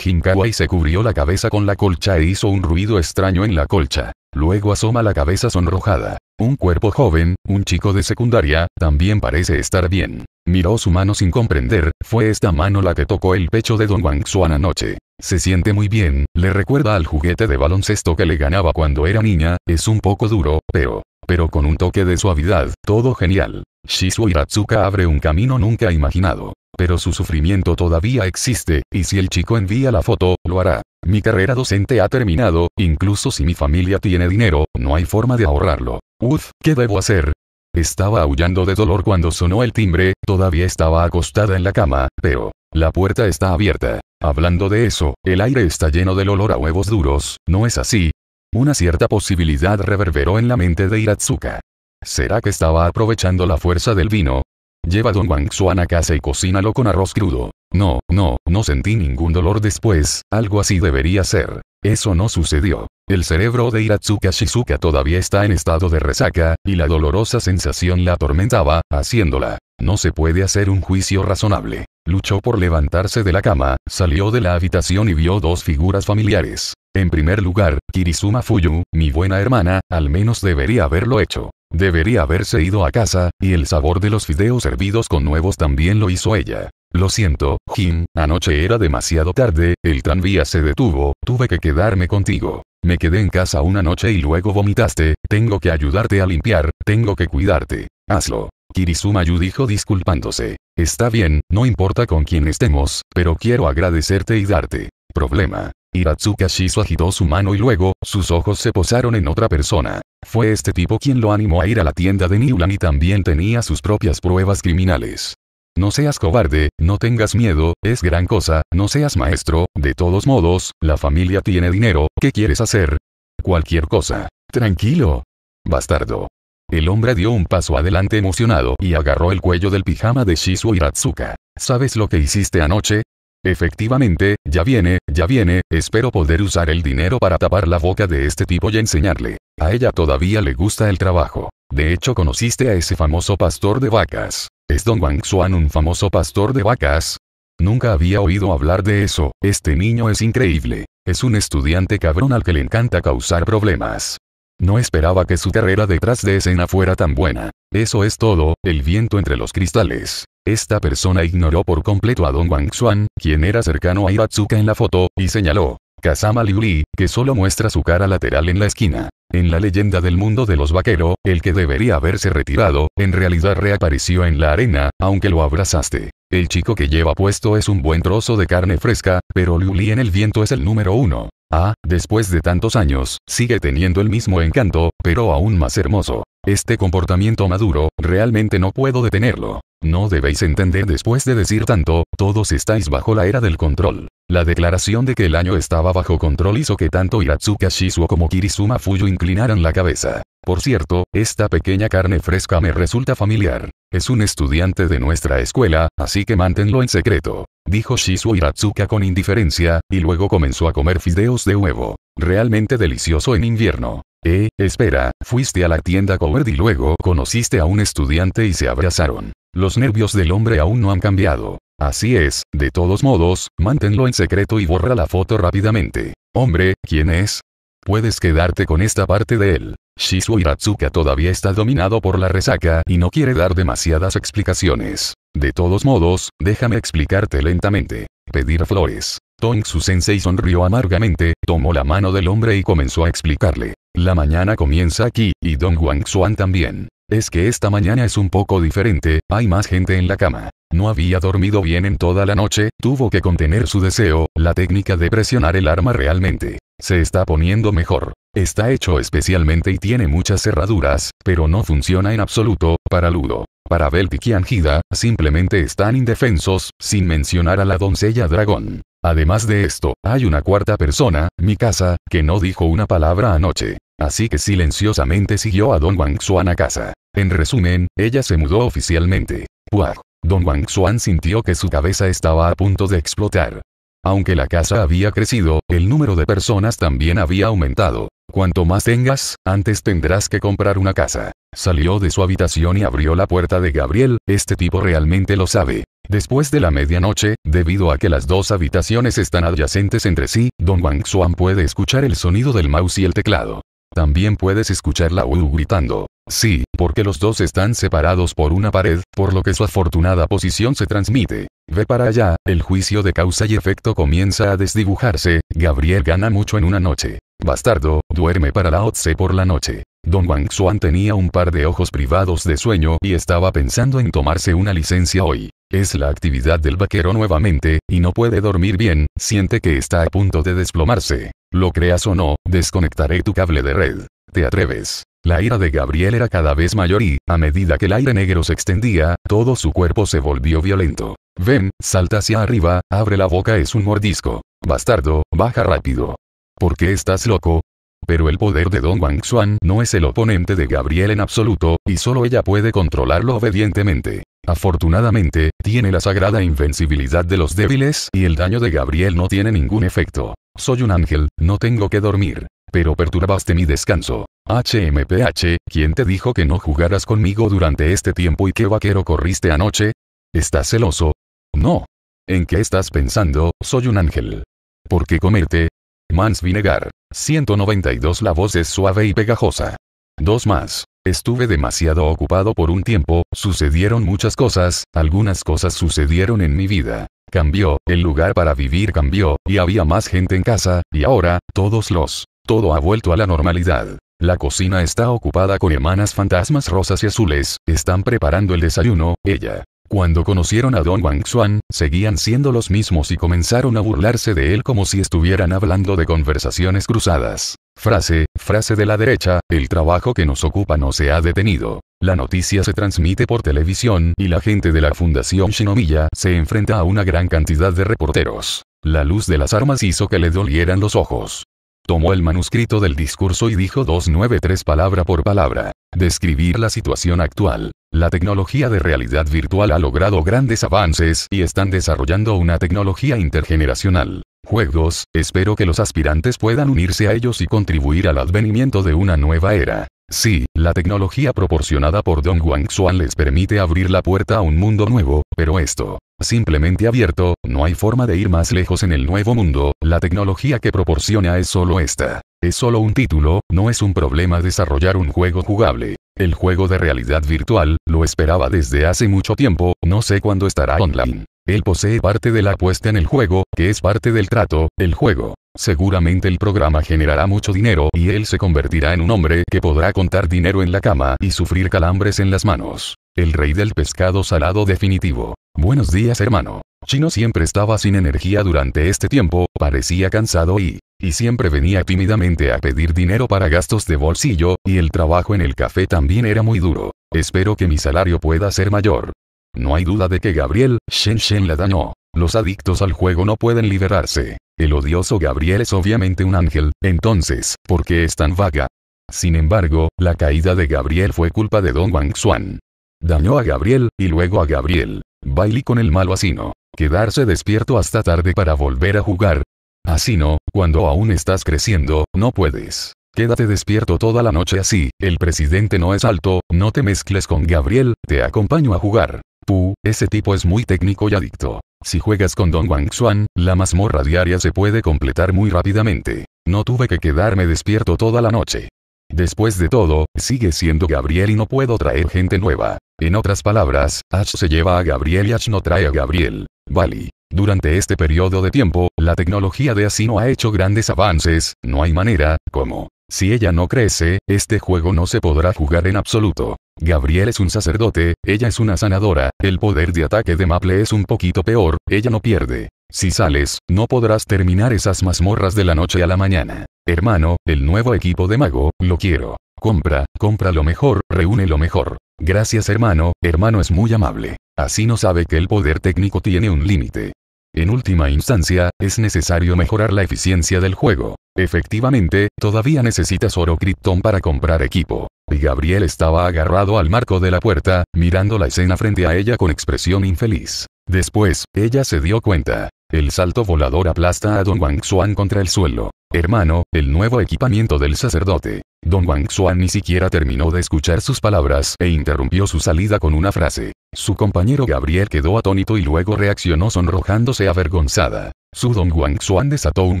Hinkawai se cubrió la cabeza con la colcha e hizo un ruido extraño en la colcha. Luego asoma la cabeza sonrojada. Un cuerpo joven, un chico de secundaria, también parece estar bien. Miró su mano sin comprender, fue esta mano la que tocó el pecho de Don Wang Xuan anoche. Se siente muy bien, le recuerda al juguete de baloncesto que le ganaba cuando era niña, es un poco duro, pero pero con un toque de suavidad, todo genial. Shizu Hiratsuka abre un camino nunca imaginado. Pero su sufrimiento todavía existe, y si el chico envía la foto, lo hará. Mi carrera docente ha terminado, incluso si mi familia tiene dinero, no hay forma de ahorrarlo. Uf, ¿qué debo hacer? Estaba aullando de dolor cuando sonó el timbre, todavía estaba acostada en la cama, pero la puerta está abierta. Hablando de eso, el aire está lleno del olor a huevos duros, ¿no es así? Una cierta posibilidad reverberó en la mente de Hiratsuka. ¿Será que estaba aprovechando la fuerza del vino? Lleva a Don Wang Suan a casa y cocínalo con arroz crudo. No, no, no sentí ningún dolor después, algo así debería ser. Eso no sucedió. El cerebro de Hiratsuka Shizuka todavía está en estado de resaca, y la dolorosa sensación la atormentaba, haciéndola. No se puede hacer un juicio razonable. Luchó por levantarse de la cama, salió de la habitación y vio dos figuras familiares. En primer lugar, Kirizuma Fuyu, mi buena hermana, al menos debería haberlo hecho. Debería haberse ido a casa, y el sabor de los fideos hervidos con nuevos también lo hizo ella. Lo siento, Jim, anoche era demasiado tarde, el tranvía se detuvo, tuve que quedarme contigo. Me quedé en casa una noche y luego vomitaste, tengo que ayudarte a limpiar, tengo que cuidarte. Hazlo. Kirizuma Yu dijo disculpándose. Está bien, no importa con quién estemos, pero quiero agradecerte y darte. Problema. Hiratsuka Shizu agitó su mano y luego, sus ojos se posaron en otra persona. Fue este tipo quien lo animó a ir a la tienda de Niulan y también tenía sus propias pruebas criminales. No seas cobarde, no tengas miedo, es gran cosa, no seas maestro, de todos modos, la familia tiene dinero, ¿qué quieres hacer? Cualquier cosa. Tranquilo. Bastardo. El hombre dio un paso adelante emocionado y agarró el cuello del pijama de Shizu Hiratsuka. ¿Sabes lo que hiciste anoche? Efectivamente, ya viene, ya viene, espero poder usar el dinero para tapar la boca de este tipo y enseñarle. A ella todavía le gusta el trabajo. De hecho conociste a ese famoso pastor de vacas. ¿Es Don Wang Xuan un famoso pastor de vacas? Nunca había oído hablar de eso, este niño es increíble. Es un estudiante cabrón al que le encanta causar problemas. No esperaba que su carrera detrás de escena fuera tan buena. Eso es todo, el viento entre los cristales. Esta persona ignoró por completo a Don Wang Xuan, quien era cercano a Hiratsuka en la foto, y señaló, Kazama Liuli, que solo muestra su cara lateral en la esquina. En la leyenda del mundo de los vaqueros, el que debería haberse retirado, en realidad reapareció en la arena, aunque lo abrazaste. El chico que lleva puesto es un buen trozo de carne fresca, pero Liuli en el viento es el número uno. Ah, después de tantos años, sigue teniendo el mismo encanto, pero aún más hermoso. Este comportamiento maduro, realmente no puedo detenerlo. No debéis entender después de decir tanto, todos estáis bajo la era del control. La declaración de que el año estaba bajo control hizo que tanto Hiratsuka Shizuo como Kirisuma Fuyu inclinaran la cabeza. Por cierto, esta pequeña carne fresca me resulta familiar. Es un estudiante de nuestra escuela, así que manténlo en secreto. Dijo Shizuo Hiratsuka con indiferencia, y luego comenzó a comer fideos de huevo. Realmente delicioso en invierno. Eh, espera, fuiste a la tienda Coward y luego conociste a un estudiante y se abrazaron. Los nervios del hombre aún no han cambiado. Así es, de todos modos, manténlo en secreto y borra la foto rápidamente. Hombre, ¿quién es? Puedes quedarte con esta parte de él. Shizuo Hiratsuka todavía está dominado por la resaca y no quiere dar demasiadas explicaciones. De todos modos, déjame explicarte lentamente. Pedir flores su sensei sonrió amargamente, tomó la mano del hombre y comenzó a explicarle. La mañana comienza aquí, y Don Wang Xuan también. Es que esta mañana es un poco diferente, hay más gente en la cama. No había dormido bien en toda la noche, tuvo que contener su deseo, la técnica de presionar el arma realmente. Se está poniendo mejor. Está hecho especialmente y tiene muchas cerraduras, pero no funciona en absoluto, para Ludo. Para Belt y Hida, simplemente están indefensos, sin mencionar a la doncella dragón. Además de esto, hay una cuarta persona, mi casa, que no dijo una palabra anoche. Así que silenciosamente siguió a Don Wang Xuan a casa. En resumen, ella se mudó oficialmente. ¡Puah! Don Wang Xuan sintió que su cabeza estaba a punto de explotar. Aunque la casa había crecido, el número de personas también había aumentado. Cuanto más tengas, antes tendrás que comprar una casa. Salió de su habitación y abrió la puerta de Gabriel, este tipo realmente lo sabe. Después de la medianoche, debido a que las dos habitaciones están adyacentes entre sí, Don Wang Xuan puede escuchar el sonido del mouse y el teclado. También puedes escuchar la Wu gritando. Sí, porque los dos están separados por una pared, por lo que su afortunada posición se transmite. Ve para allá, el juicio de causa y efecto comienza a desdibujarse, Gabriel gana mucho en una noche. Bastardo, duerme para la Otse por la noche. Don Wang Xuan tenía un par de ojos privados de sueño y estaba pensando en tomarse una licencia hoy. Es la actividad del vaquero nuevamente, y no puede dormir bien, siente que está a punto de desplomarse. Lo creas o no, desconectaré tu cable de red. ¿Te atreves? La ira de Gabriel era cada vez mayor y, a medida que el aire negro se extendía, todo su cuerpo se volvió violento. Ven, salta hacia arriba, abre la boca es un mordisco. Bastardo, baja rápido. ¿Por qué estás loco? Pero el poder de Don Wang Xuan no es el oponente de Gabriel en absoluto, y solo ella puede controlarlo obedientemente. Afortunadamente, tiene la sagrada invencibilidad de los débiles y el daño de Gabriel no tiene ningún efecto. Soy un ángel, no tengo que dormir. Pero perturbaste mi descanso. HMPH, ¿quién te dijo que no jugaras conmigo durante este tiempo y qué vaquero corriste anoche? ¿Estás celoso? No. ¿En qué estás pensando? Soy un ángel. ¿Por qué comerte? Mans Vinegar. 192 La voz es suave y pegajosa. Dos más. Estuve demasiado ocupado por un tiempo, sucedieron muchas cosas, algunas cosas sucedieron en mi vida. Cambió, el lugar para vivir cambió, y había más gente en casa, y ahora, todos los. Todo ha vuelto a la normalidad. La cocina está ocupada con hermanas fantasmas rosas y azules, están preparando el desayuno, ella. Cuando conocieron a Don Wang Xuan, seguían siendo los mismos y comenzaron a burlarse de él como si estuvieran hablando de conversaciones cruzadas. Frase, frase de la derecha, el trabajo que nos ocupa no se ha detenido. La noticia se transmite por televisión y la gente de la Fundación Shinomiya se enfrenta a una gran cantidad de reporteros. La luz de las armas hizo que le dolieran los ojos. Tomó el manuscrito del discurso y dijo 293 palabra por palabra. Describir la situación actual. La tecnología de realidad virtual ha logrado grandes avances y están desarrollando una tecnología intergeneracional. Juegos, espero que los aspirantes puedan unirse a ellos y contribuir al advenimiento de una nueva era. Sí, la tecnología proporcionada por Don Wang les permite abrir la puerta a un mundo nuevo, pero esto, simplemente abierto, no hay forma de ir más lejos en el nuevo mundo, la tecnología que proporciona es solo esta. Es solo un título, no es un problema desarrollar un juego jugable. El juego de realidad virtual, lo esperaba desde hace mucho tiempo, no sé cuándo estará online. Él posee parte de la apuesta en el juego, que es parte del trato, el juego. Seguramente el programa generará mucho dinero y él se convertirá en un hombre que podrá contar dinero en la cama y sufrir calambres en las manos. El rey del pescado salado definitivo. Buenos días hermano. Chino siempre estaba sin energía durante este tiempo, parecía cansado y y siempre venía tímidamente a pedir dinero para gastos de bolsillo, y el trabajo en el café también era muy duro. Espero que mi salario pueda ser mayor. No hay duda de que Gabriel, Shen Shen la dañó Los adictos al juego no pueden liberarse. El odioso Gabriel es obviamente un ángel, entonces, ¿por qué es tan vaga? Sin embargo, la caída de Gabriel fue culpa de Don Wang Xuan. Dañó a Gabriel, y luego a Gabriel. Bailí con el malo asino Quedarse despierto hasta tarde para volver a jugar, Así no, cuando aún estás creciendo, no puedes. Quédate despierto toda la noche así, el presidente no es alto, no te mezcles con Gabriel, te acompaño a jugar. Puh. ese tipo es muy técnico y adicto. Si juegas con Don Wang Xuan, la mazmorra diaria se puede completar muy rápidamente. No tuve que quedarme despierto toda la noche. Después de todo, sigue siendo Gabriel y no puedo traer gente nueva. En otras palabras, Ash se lleva a Gabriel y Ash no trae a Gabriel. Vale. Durante este periodo de tiempo, la tecnología de Asino ha hecho grandes avances, no hay manera, como, si ella no crece, este juego no se podrá jugar en absoluto. Gabriel es un sacerdote, ella es una sanadora, el poder de ataque de Maple es un poquito peor, ella no pierde. Si sales, no podrás terminar esas mazmorras de la noche a la mañana. Hermano, el nuevo equipo de mago, lo quiero compra, compra lo mejor, reúne lo mejor. Gracias hermano, hermano es muy amable. Así no sabe que el poder técnico tiene un límite. En última instancia, es necesario mejorar la eficiencia del juego. Efectivamente, todavía necesitas oro Krypton para comprar equipo. Y Gabriel estaba agarrado al marco de la puerta, mirando la escena frente a ella con expresión infeliz. Después, ella se dio cuenta. El salto volador aplasta a Don Wang Xuan contra el suelo. Hermano, el nuevo equipamiento del sacerdote. Don Wang Xuan ni siquiera terminó de escuchar sus palabras e interrumpió su salida con una frase. Su compañero Gabriel quedó atónito y luego reaccionó sonrojándose avergonzada. Su Don Wang Xuan desató un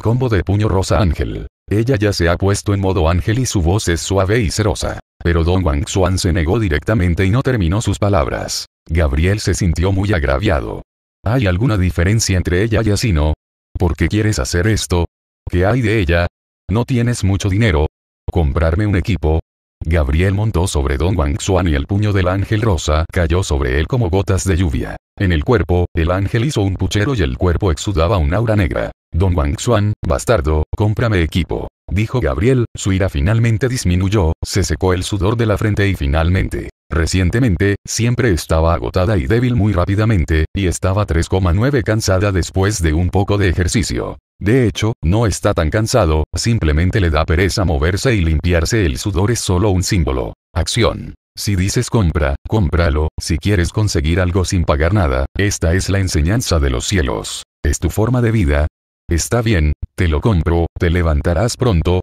combo de puño rosa ángel. Ella ya se ha puesto en modo ángel y su voz es suave y cerosa. Pero Don Wang Xuan se negó directamente y no terminó sus palabras. Gabriel se sintió muy agraviado. ¿Hay alguna diferencia entre ella y no? ¿Por qué quieres hacer esto? ¿Qué hay de ella? ¿No tienes mucho dinero? ¿Comprarme un equipo? Gabriel montó sobre Don Wang Xuan y el puño del ángel rosa cayó sobre él como gotas de lluvia. En el cuerpo, el ángel hizo un puchero y el cuerpo exudaba un aura negra. Don Wang Xuan, bastardo, cómprame equipo. Dijo Gabriel, su ira finalmente disminuyó, se secó el sudor de la frente y finalmente, Recientemente, siempre estaba agotada y débil muy rápidamente, y estaba 3,9 cansada después de un poco de ejercicio. De hecho, no está tan cansado, simplemente le da pereza moverse y limpiarse el sudor es solo un símbolo. Acción. Si dices compra, cómpralo, si quieres conseguir algo sin pagar nada, esta es la enseñanza de los cielos. Es tu forma de vida. Está bien, te lo compro, te levantarás pronto,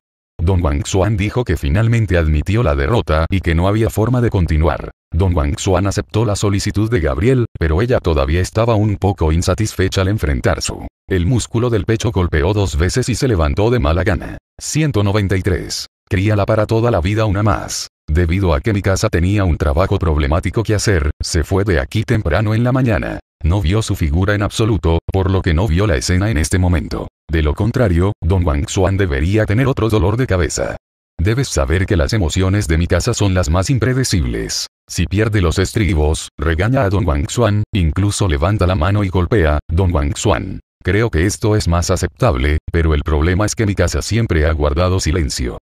Don Wang Xuan dijo que finalmente admitió la derrota y que no había forma de continuar. Don Wang Xuan aceptó la solicitud de Gabriel, pero ella todavía estaba un poco insatisfecha al enfrentar su. El músculo del pecho golpeó dos veces y se levantó de mala gana. 193. Críala para toda la vida una más. Debido a que mi casa tenía un trabajo problemático que hacer, se fue de aquí temprano en la mañana. No vio su figura en absoluto, por lo que no vio la escena en este momento. De lo contrario, Don Wang Xuan debería tener otro dolor de cabeza. Debes saber que las emociones de mi casa son las más impredecibles. Si pierde los estribos, regaña a Don Wang Xuan, incluso levanta la mano y golpea, Don Wang Xuan. Creo que esto es más aceptable, pero el problema es que mi casa siempre ha guardado silencio.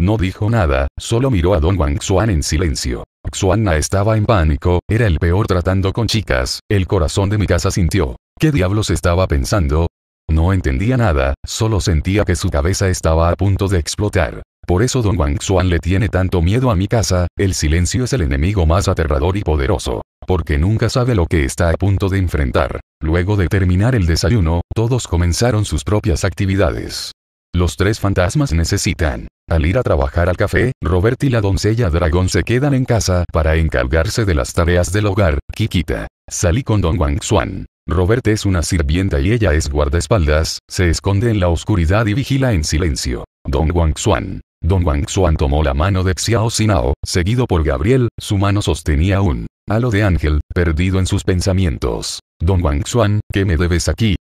No dijo nada, solo miró a Don Wang Xuan en silencio. Xuan estaba en pánico, era el peor tratando con chicas, el corazón de mi casa sintió. ¿Qué diablos estaba pensando? No entendía nada, solo sentía que su cabeza estaba a punto de explotar. Por eso Don Wang Xuan le tiene tanto miedo a mi casa, el silencio es el enemigo más aterrador y poderoso. Porque nunca sabe lo que está a punto de enfrentar. Luego de terminar el desayuno, todos comenzaron sus propias actividades. Los tres fantasmas necesitan. Al ir a trabajar al café, Robert y la doncella dragón se quedan en casa para encargarse de las tareas del hogar, Kikita. Salí con Don Wang Xuan. Robert es una sirvienta y ella es guardaespaldas, se esconde en la oscuridad y vigila en silencio. Don Wang Xuan. Don Wang Xuan tomó la mano de Xiao Sinao, seguido por Gabriel, su mano sostenía un halo de ángel, perdido en sus pensamientos. Don Wang Xuan, ¿qué me debes aquí?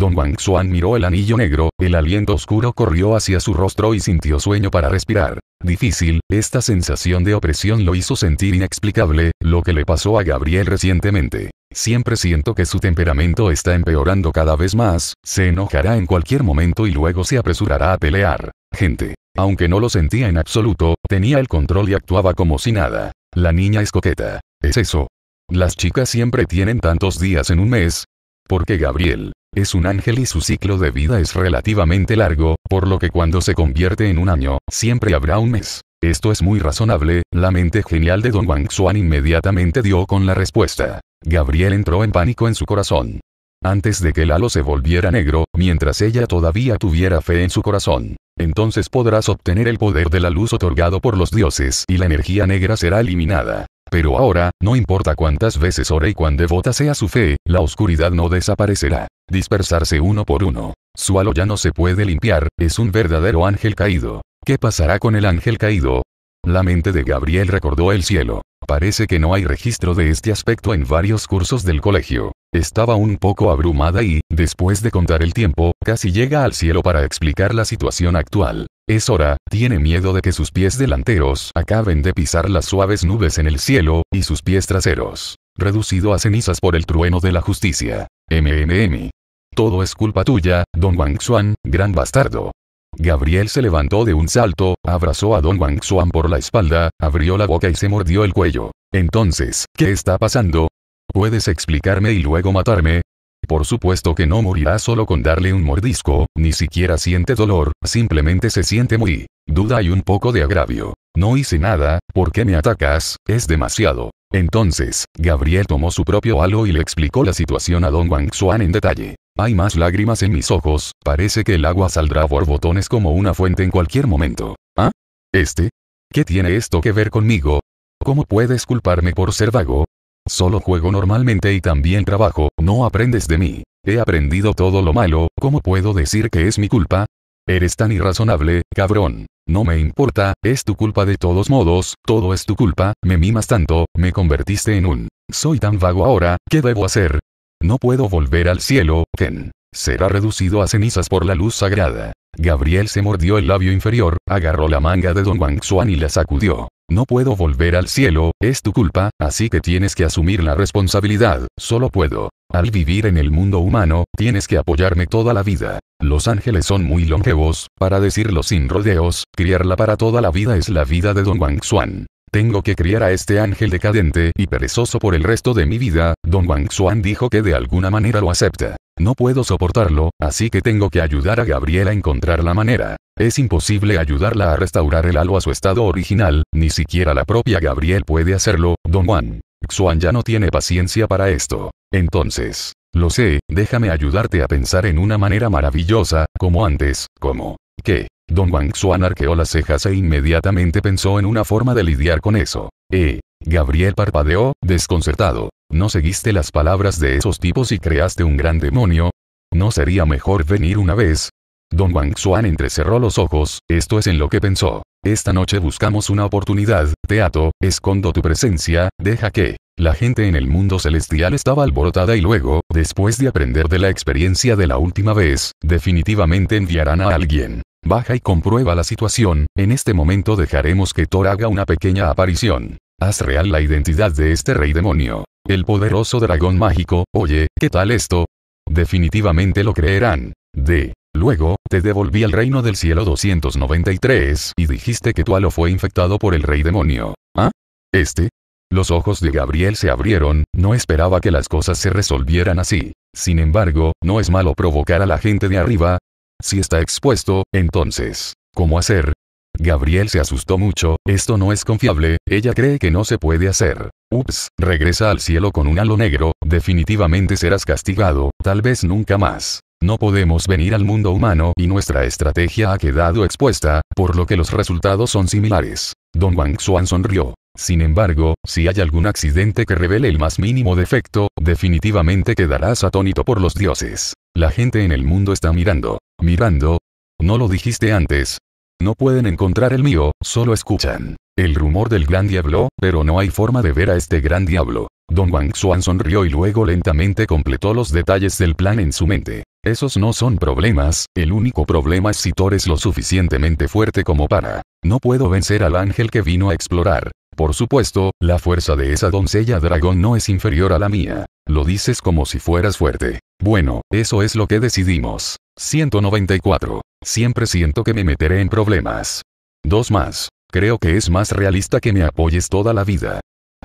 Don Wang Xuan miró el anillo negro, el aliento oscuro corrió hacia su rostro y sintió sueño para respirar. Difícil, esta sensación de opresión lo hizo sentir inexplicable, lo que le pasó a Gabriel recientemente. Siempre siento que su temperamento está empeorando cada vez más, se enojará en cualquier momento y luego se apresurará a pelear. Gente. Aunque no lo sentía en absoluto, tenía el control y actuaba como si nada. La niña es coqueta. ¿Es eso? Las chicas siempre tienen tantos días en un mes. Porque Gabriel, es un ángel y su ciclo de vida es relativamente largo, por lo que cuando se convierte en un año, siempre habrá un mes. Esto es muy razonable, la mente genial de Don Wang Xuan inmediatamente dio con la respuesta. Gabriel entró en pánico en su corazón. Antes de que el halo se volviera negro, mientras ella todavía tuviera fe en su corazón. Entonces podrás obtener el poder de la luz otorgado por los dioses y la energía negra será eliminada. Pero ahora, no importa cuántas veces ore y cuán devota sea su fe, la oscuridad no desaparecerá dispersarse uno por uno. Su halo ya no se puede limpiar, es un verdadero ángel caído. ¿Qué pasará con el ángel caído? La mente de Gabriel recordó el cielo. Parece que no hay registro de este aspecto en varios cursos del colegio. Estaba un poco abrumada y, después de contar el tiempo, casi llega al cielo para explicar la situación actual. Es hora, tiene miedo de que sus pies delanteros acaben de pisar las suaves nubes en el cielo, y sus pies traseros, reducido a cenizas por el trueno de la justicia. MMM. Todo es culpa tuya, don Wang Xuan, gran bastardo. Gabriel se levantó de un salto, abrazó a don Wang Xuan por la espalda, abrió la boca y se mordió el cuello. Entonces, ¿qué está pasando? ¿Puedes explicarme y luego matarme? Por supuesto que no morirá solo con darle un mordisco, ni siquiera siente dolor, simplemente se siente muy duda y un poco de agravio. No hice nada, ¿por qué me atacas? Es demasiado. Entonces, Gabriel tomó su propio halo y le explicó la situación a Don Wang Xuan en detalle. Hay más lágrimas en mis ojos, parece que el agua saldrá por botones como una fuente en cualquier momento. ¿Ah? ¿Este? ¿Qué tiene esto que ver conmigo? ¿Cómo puedes culparme por ser vago? Solo juego normalmente y también trabajo, no aprendes de mí. He aprendido todo lo malo, ¿cómo puedo decir que es mi culpa? Eres tan irrazonable, cabrón. No me importa, es tu culpa de todos modos, todo es tu culpa, me mimas tanto, me convertiste en un. Soy tan vago ahora, ¿qué debo hacer? No puedo volver al cielo, Ken. Será reducido a cenizas por la luz sagrada. Gabriel se mordió el labio inferior, agarró la manga de Don Wang Xuan y la sacudió. No puedo volver al cielo, es tu culpa, así que tienes que asumir la responsabilidad, solo puedo. Al vivir en el mundo humano, tienes que apoyarme toda la vida. Los ángeles son muy longevos, para decirlo sin rodeos, criarla para toda la vida es la vida de Don Wang Xuan. Tengo que criar a este ángel decadente y perezoso por el resto de mi vida, Don Wang Xuan dijo que de alguna manera lo acepta. No puedo soportarlo, así que tengo que ayudar a Gabriela a encontrar la manera. Es imposible ayudarla a restaurar el halo a su estado original, ni siquiera la propia Gabriel puede hacerlo, Don Juan. Xuan ya no tiene paciencia para esto. Entonces, lo sé, déjame ayudarte a pensar en una manera maravillosa, como antes, como, ¿qué? Don Wang Xuan arqueó las cejas e inmediatamente pensó en una forma de lidiar con eso. Eh. Gabriel parpadeó, desconcertado. ¿No seguiste las palabras de esos tipos y creaste un gran demonio? ¿No sería mejor venir una vez, Don Wang Xuan entrecerró los ojos, esto es en lo que pensó. Esta noche buscamos una oportunidad, Teato, escondo tu presencia, deja que. La gente en el mundo celestial estaba alborotada y luego, después de aprender de la experiencia de la última vez, definitivamente enviarán a alguien. Baja y comprueba la situación, en este momento dejaremos que Thor haga una pequeña aparición. Haz real la identidad de este rey demonio. El poderoso dragón mágico, oye, ¿qué tal esto? Definitivamente lo creerán. De. Luego, te devolví al reino del cielo 293 y dijiste que tu halo fue infectado por el rey demonio. ¿Ah? ¿Este? Los ojos de Gabriel se abrieron, no esperaba que las cosas se resolvieran así. Sin embargo, no es malo provocar a la gente de arriba. Si está expuesto, entonces, ¿cómo hacer? Gabriel se asustó mucho, esto no es confiable, ella cree que no se puede hacer. Ups, regresa al cielo con un halo negro, definitivamente serás castigado, tal vez nunca más. No podemos venir al mundo humano y nuestra estrategia ha quedado expuesta, por lo que los resultados son similares. Don Wang Xuan sonrió. Sin embargo, si hay algún accidente que revele el más mínimo defecto, definitivamente quedarás atónito por los dioses. La gente en el mundo está mirando. Mirando. No lo dijiste antes. No pueden encontrar el mío, solo escuchan. El rumor del gran diablo, pero no hay forma de ver a este gran diablo. Don Wang Xuan sonrió y luego lentamente completó los detalles del plan en su mente. Esos no son problemas, el único problema es si Thor es lo suficientemente fuerte como para. No puedo vencer al ángel que vino a explorar. Por supuesto, la fuerza de esa doncella dragón no es inferior a la mía. Lo dices como si fueras fuerte. Bueno, eso es lo que decidimos. 194. Siempre siento que me meteré en problemas. Dos más. Creo que es más realista que me apoyes toda la vida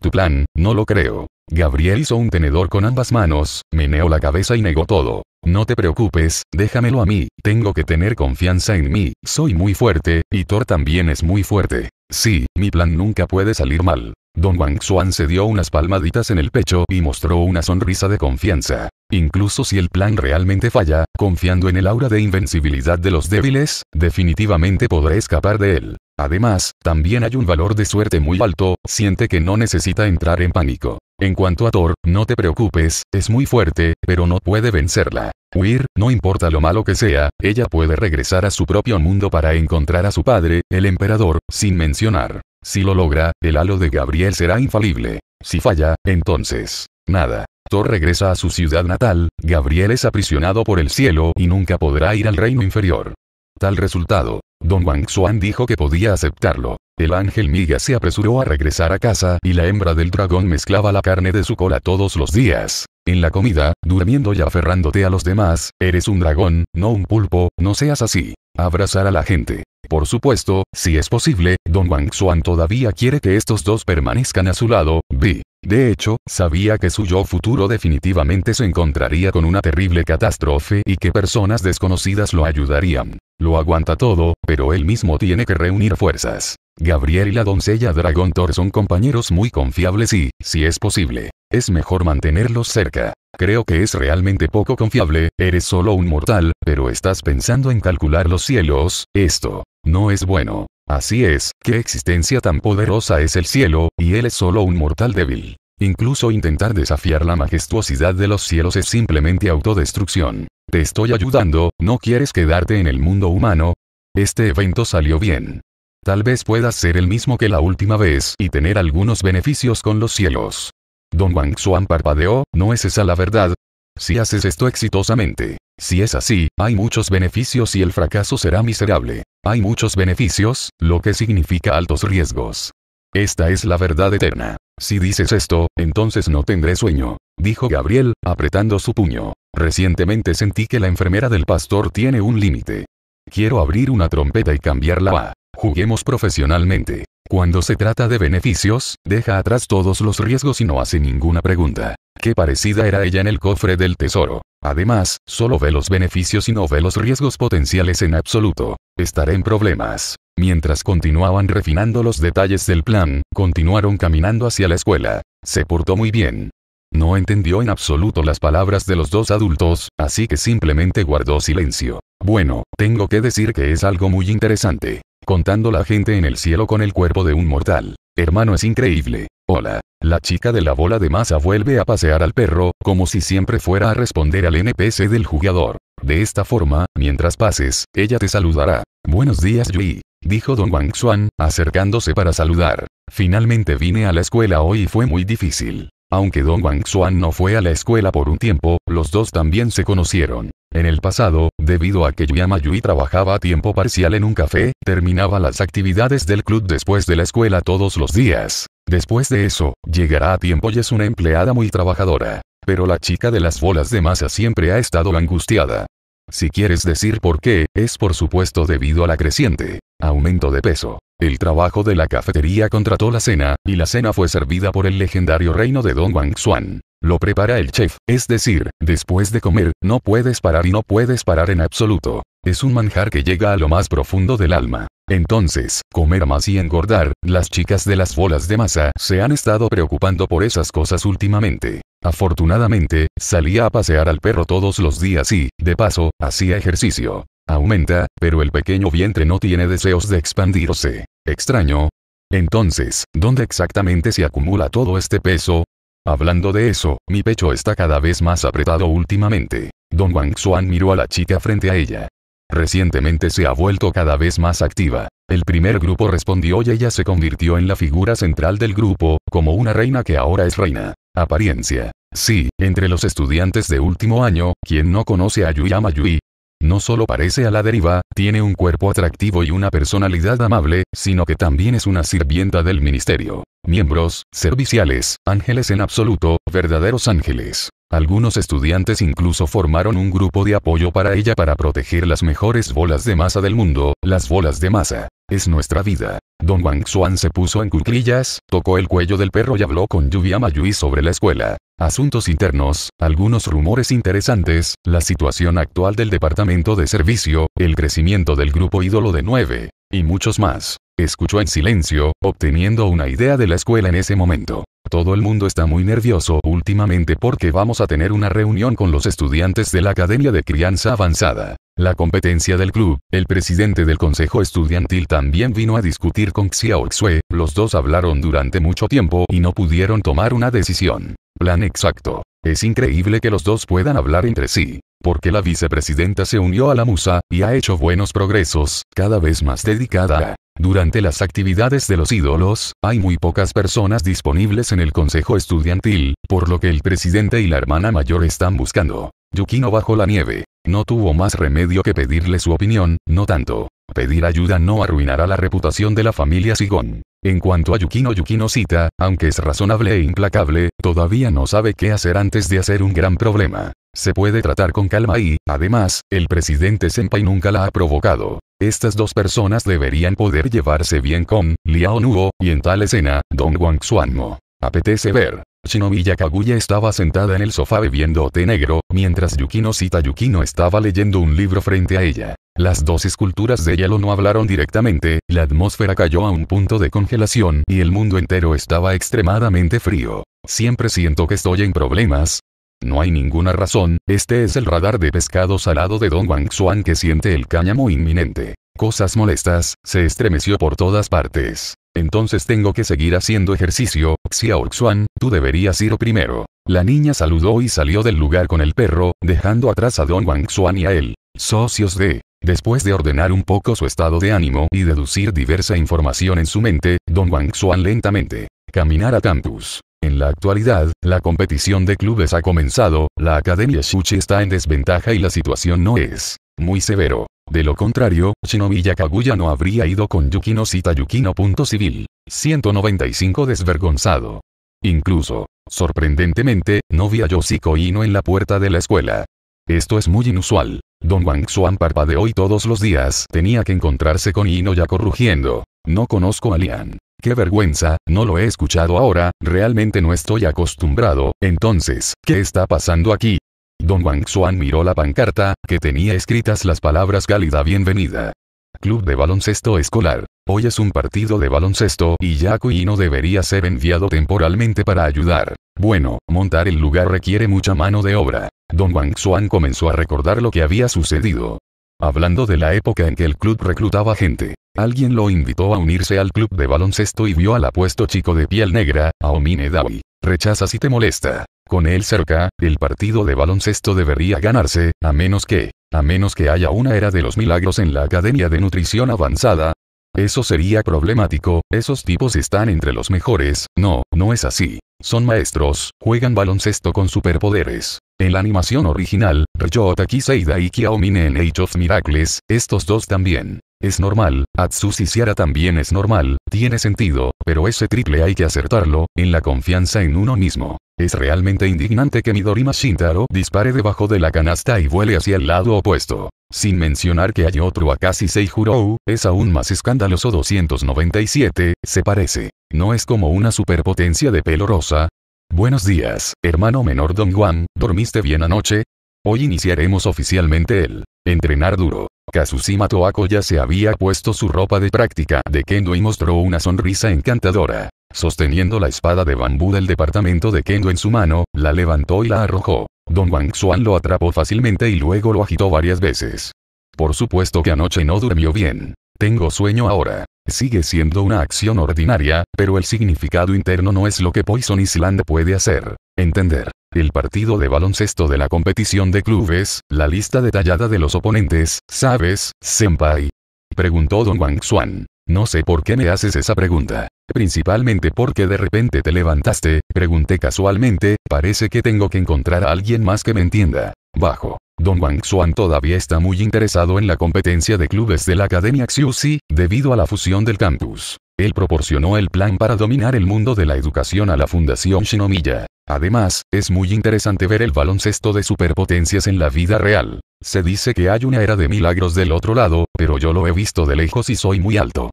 tu plan, no lo creo. Gabriel hizo un tenedor con ambas manos, meneó la cabeza y negó todo. No te preocupes, déjamelo a mí, tengo que tener confianza en mí, soy muy fuerte, y Thor también es muy fuerte. Sí, mi plan nunca puede salir mal. Don Wang Xuan se dio unas palmaditas en el pecho y mostró una sonrisa de confianza. Incluso si el plan realmente falla, confiando en el aura de invencibilidad de los débiles, definitivamente podré escapar de él. Además, también hay un valor de suerte muy alto, siente que no necesita entrar en pánico. En cuanto a Thor, no te preocupes, es muy fuerte, pero no puede vencerla. Huir, no importa lo malo que sea, ella puede regresar a su propio mundo para encontrar a su padre, el emperador, sin mencionar. Si lo logra, el halo de Gabriel será infalible. Si falla, entonces, nada. Thor regresa a su ciudad natal, Gabriel es aprisionado por el cielo y nunca podrá ir al reino inferior. Tal resultado, Don Wang Xuan dijo que podía aceptarlo. El ángel Miga se apresuró a regresar a casa y la hembra del dragón mezclaba la carne de su cola todos los días. En la comida, durmiendo y aferrándote a los demás, eres un dragón, no un pulpo, no seas así. Abrazar a la gente. Por supuesto, si es posible, Don Wang Xuan todavía quiere que estos dos permanezcan a su lado, Vi. De hecho, sabía que su yo futuro definitivamente se encontraría con una terrible catástrofe y que personas desconocidas lo ayudarían. Lo aguanta todo, pero él mismo tiene que reunir fuerzas. Gabriel y la doncella Dragon Thor son compañeros muy confiables y, si es posible, es mejor mantenerlos cerca. Creo que es realmente poco confiable, eres solo un mortal, pero estás pensando en calcular los cielos, esto, no es bueno. Así es, qué existencia tan poderosa es el cielo, y él es solo un mortal débil. Incluso intentar desafiar la majestuosidad de los cielos es simplemente autodestrucción. Te estoy ayudando, ¿no quieres quedarte en el mundo humano? Este evento salió bien. Tal vez puedas ser el mismo que la última vez y tener algunos beneficios con los cielos. Don Wang Xuan parpadeó, ¿no es esa la verdad? Si haces esto exitosamente, si es así, hay muchos beneficios y el fracaso será miserable. Hay muchos beneficios, lo que significa altos riesgos. Esta es la verdad eterna. Si dices esto, entonces no tendré sueño, dijo Gabriel, apretando su puño. Recientemente sentí que la enfermera del pastor tiene un límite. Quiero abrir una trompeta y cambiarla a. Juguemos profesionalmente. Cuando se trata de beneficios, deja atrás todos los riesgos y no hace ninguna pregunta. Qué parecida era ella en el cofre del tesoro. Además, solo ve los beneficios y no ve los riesgos potenciales en absoluto. Estaré en problemas. Mientras continuaban refinando los detalles del plan, continuaron caminando hacia la escuela. Se portó muy bien. No entendió en absoluto las palabras de los dos adultos, así que simplemente guardó silencio. Bueno, tengo que decir que es algo muy interesante contando la gente en el cielo con el cuerpo de un mortal. Hermano es increíble. Hola. La chica de la bola de masa vuelve a pasear al perro, como si siempre fuera a responder al NPC del jugador. De esta forma, mientras pases, ella te saludará. Buenos días Yui. Dijo Don Wang Xuan, acercándose para saludar. Finalmente vine a la escuela hoy y fue muy difícil. Aunque Don Wang Xuan no fue a la escuela por un tiempo, los dos también se conocieron. En el pasado, debido a que Yamayui trabajaba a tiempo parcial en un café, terminaba las actividades del club después de la escuela todos los días. Después de eso, llegará a tiempo y es una empleada muy trabajadora. Pero la chica de las bolas de masa siempre ha estado angustiada. Si quieres decir por qué, es por supuesto debido a la creciente aumento de peso. El trabajo de la cafetería contrató la cena, y la cena fue servida por el legendario reino de Don Wang Xuan. Lo prepara el chef, es decir, después de comer, no puedes parar y no puedes parar en absoluto. Es un manjar que llega a lo más profundo del alma. Entonces, comer más y engordar, las chicas de las bolas de masa se han estado preocupando por esas cosas últimamente. Afortunadamente, salía a pasear al perro todos los días y, de paso, hacía ejercicio. Aumenta, pero el pequeño vientre no tiene deseos de expandirse. Extraño. Entonces, ¿dónde exactamente se acumula todo este peso? Hablando de eso, mi pecho está cada vez más apretado últimamente. Don Wang Xuan miró a la chica frente a ella. Recientemente se ha vuelto cada vez más activa. El primer grupo respondió y ella se convirtió en la figura central del grupo, como una reina que ahora es reina. Apariencia. Sí, entre los estudiantes de último año, quien no conoce a Yuyama Yui, no solo parece a la deriva, tiene un cuerpo atractivo y una personalidad amable, sino que también es una sirvienta del ministerio. Miembros, serviciales, ángeles en absoluto, verdaderos ángeles. Algunos estudiantes incluso formaron un grupo de apoyo para ella para proteger las mejores bolas de masa del mundo, las bolas de masa. Es nuestra vida. Don Wang Xuan se puso en cuclillas, tocó el cuello del perro y habló con lluvia Yui sobre la escuela. Asuntos internos, algunos rumores interesantes, la situación actual del departamento de servicio, el crecimiento del grupo ídolo de 9. Y muchos más. Escuchó en silencio, obteniendo una idea de la escuela en ese momento. Todo el mundo está muy nervioso últimamente porque vamos a tener una reunión con los estudiantes de la Academia de Crianza Avanzada. La competencia del club, el presidente del consejo estudiantil también vino a discutir con Xiao Xue, los dos hablaron durante mucho tiempo y no pudieron tomar una decisión. Plan exacto. Es increíble que los dos puedan hablar entre sí porque la vicepresidenta se unió a la musa, y ha hecho buenos progresos, cada vez más dedicada durante las actividades de los ídolos, hay muy pocas personas disponibles en el consejo estudiantil, por lo que el presidente y la hermana mayor están buscando. Yukino bajo la nieve. No tuvo más remedio que pedirle su opinión, no tanto. Pedir ayuda no arruinará la reputación de la familia Sigón. En cuanto a Yukino Yukino cita, aunque es razonable e implacable, todavía no sabe qué hacer antes de hacer un gran problema. Se puede tratar con calma y, además, el presidente Senpai nunca la ha provocado. Estas dos personas deberían poder llevarse bien con Liao Nuo, y en tal escena, Don Wang Suanmo. Apetece ver. Shinomiya Kaguya estaba sentada en el sofá bebiendo té negro, mientras Yukino Sita Yukino estaba leyendo un libro frente a ella. Las dos esculturas de hielo no hablaron directamente, la atmósfera cayó a un punto de congelación y el mundo entero estaba extremadamente frío. Siempre siento que estoy en problemas. No hay ninguna razón, este es el radar de pescado salado de Don Wang Xuan que siente el cáñamo inminente. Cosas molestas, se estremeció por todas partes. Entonces tengo que seguir haciendo ejercicio, Xiao Xuan, tú deberías ir primero. La niña saludó y salió del lugar con el perro, dejando atrás a Don Wang Xuan y a él. Socios de. Después de ordenar un poco su estado de ánimo y deducir diversa información en su mente, Don Wang Xuan lentamente. Caminar a campus. En la actualidad, la competición de clubes ha comenzado, la Academia Shuchi está en desventaja y la situación no es muy severo. De lo contrario, Shinobi Yakaguya no habría ido con Yukino Sita Yukino. Civil. 195 Desvergonzado. Incluso, sorprendentemente, no vi a Yoshiko Ino en la puerta de la escuela. Esto es muy inusual. Don Wang Xuan parpadeó y todos los días tenía que encontrarse con Ino ya corrigiendo. No conozco a Lian. Qué vergüenza, no lo he escuchado ahora, realmente no estoy acostumbrado, entonces, ¿qué está pasando aquí? Don Wang Xuan miró la pancarta, que tenía escritas las palabras Gálida bienvenida. Club de baloncesto escolar. Hoy es un partido de baloncesto y no debería ser enviado temporalmente para ayudar. Bueno, montar el lugar requiere mucha mano de obra. Don Wang Xuan comenzó a recordar lo que había sucedido. Hablando de la época en que el club reclutaba gente, alguien lo invitó a unirse al club de baloncesto y vio al apuesto chico de piel negra, Aomine Dawi. Rechaza si te molesta. Con él cerca, el partido de baloncesto debería ganarse, a menos que, a menos que haya una era de los milagros en la Academia de Nutrición Avanzada. Eso sería problemático, esos tipos están entre los mejores, no, no es así. Son maestros, juegan baloncesto con superpoderes. En la animación original, Ryota Kiseida y Kiaomine en Age of Miracles, estos dos también. Es normal, Atsushi Siara también es normal, tiene sentido, pero ese triple hay que acertarlo, en la confianza en uno mismo. Es realmente indignante que Midorima Shintaro dispare debajo de la canasta y vuele hacia el lado opuesto. Sin mencionar que hay otro Akashi juro. es aún más escandaloso 297, se parece. No es como una superpotencia de pelo rosa, Buenos días, hermano menor Don Juan, ¿dormiste bien anoche? Hoy iniciaremos oficialmente el entrenar duro. Kazushima Toako ya se había puesto su ropa de práctica de kendo y mostró una sonrisa encantadora. Sosteniendo la espada de bambú del departamento de kendo en su mano, la levantó y la arrojó. Don Wang Xuan lo atrapó fácilmente y luego lo agitó varias veces. Por supuesto que anoche no durmió bien. Tengo sueño ahora. Sigue siendo una acción ordinaria, pero el significado interno no es lo que Poison Island puede hacer. Entender. El partido de baloncesto de la competición de clubes, la lista detallada de los oponentes, ¿sabes, Senpai? Preguntó Don Wang Xuan. No sé por qué me haces esa pregunta. Principalmente porque de repente te levantaste, pregunté casualmente, parece que tengo que encontrar a alguien más que me entienda. Bajo. Don Wang Xuan todavía está muy interesado en la competencia de clubes de la Academia Xiuxi, debido a la fusión del campus. Él proporcionó el plan para dominar el mundo de la educación a la Fundación Shinomiya. Además, es muy interesante ver el baloncesto de superpotencias en la vida real. Se dice que hay una era de milagros del otro lado, pero yo lo he visto de lejos y soy muy alto.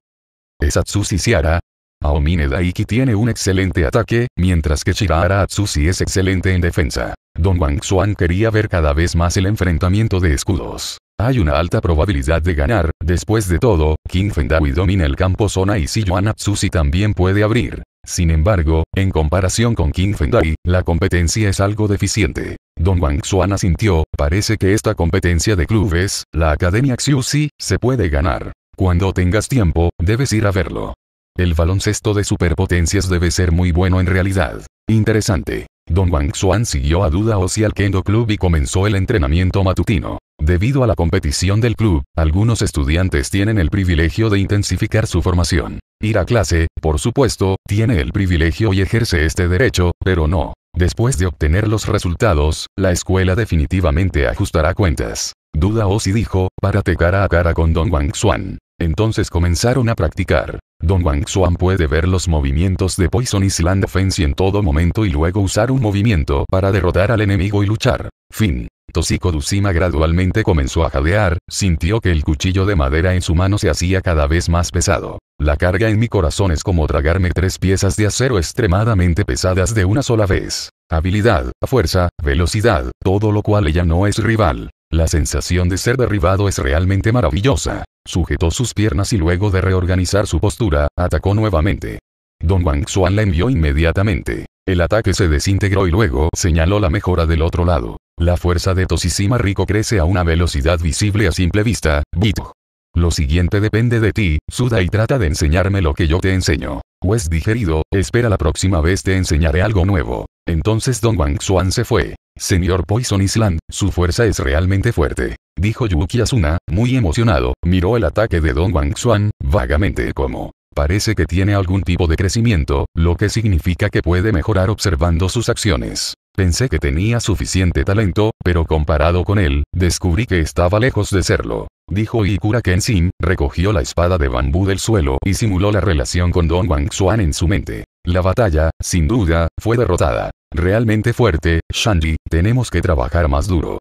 Es Atsushi Siara? Aomine Daiki tiene un excelente ataque, mientras que Shirahara Atsushi es excelente en defensa. Don Wang Xuan quería ver cada vez más el enfrentamiento de escudos. Hay una alta probabilidad de ganar, después de todo, King Fendai domina el campo zona y Siyuan Atsushi también puede abrir. Sin embargo, en comparación con King Fendai, la competencia es algo deficiente. Don Wang Xuan asintió, parece que esta competencia de clubes, la Academia Xiuxi, se puede ganar. Cuando tengas tiempo, debes ir a verlo. El baloncesto de superpotencias debe ser muy bueno en realidad. Interesante. Don Wang Xuan siguió a duda o al Kendo Club y comenzó el entrenamiento matutino. Debido a la competición del club, algunos estudiantes tienen el privilegio de intensificar su formación. Ir a clase, por supuesto, tiene el privilegio y ejerce este derecho, pero no. Después de obtener los resultados, la escuela definitivamente ajustará cuentas. Duda Osi dijo, párate cara a cara con Don Wang Xuan. Entonces comenzaron a practicar. Don Wang Xuan puede ver los movimientos de Poison Island Defense en todo momento y luego usar un movimiento para derrotar al enemigo y luchar. Fin. Toshiko Ducima gradualmente comenzó a jadear, sintió que el cuchillo de madera en su mano se hacía cada vez más pesado. La carga en mi corazón es como tragarme tres piezas de acero extremadamente pesadas de una sola vez. Habilidad, fuerza, velocidad, todo lo cual ella no es rival. La sensación de ser derribado es realmente maravillosa. Sujetó sus piernas y luego de reorganizar su postura, atacó nuevamente. Don Wang Xuan la envió inmediatamente. El ataque se desintegró y luego señaló la mejora del otro lado. La fuerza de Toshishima Rico crece a una velocidad visible a simple vista, Bito. Lo siguiente depende de ti, suda y trata de enseñarme lo que yo te enseño. Pues digerido, espera la próxima vez te enseñaré algo nuevo. Entonces Don Wang Xuan se fue. Señor Poison Island, su fuerza es realmente fuerte. Dijo Yuki Asuna, muy emocionado, miró el ataque de Don Wang Xuan, vagamente como. Parece que tiene algún tipo de crecimiento, lo que significa que puede mejorar observando sus acciones. Pensé que tenía suficiente talento, pero comparado con él, descubrí que estaba lejos de serlo. Dijo Ikura Kenshin, recogió la espada de bambú del suelo y simuló la relación con Don Wang Xuan en su mente. La batalla, sin duda, fue derrotada. Realmente fuerte, Shanji, tenemos que trabajar más duro.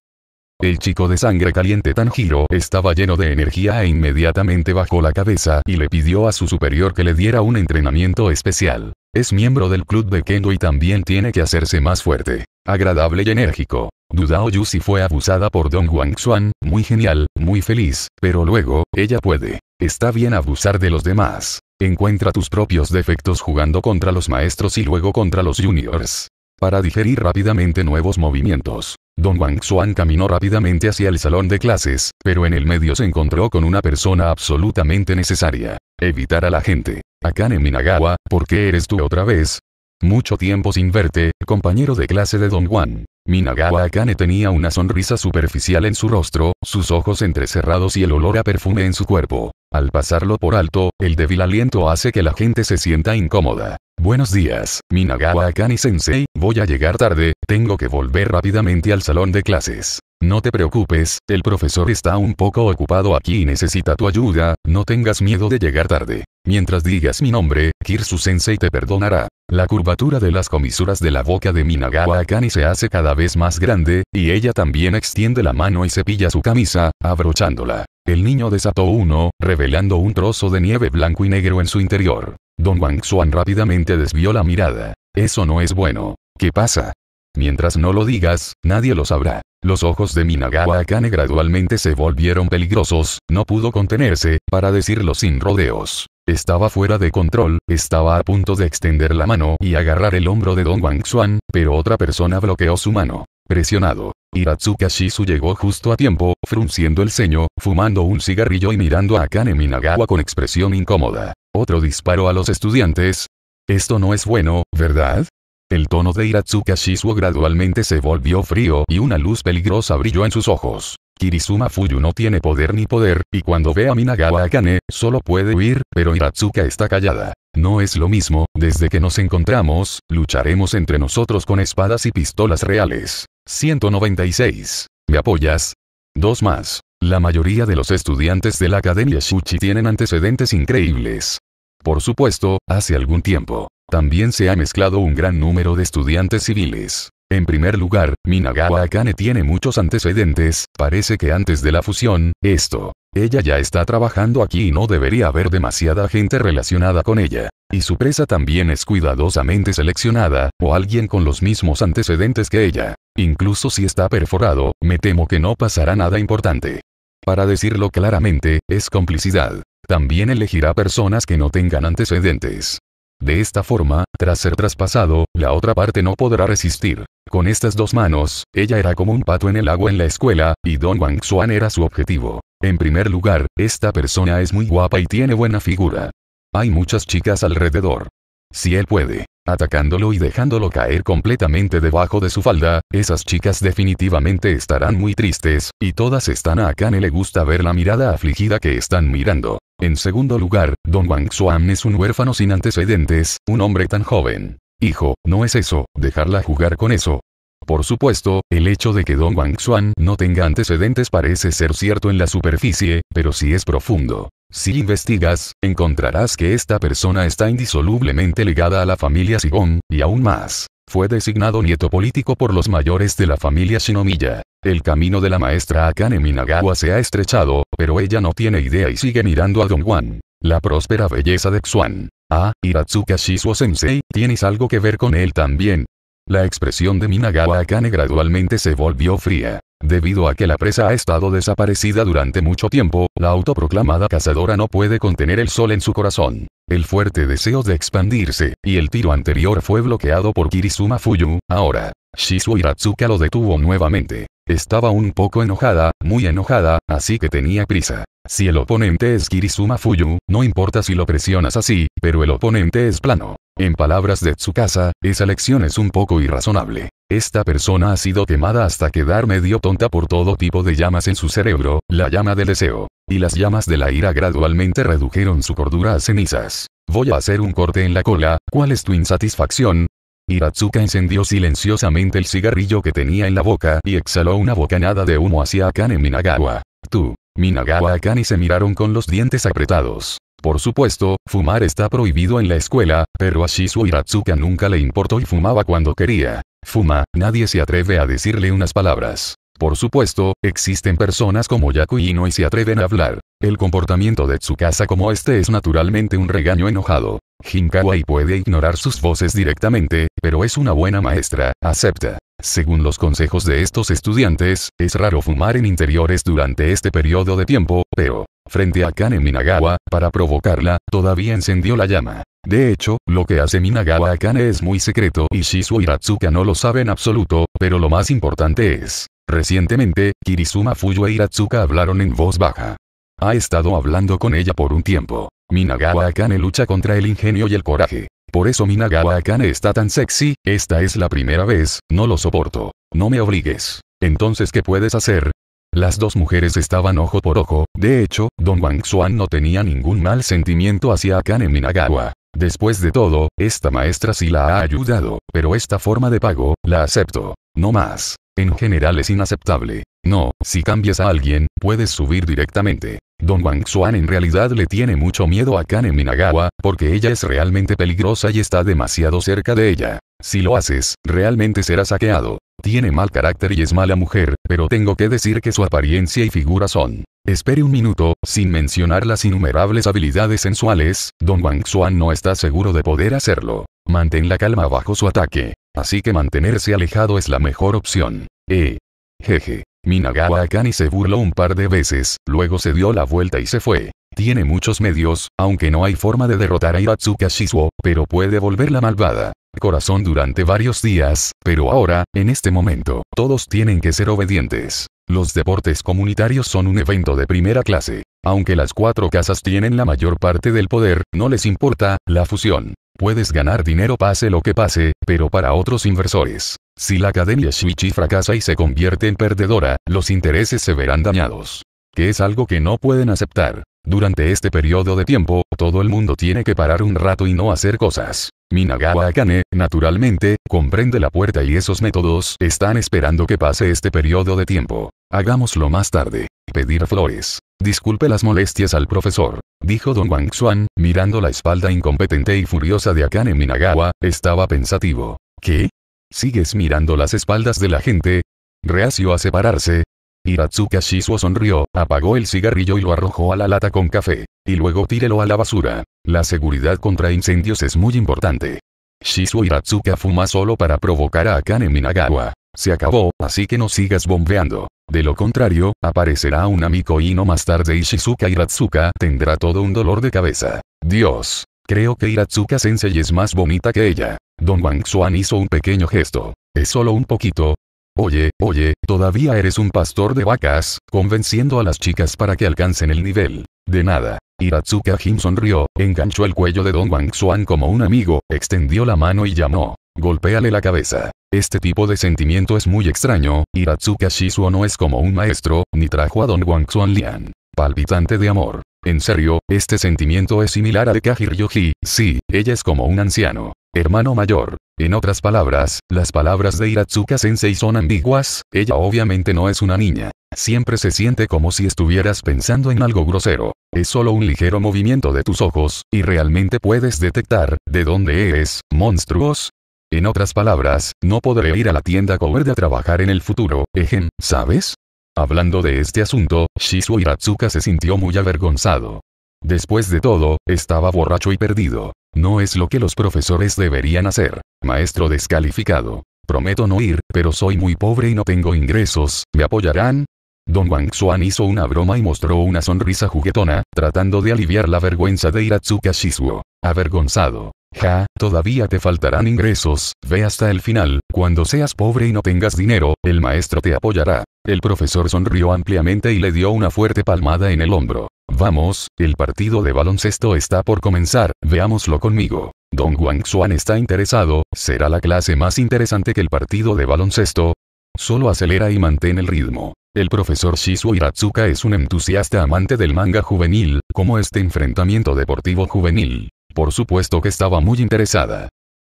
El chico de sangre caliente Tanjiro estaba lleno de energía e inmediatamente bajó la cabeza y le pidió a su superior que le diera un entrenamiento especial. Es miembro del club de Kendo y también tiene que hacerse más fuerte, agradable y enérgico. Dudao si fue abusada por Don Wang Xuan, muy genial, muy feliz, pero luego, ella puede. Está bien abusar de los demás. Encuentra tus propios defectos jugando contra los maestros y luego contra los juniors. Para digerir rápidamente nuevos movimientos, Don Wang Xuan caminó rápidamente hacia el salón de clases, pero en el medio se encontró con una persona absolutamente necesaria. Evitar a la gente. Akane Minagawa, ¿por qué eres tú otra vez? Mucho tiempo sin verte, compañero de clase de Don Juan. Minagawa Akane tenía una sonrisa superficial en su rostro, sus ojos entrecerrados y el olor a perfume en su cuerpo. Al pasarlo por alto, el débil aliento hace que la gente se sienta incómoda. Buenos días, Minagawa Akani-sensei, voy a llegar tarde, tengo que volver rápidamente al salón de clases. No te preocupes, el profesor está un poco ocupado aquí y necesita tu ayuda, no tengas miedo de llegar tarde. Mientras digas mi nombre, Kirsu-sensei te perdonará. La curvatura de las comisuras de la boca de Minagawa Akane se hace cada vez más grande, y ella también extiende la mano y cepilla su camisa, abrochándola. El niño desató uno, revelando un trozo de nieve blanco y negro en su interior. Don Wang Xuan rápidamente desvió la mirada. Eso no es bueno. ¿Qué pasa? Mientras no lo digas, nadie lo sabrá. Los ojos de Minagawa Akane gradualmente se volvieron peligrosos, no pudo contenerse, para decirlo sin rodeos. Estaba fuera de control, estaba a punto de extender la mano y agarrar el hombro de Don Wang Xuan, pero otra persona bloqueó su mano. Presionado. Hiratsuka Shizu llegó justo a tiempo, frunciendo el ceño, fumando un cigarrillo y mirando a Kane Minagawa con expresión incómoda. Otro disparo a los estudiantes. Esto no es bueno, ¿verdad? El tono de Hiratsuka Shizuo gradualmente se volvió frío y una luz peligrosa brilló en sus ojos. Kirisuma Fuyu no tiene poder ni poder, y cuando ve a Minagawa Akane, solo puede huir, pero Hiratsuka está callada. No es lo mismo, desde que nos encontramos, lucharemos entre nosotros con espadas y pistolas reales. 196. ¿Me apoyas? Dos más. La mayoría de los estudiantes de la Academia Shuchi tienen antecedentes increíbles. Por supuesto, hace algún tiempo, también se ha mezclado un gran número de estudiantes civiles. En primer lugar, Minagawa Akane tiene muchos antecedentes, parece que antes de la fusión, esto. Ella ya está trabajando aquí y no debería haber demasiada gente relacionada con ella. Y su presa también es cuidadosamente seleccionada, o alguien con los mismos antecedentes que ella. Incluso si está perforado, me temo que no pasará nada importante. Para decirlo claramente, es complicidad. También elegirá personas que no tengan antecedentes. De esta forma, tras ser traspasado, la otra parte no podrá resistir. Con estas dos manos, ella era como un pato en el agua en la escuela, y Don Wang Xuan era su objetivo. En primer lugar, esta persona es muy guapa y tiene buena figura. Hay muchas chicas alrededor. Si él puede, atacándolo y dejándolo caer completamente debajo de su falda, esas chicas definitivamente estarán muy tristes, y todas están a Akane le gusta ver la mirada afligida que están mirando. En segundo lugar, Don Wang Xuan es un huérfano sin antecedentes, un hombre tan joven. Hijo, no es eso, dejarla jugar con eso. Por supuesto, el hecho de que Don Wang Xuan no tenga antecedentes parece ser cierto en la superficie, pero si sí es profundo. Si investigas, encontrarás que esta persona está indisolublemente ligada a la familia Sigon, y aún más. Fue designado nieto político por los mayores de la familia Shinomiya. El camino de la maestra Akane Minagawa se ha estrechado, pero ella no tiene idea y sigue mirando a Don Juan. La próspera belleza de Xuan. Ah, Hiratsuka Shizuo-sensei, tienes algo que ver con él también. La expresión de Minagawa Akane gradualmente se volvió fría. Debido a que la presa ha estado desaparecida durante mucho tiempo, la autoproclamada cazadora no puede contener el sol en su corazón. El fuerte deseo de expandirse, y el tiro anterior fue bloqueado por Kirisuma Fuyu, ahora, Shisu Hiratsuka lo detuvo nuevamente. Estaba un poco enojada, muy enojada, así que tenía prisa. Si el oponente es Kirisuma Fuyu, no importa si lo presionas así, pero el oponente es plano. En palabras de Tsukasa, esa lección es un poco irrazonable. Esta persona ha sido quemada hasta quedar medio tonta por todo tipo de llamas en su cerebro, la llama del deseo. Y las llamas de la ira gradualmente redujeron su cordura a cenizas. Voy a hacer un corte en la cola, ¿cuál es tu insatisfacción? Hiratsuka encendió silenciosamente el cigarrillo que tenía en la boca y exhaló una bocanada de humo hacia Akane Minagawa. Tú, Minagawa Akane se miraron con los dientes apretados. Por supuesto, fumar está prohibido en la escuela, pero a Shizuo Hiratsuka nunca le importó y fumaba cuando quería. Fuma, nadie se atreve a decirle unas palabras. Por supuesto, existen personas como Yaku y y se atreven a hablar. El comportamiento de Tsukasa como este es naturalmente un regaño enojado. Hinkawai puede ignorar sus voces directamente, pero es una buena maestra, acepta. Según los consejos de estos estudiantes, es raro fumar en interiores durante este periodo de tiempo, pero, frente a Kane Minagawa, para provocarla, todavía encendió la llama. De hecho, lo que hace Minagawa a Kane es muy secreto y Shizuo Hiratsuka no lo sabe en absoluto, pero lo más importante es, recientemente, Kirisuma Fuyo e Hiratsuka hablaron en voz baja. Ha estado hablando con ella por un tiempo. Minagawa Akane lucha contra el ingenio y el coraje. Por eso Minagawa Akane está tan sexy, esta es la primera vez, no lo soporto. No me obligues. Entonces ¿qué puedes hacer? Las dos mujeres estaban ojo por ojo, de hecho, Don Wang Xuan no tenía ningún mal sentimiento hacia Akane Minagawa. Después de todo, esta maestra sí la ha ayudado, pero esta forma de pago, la acepto. No más. En general es inaceptable. No, si cambias a alguien, puedes subir directamente. Don Wang Xuan en realidad le tiene mucho miedo a Kane Minagawa, porque ella es realmente peligrosa y está demasiado cerca de ella. Si lo haces, realmente será saqueado. Tiene mal carácter y es mala mujer, pero tengo que decir que su apariencia y figura son. Espere un minuto, sin mencionar las innumerables habilidades sensuales, Don Wang Xuan no está seguro de poder hacerlo. Mantén la calma bajo su ataque. Así que mantenerse alejado es la mejor opción. Eh. Jeje. Minagawa Akani se burló un par de veces, luego se dio la vuelta y se fue. Tiene muchos medios, aunque no hay forma de derrotar a Hiratsuka Shizuo, pero puede volverla malvada. Corazón durante varios días, pero ahora, en este momento, todos tienen que ser obedientes. Los deportes comunitarios son un evento de primera clase. Aunque las cuatro casas tienen la mayor parte del poder, no les importa, la fusión. Puedes ganar dinero pase lo que pase, pero para otros inversores. Si la academia Shuichi fracasa y se convierte en perdedora, los intereses se verán dañados. Que es algo que no pueden aceptar. Durante este periodo de tiempo, todo el mundo tiene que parar un rato y no hacer cosas. Minagawa Akane, naturalmente, comprende la puerta y esos métodos están esperando que pase este periodo de tiempo. Hagámoslo más tarde. Pedir flores. Disculpe las molestias al profesor, dijo don Wang Xuan, mirando la espalda incompetente y furiosa de Akane Minagawa, estaba pensativo. ¿Qué? ¿Sigues mirando las espaldas de la gente? Reacio a separarse. Hiratsuka Shizuo sonrió, apagó el cigarrillo y lo arrojó a la lata con café. Y luego tírelo a la basura. La seguridad contra incendios es muy importante. Shizuo Hiratsuka fuma solo para provocar a Akane Minagawa. Se acabó, así que no sigas bombeando. De lo contrario, aparecerá un amigo y no más tarde Ishizuka Iratsuka tendrá todo un dolor de cabeza. Dios. Creo que Iratsuka Sensei es más bonita que ella. Don Wang Xuan hizo un pequeño gesto. Es solo un poquito. Oye, oye, todavía eres un pastor de vacas, convenciendo a las chicas para que alcancen el nivel. De nada. Iratsuka Jim sonrió, enganchó el cuello de Don Wang Xuan como un amigo, extendió la mano y llamó. Golpéale la cabeza. Este tipo de sentimiento es muy extraño, Hiratsuka Shizuo no es como un maestro, ni trajo a Don Wang Lian. Palpitante de amor. En serio, este sentimiento es similar al de Kajiryoji, sí, ella es como un anciano. Hermano mayor. En otras palabras, las palabras de Hiratsuka Sensei son ambiguas, ella obviamente no es una niña. Siempre se siente como si estuvieras pensando en algo grosero. Es solo un ligero movimiento de tus ojos, y realmente puedes detectar, de dónde eres, monstruos, en otras palabras, no podré ir a la tienda cover a trabajar en el futuro, Ejen, ¿sabes? Hablando de este asunto, Shizuo Hiratsuka se sintió muy avergonzado. Después de todo, estaba borracho y perdido. No es lo que los profesores deberían hacer. Maestro descalificado. Prometo no ir, pero soy muy pobre y no tengo ingresos, ¿me apoyarán? Don Wang Xuan hizo una broma y mostró una sonrisa juguetona, tratando de aliviar la vergüenza de Hiratsuka Shizuo. Avergonzado. Ja, todavía te faltarán ingresos, ve hasta el final, cuando seas pobre y no tengas dinero, el maestro te apoyará. El profesor sonrió ampliamente y le dio una fuerte palmada en el hombro. Vamos, el partido de baloncesto está por comenzar, veámoslo conmigo. Don Wang Xuan está interesado, será la clase más interesante que el partido de baloncesto. Solo acelera y mantén el ritmo. El profesor Shizuo Hiratsuka es un entusiasta amante del manga juvenil, como este enfrentamiento deportivo juvenil. Por supuesto que estaba muy interesada.